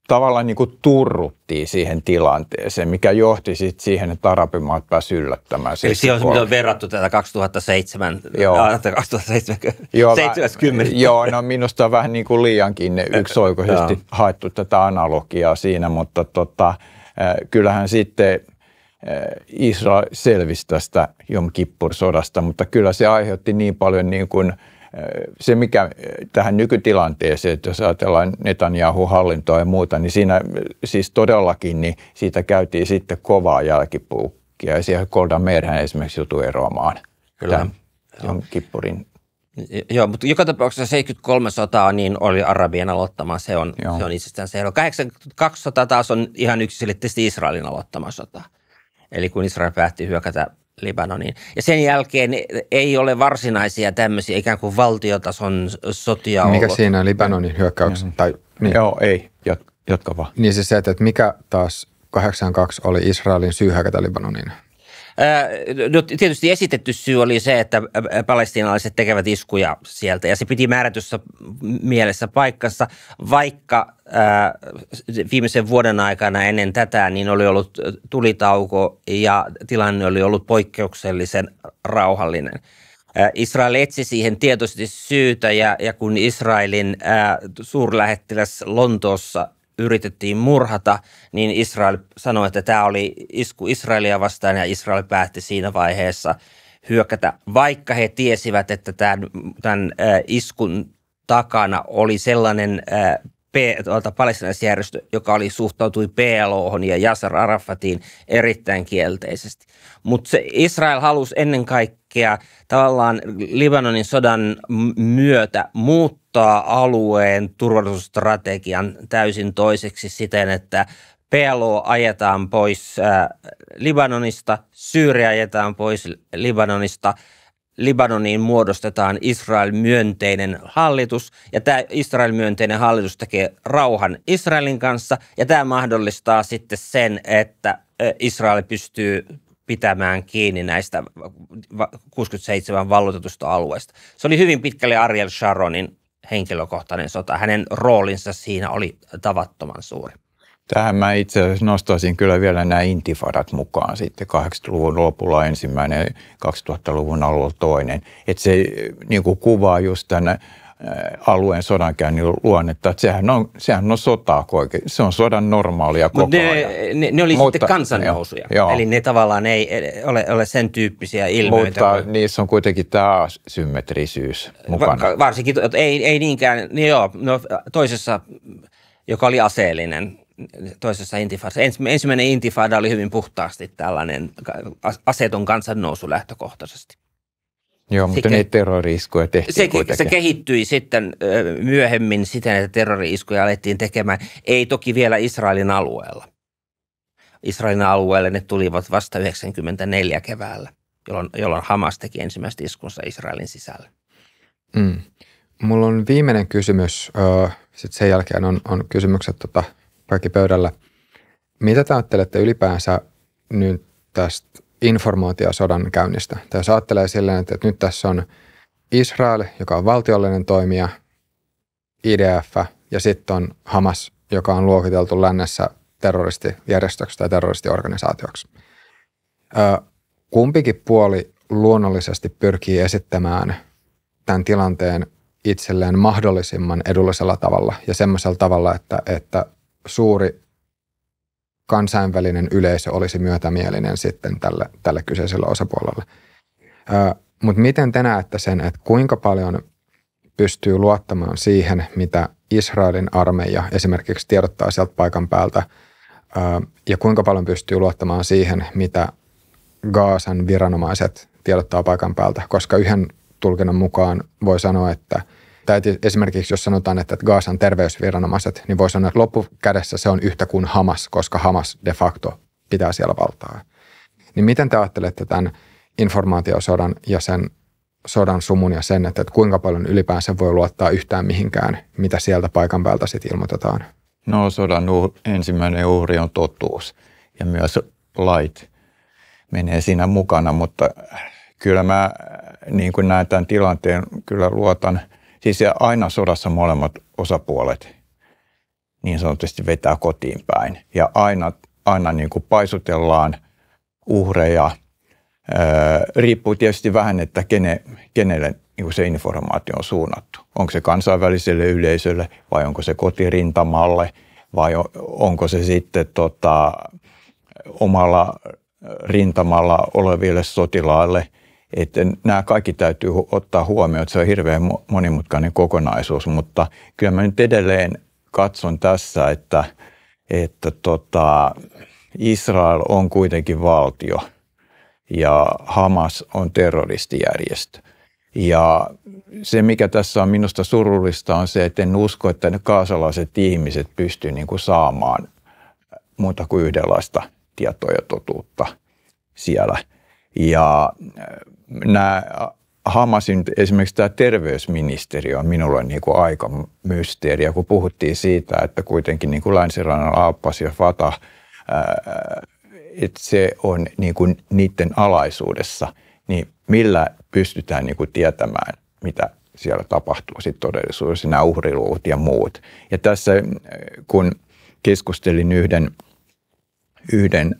tavallaan niin kuin turruttiin siihen tilanteeseen, mikä johti sitten siihen, että arabimaat pääsivät yllättämään. Eli siihen on, on verrattu tätä 2007, joo. 2007 ah, 2070. Joo, 70. joo, no minusta on vähän niin kuin liiankin yksioikoisesti haettu tätä analogiaa siinä, mutta tota, kyllähän sitten – Äh, Israel selvisi tästä Jom Kippur-sodasta, mutta kyllä se aiheutti niin paljon niin kuin äh, se, mikä äh, tähän nykytilanteeseen, että jos ajatellaan Netanjahun hallintoa ja muuta, niin siinä siis todellakin niin siitä käytiin sitten kovaa jälkipuukkia. Ja siellä Golda Meirhän esimerkiksi joutui eroamaan Kyllä. tämän Jom Kippurin Joo, mutta joka tapauksessa 73 sotaa niin oli Arabien aloittama, se on, Joo. se on itsestään se 82 sotaa taas on ihan yksiselitteisesti Israelin aloittama sotaa eli kun Israel päätti hyökätä Libanoniin. Ja sen jälkeen ei ole varsinaisia tämmöisiä ikään kuin valtiotason sotia Mikä ollut. siinä Libanonin hyökkäyksessä? Mm-hmm. Tai, niin. Joo, ei. jatka vaan. Niin siis se, että mikä taas 82 oli Israelin syy hyökätä Libanoniin? No, tietysti esitetty syy oli se, että palestiinalaiset tekevät iskuja sieltä ja se piti määrätyssä mielessä paikkassa, vaikka viimeisen vuoden aikana ennen tätä niin oli ollut tulitauko ja tilanne oli ollut poikkeuksellisen rauhallinen. Israel etsi siihen tietysti syytä ja, ja kun Israelin ää, suurlähettiläs Lontoossa yritettiin murhata, niin Israel sanoi, että tämä oli isku Israelia vastaan ja Israel päätti siinä vaiheessa hyökätä, vaikka he tiesivät, että tämän, tämän äh, iskun takana oli sellainen äh, palestinaisjärjestö, joka oli suhtautui PLOhon ja Yasser Arafatiin erittäin kielteisesti. Mutta Israel halusi ennen kaikkea kaikkea tavallaan Libanonin sodan myötä muuttaa alueen turvallisuusstrategian täysin toiseksi siten, että PLO ajetaan pois äh, Libanonista, Syyria ajetaan pois Libanonista, Libanoniin muodostetaan Israel-myönteinen hallitus ja tämä Israel-myönteinen hallitus tekee rauhan Israelin kanssa ja tämä mahdollistaa sitten sen, että äh, Israel pystyy pitämään kiinni näistä 67 valloitetusta alueesta. Se oli hyvin pitkälle Ariel Sharonin henkilökohtainen sota. Hänen roolinsa siinä oli tavattoman suuri. Tähän mä itse asiassa nostaisin kyllä vielä nämä intifadat mukaan sitten 80-luvun lopulla ensimmäinen, 2000-luvun alulla toinen. Että se eh, niin kuin kuvaa just tämän alueen sodankäynnin luonnetta. Että sehän, on, sehän on sotaa oikein. Se on sodan normaalia koko ne, ajan. Ne, ne oli Mutta, sitten kansannousuja. jo. Eli ne tavallaan ei e- ole, ole sen tyyppisiä ilmiöitä. Mutta kuin... niissä on kuitenkin tämä symmetrisyys mukana. Va, varsinkin, ei, ei niinkään, niin joo, no, toisessa, joka oli aseellinen, toisessa intifada. Ensimmäinen intifada oli hyvin puhtaasti tällainen aseton kansannousu lähtökohtaisesti. Joo, mutta se, niitä terrori-iskuja tehtiin se, kuitenkin. se kehittyi sitten myöhemmin siten, että terrori-iskuja alettiin tekemään, ei toki vielä Israelin alueella. Israelin alueelle ne tulivat vasta 94 keväällä, jolloin, jolloin Hamas teki ensimmäistä iskunsa Israelin sisällä. Mm. Mulla on viimeinen kysymys, sitten sen jälkeen on, on kysymykset tota, kaikki pöydällä. Mitä te ajattelette ylipäänsä nyt tästä informaatiosodan käynnistä. Tai jos ajattelee silleen, että nyt tässä on Israel, joka on valtiollinen toimija, IDF ja sitten on Hamas, joka on luokiteltu lännessä terroristijärjestöksi tai terroristiorganisaatioksi. Kumpikin puoli luonnollisesti pyrkii esittämään tämän tilanteen itselleen mahdollisimman edullisella tavalla ja semmoisella tavalla, että, että suuri kansainvälinen yleisö olisi myötämielinen sitten tälle, tälle kyseiselle osapuolelle. Mutta miten te näette sen, että kuinka paljon pystyy luottamaan siihen, mitä Israelin armeija esimerkiksi tiedottaa sieltä paikan päältä, ja kuinka paljon pystyy luottamaan siihen, mitä Gaasan viranomaiset tiedottaa paikan päältä, koska yhden tulkinnan mukaan voi sanoa, että – tai esimerkiksi jos sanotaan, että Gaasan terveysviranomaiset, niin voi sanoa, että loppukädessä se on yhtä kuin Hamas, koska Hamas de facto pitää siellä valtaa. Niin miten te ajattelette tämän informaatiosodan ja sen sodan sumun ja sen, että, kuinka paljon ylipäänsä voi luottaa yhtään mihinkään, mitä sieltä paikan päältä sitten ilmoitetaan? No sodan uur, ensimmäinen uhri on totuus ja myös lait menee siinä mukana, mutta kyllä mä niin kuin näen tämän tilanteen, kyllä luotan – Siis ja aina sodassa molemmat osapuolet niin sanotusti vetää kotiin päin. Ja aina, aina niin kuin paisutellaan uhreja. Öö, riippuu tietysti vähän, että kene, kenelle niin kuin se informaatio on suunnattu. Onko se kansainväliselle yleisölle vai onko se kotirintamalle vai onko se sitten tota, omalla rintamalla oleville sotilaille – että nämä kaikki täytyy ottaa huomioon, että se on hirveän monimutkainen kokonaisuus, mutta kyllä mä nyt edelleen katson tässä, että, että tota, Israel on kuitenkin valtio ja Hamas on terroristijärjestö. Ja se, mikä tässä on minusta surullista, on se, että en usko, että ne kaasalaiset ihmiset pystyvät niin kuin saamaan muuta kuin yhdenlaista tietoa ja totuutta siellä – ja äh, nämä äh, Hamasin esimerkiksi tämä terveysministeri on minulle niin kuin aika mysteeriä, kun puhuttiin siitä, että kuitenkin niin kuin länsirannan Aappas ja Fata, äh, että se on niin kuin niiden alaisuudessa, niin millä pystytään niin kuin tietämään, mitä siellä tapahtuu sitten todellisuudessa, nämä uhriluut ja muut. Ja tässä kun keskustelin yhden, yhden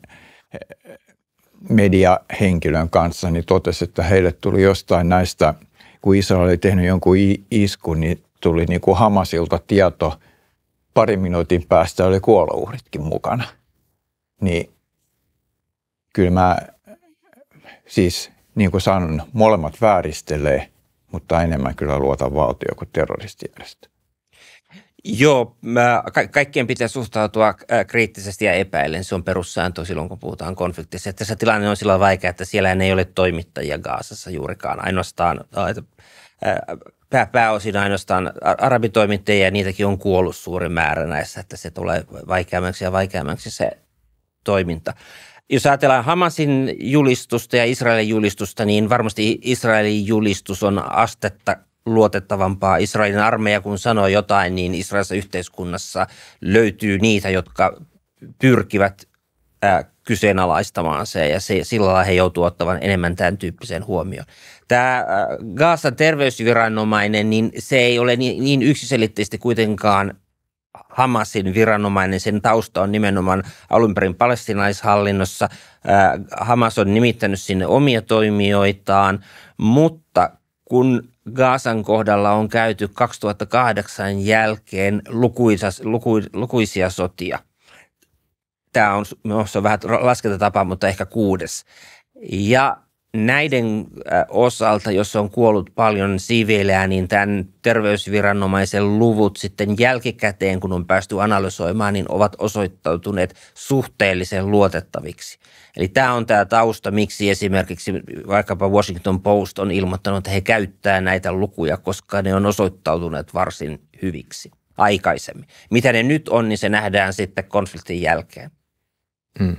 mediahenkilön kanssa, niin totesi, että heille tuli jostain näistä, kun Israel oli tehnyt jonkun iskun, niin tuli niin kuin Hamasilta tieto, pari minuutin päästä oli kuolouhritkin mukana. Niin kyllä mä siis, niin kuin sanon, molemmat vääristelee, mutta enemmän kyllä luota valtio kuin terroristijärjestö. Joo, mä, ka- kaikkien pitää suhtautua äh, kriittisesti ja epäillen. Se on perussääntö silloin, kun puhutaan konfliktissa. Että se tilanne on sillä vaikea, että siellä ei ole toimittajia Gaasassa juurikaan. Ainoastaan äh, äh, pää, pääosin ainoastaan arabitoimittajia ja niitäkin on kuollut suuri määrä näissä, että se tulee vaikeammaksi ja vaikeammaksi se toiminta. Jos ajatellaan Hamasin julistusta ja Israelin julistusta, niin varmasti Israelin julistus on astetta luotettavampaa. Israelin armeija, kun sanoo jotain, niin Israelissa yhteiskunnassa löytyy niitä, jotka pyrkivät ää, äh, kyseenalaistamaan se ja se, sillä lailla he joutuvat ottamaan enemmän tämän tyyppiseen huomioon. Tämä äh, Gaasan terveysviranomainen, niin se ei ole niin, niin yksiselitteisesti kuitenkaan Hamasin viranomainen, sen tausta on nimenomaan alun perin palestinaishallinnossa. Äh, Hamas on nimittänyt sinne omia toimijoitaan, mutta kun Gaasan kohdalla on käyty 2008 jälkeen lukuisa, luku, lukuisia sotia. Tämä on, no, se on vähän laskentatapa, mutta ehkä kuudes. Ja näiden osalta, jos on kuollut paljon siviilejä, niin tämän terveysviranomaisen luvut sitten jälkikäteen, kun on päästy analysoimaan, niin ovat osoittautuneet suhteellisen luotettaviksi. Eli tämä on tämä tausta, miksi esimerkiksi vaikkapa Washington Post on ilmoittanut, että he käyttää näitä lukuja, koska ne on osoittautuneet varsin hyviksi aikaisemmin. Mitä ne nyt on, niin se nähdään sitten konfliktin jälkeen. Mm.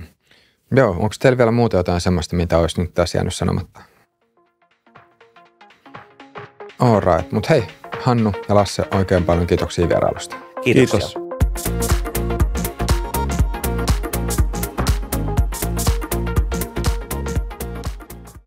Joo, onko teillä vielä muuta jotain sellaista, mitä olisi nyt tässä jäänyt sanomatta? right, mutta hei, Hannu ja Lasse, oikein paljon kiitoksia vierailusta. Kiitoksia. Kiitos.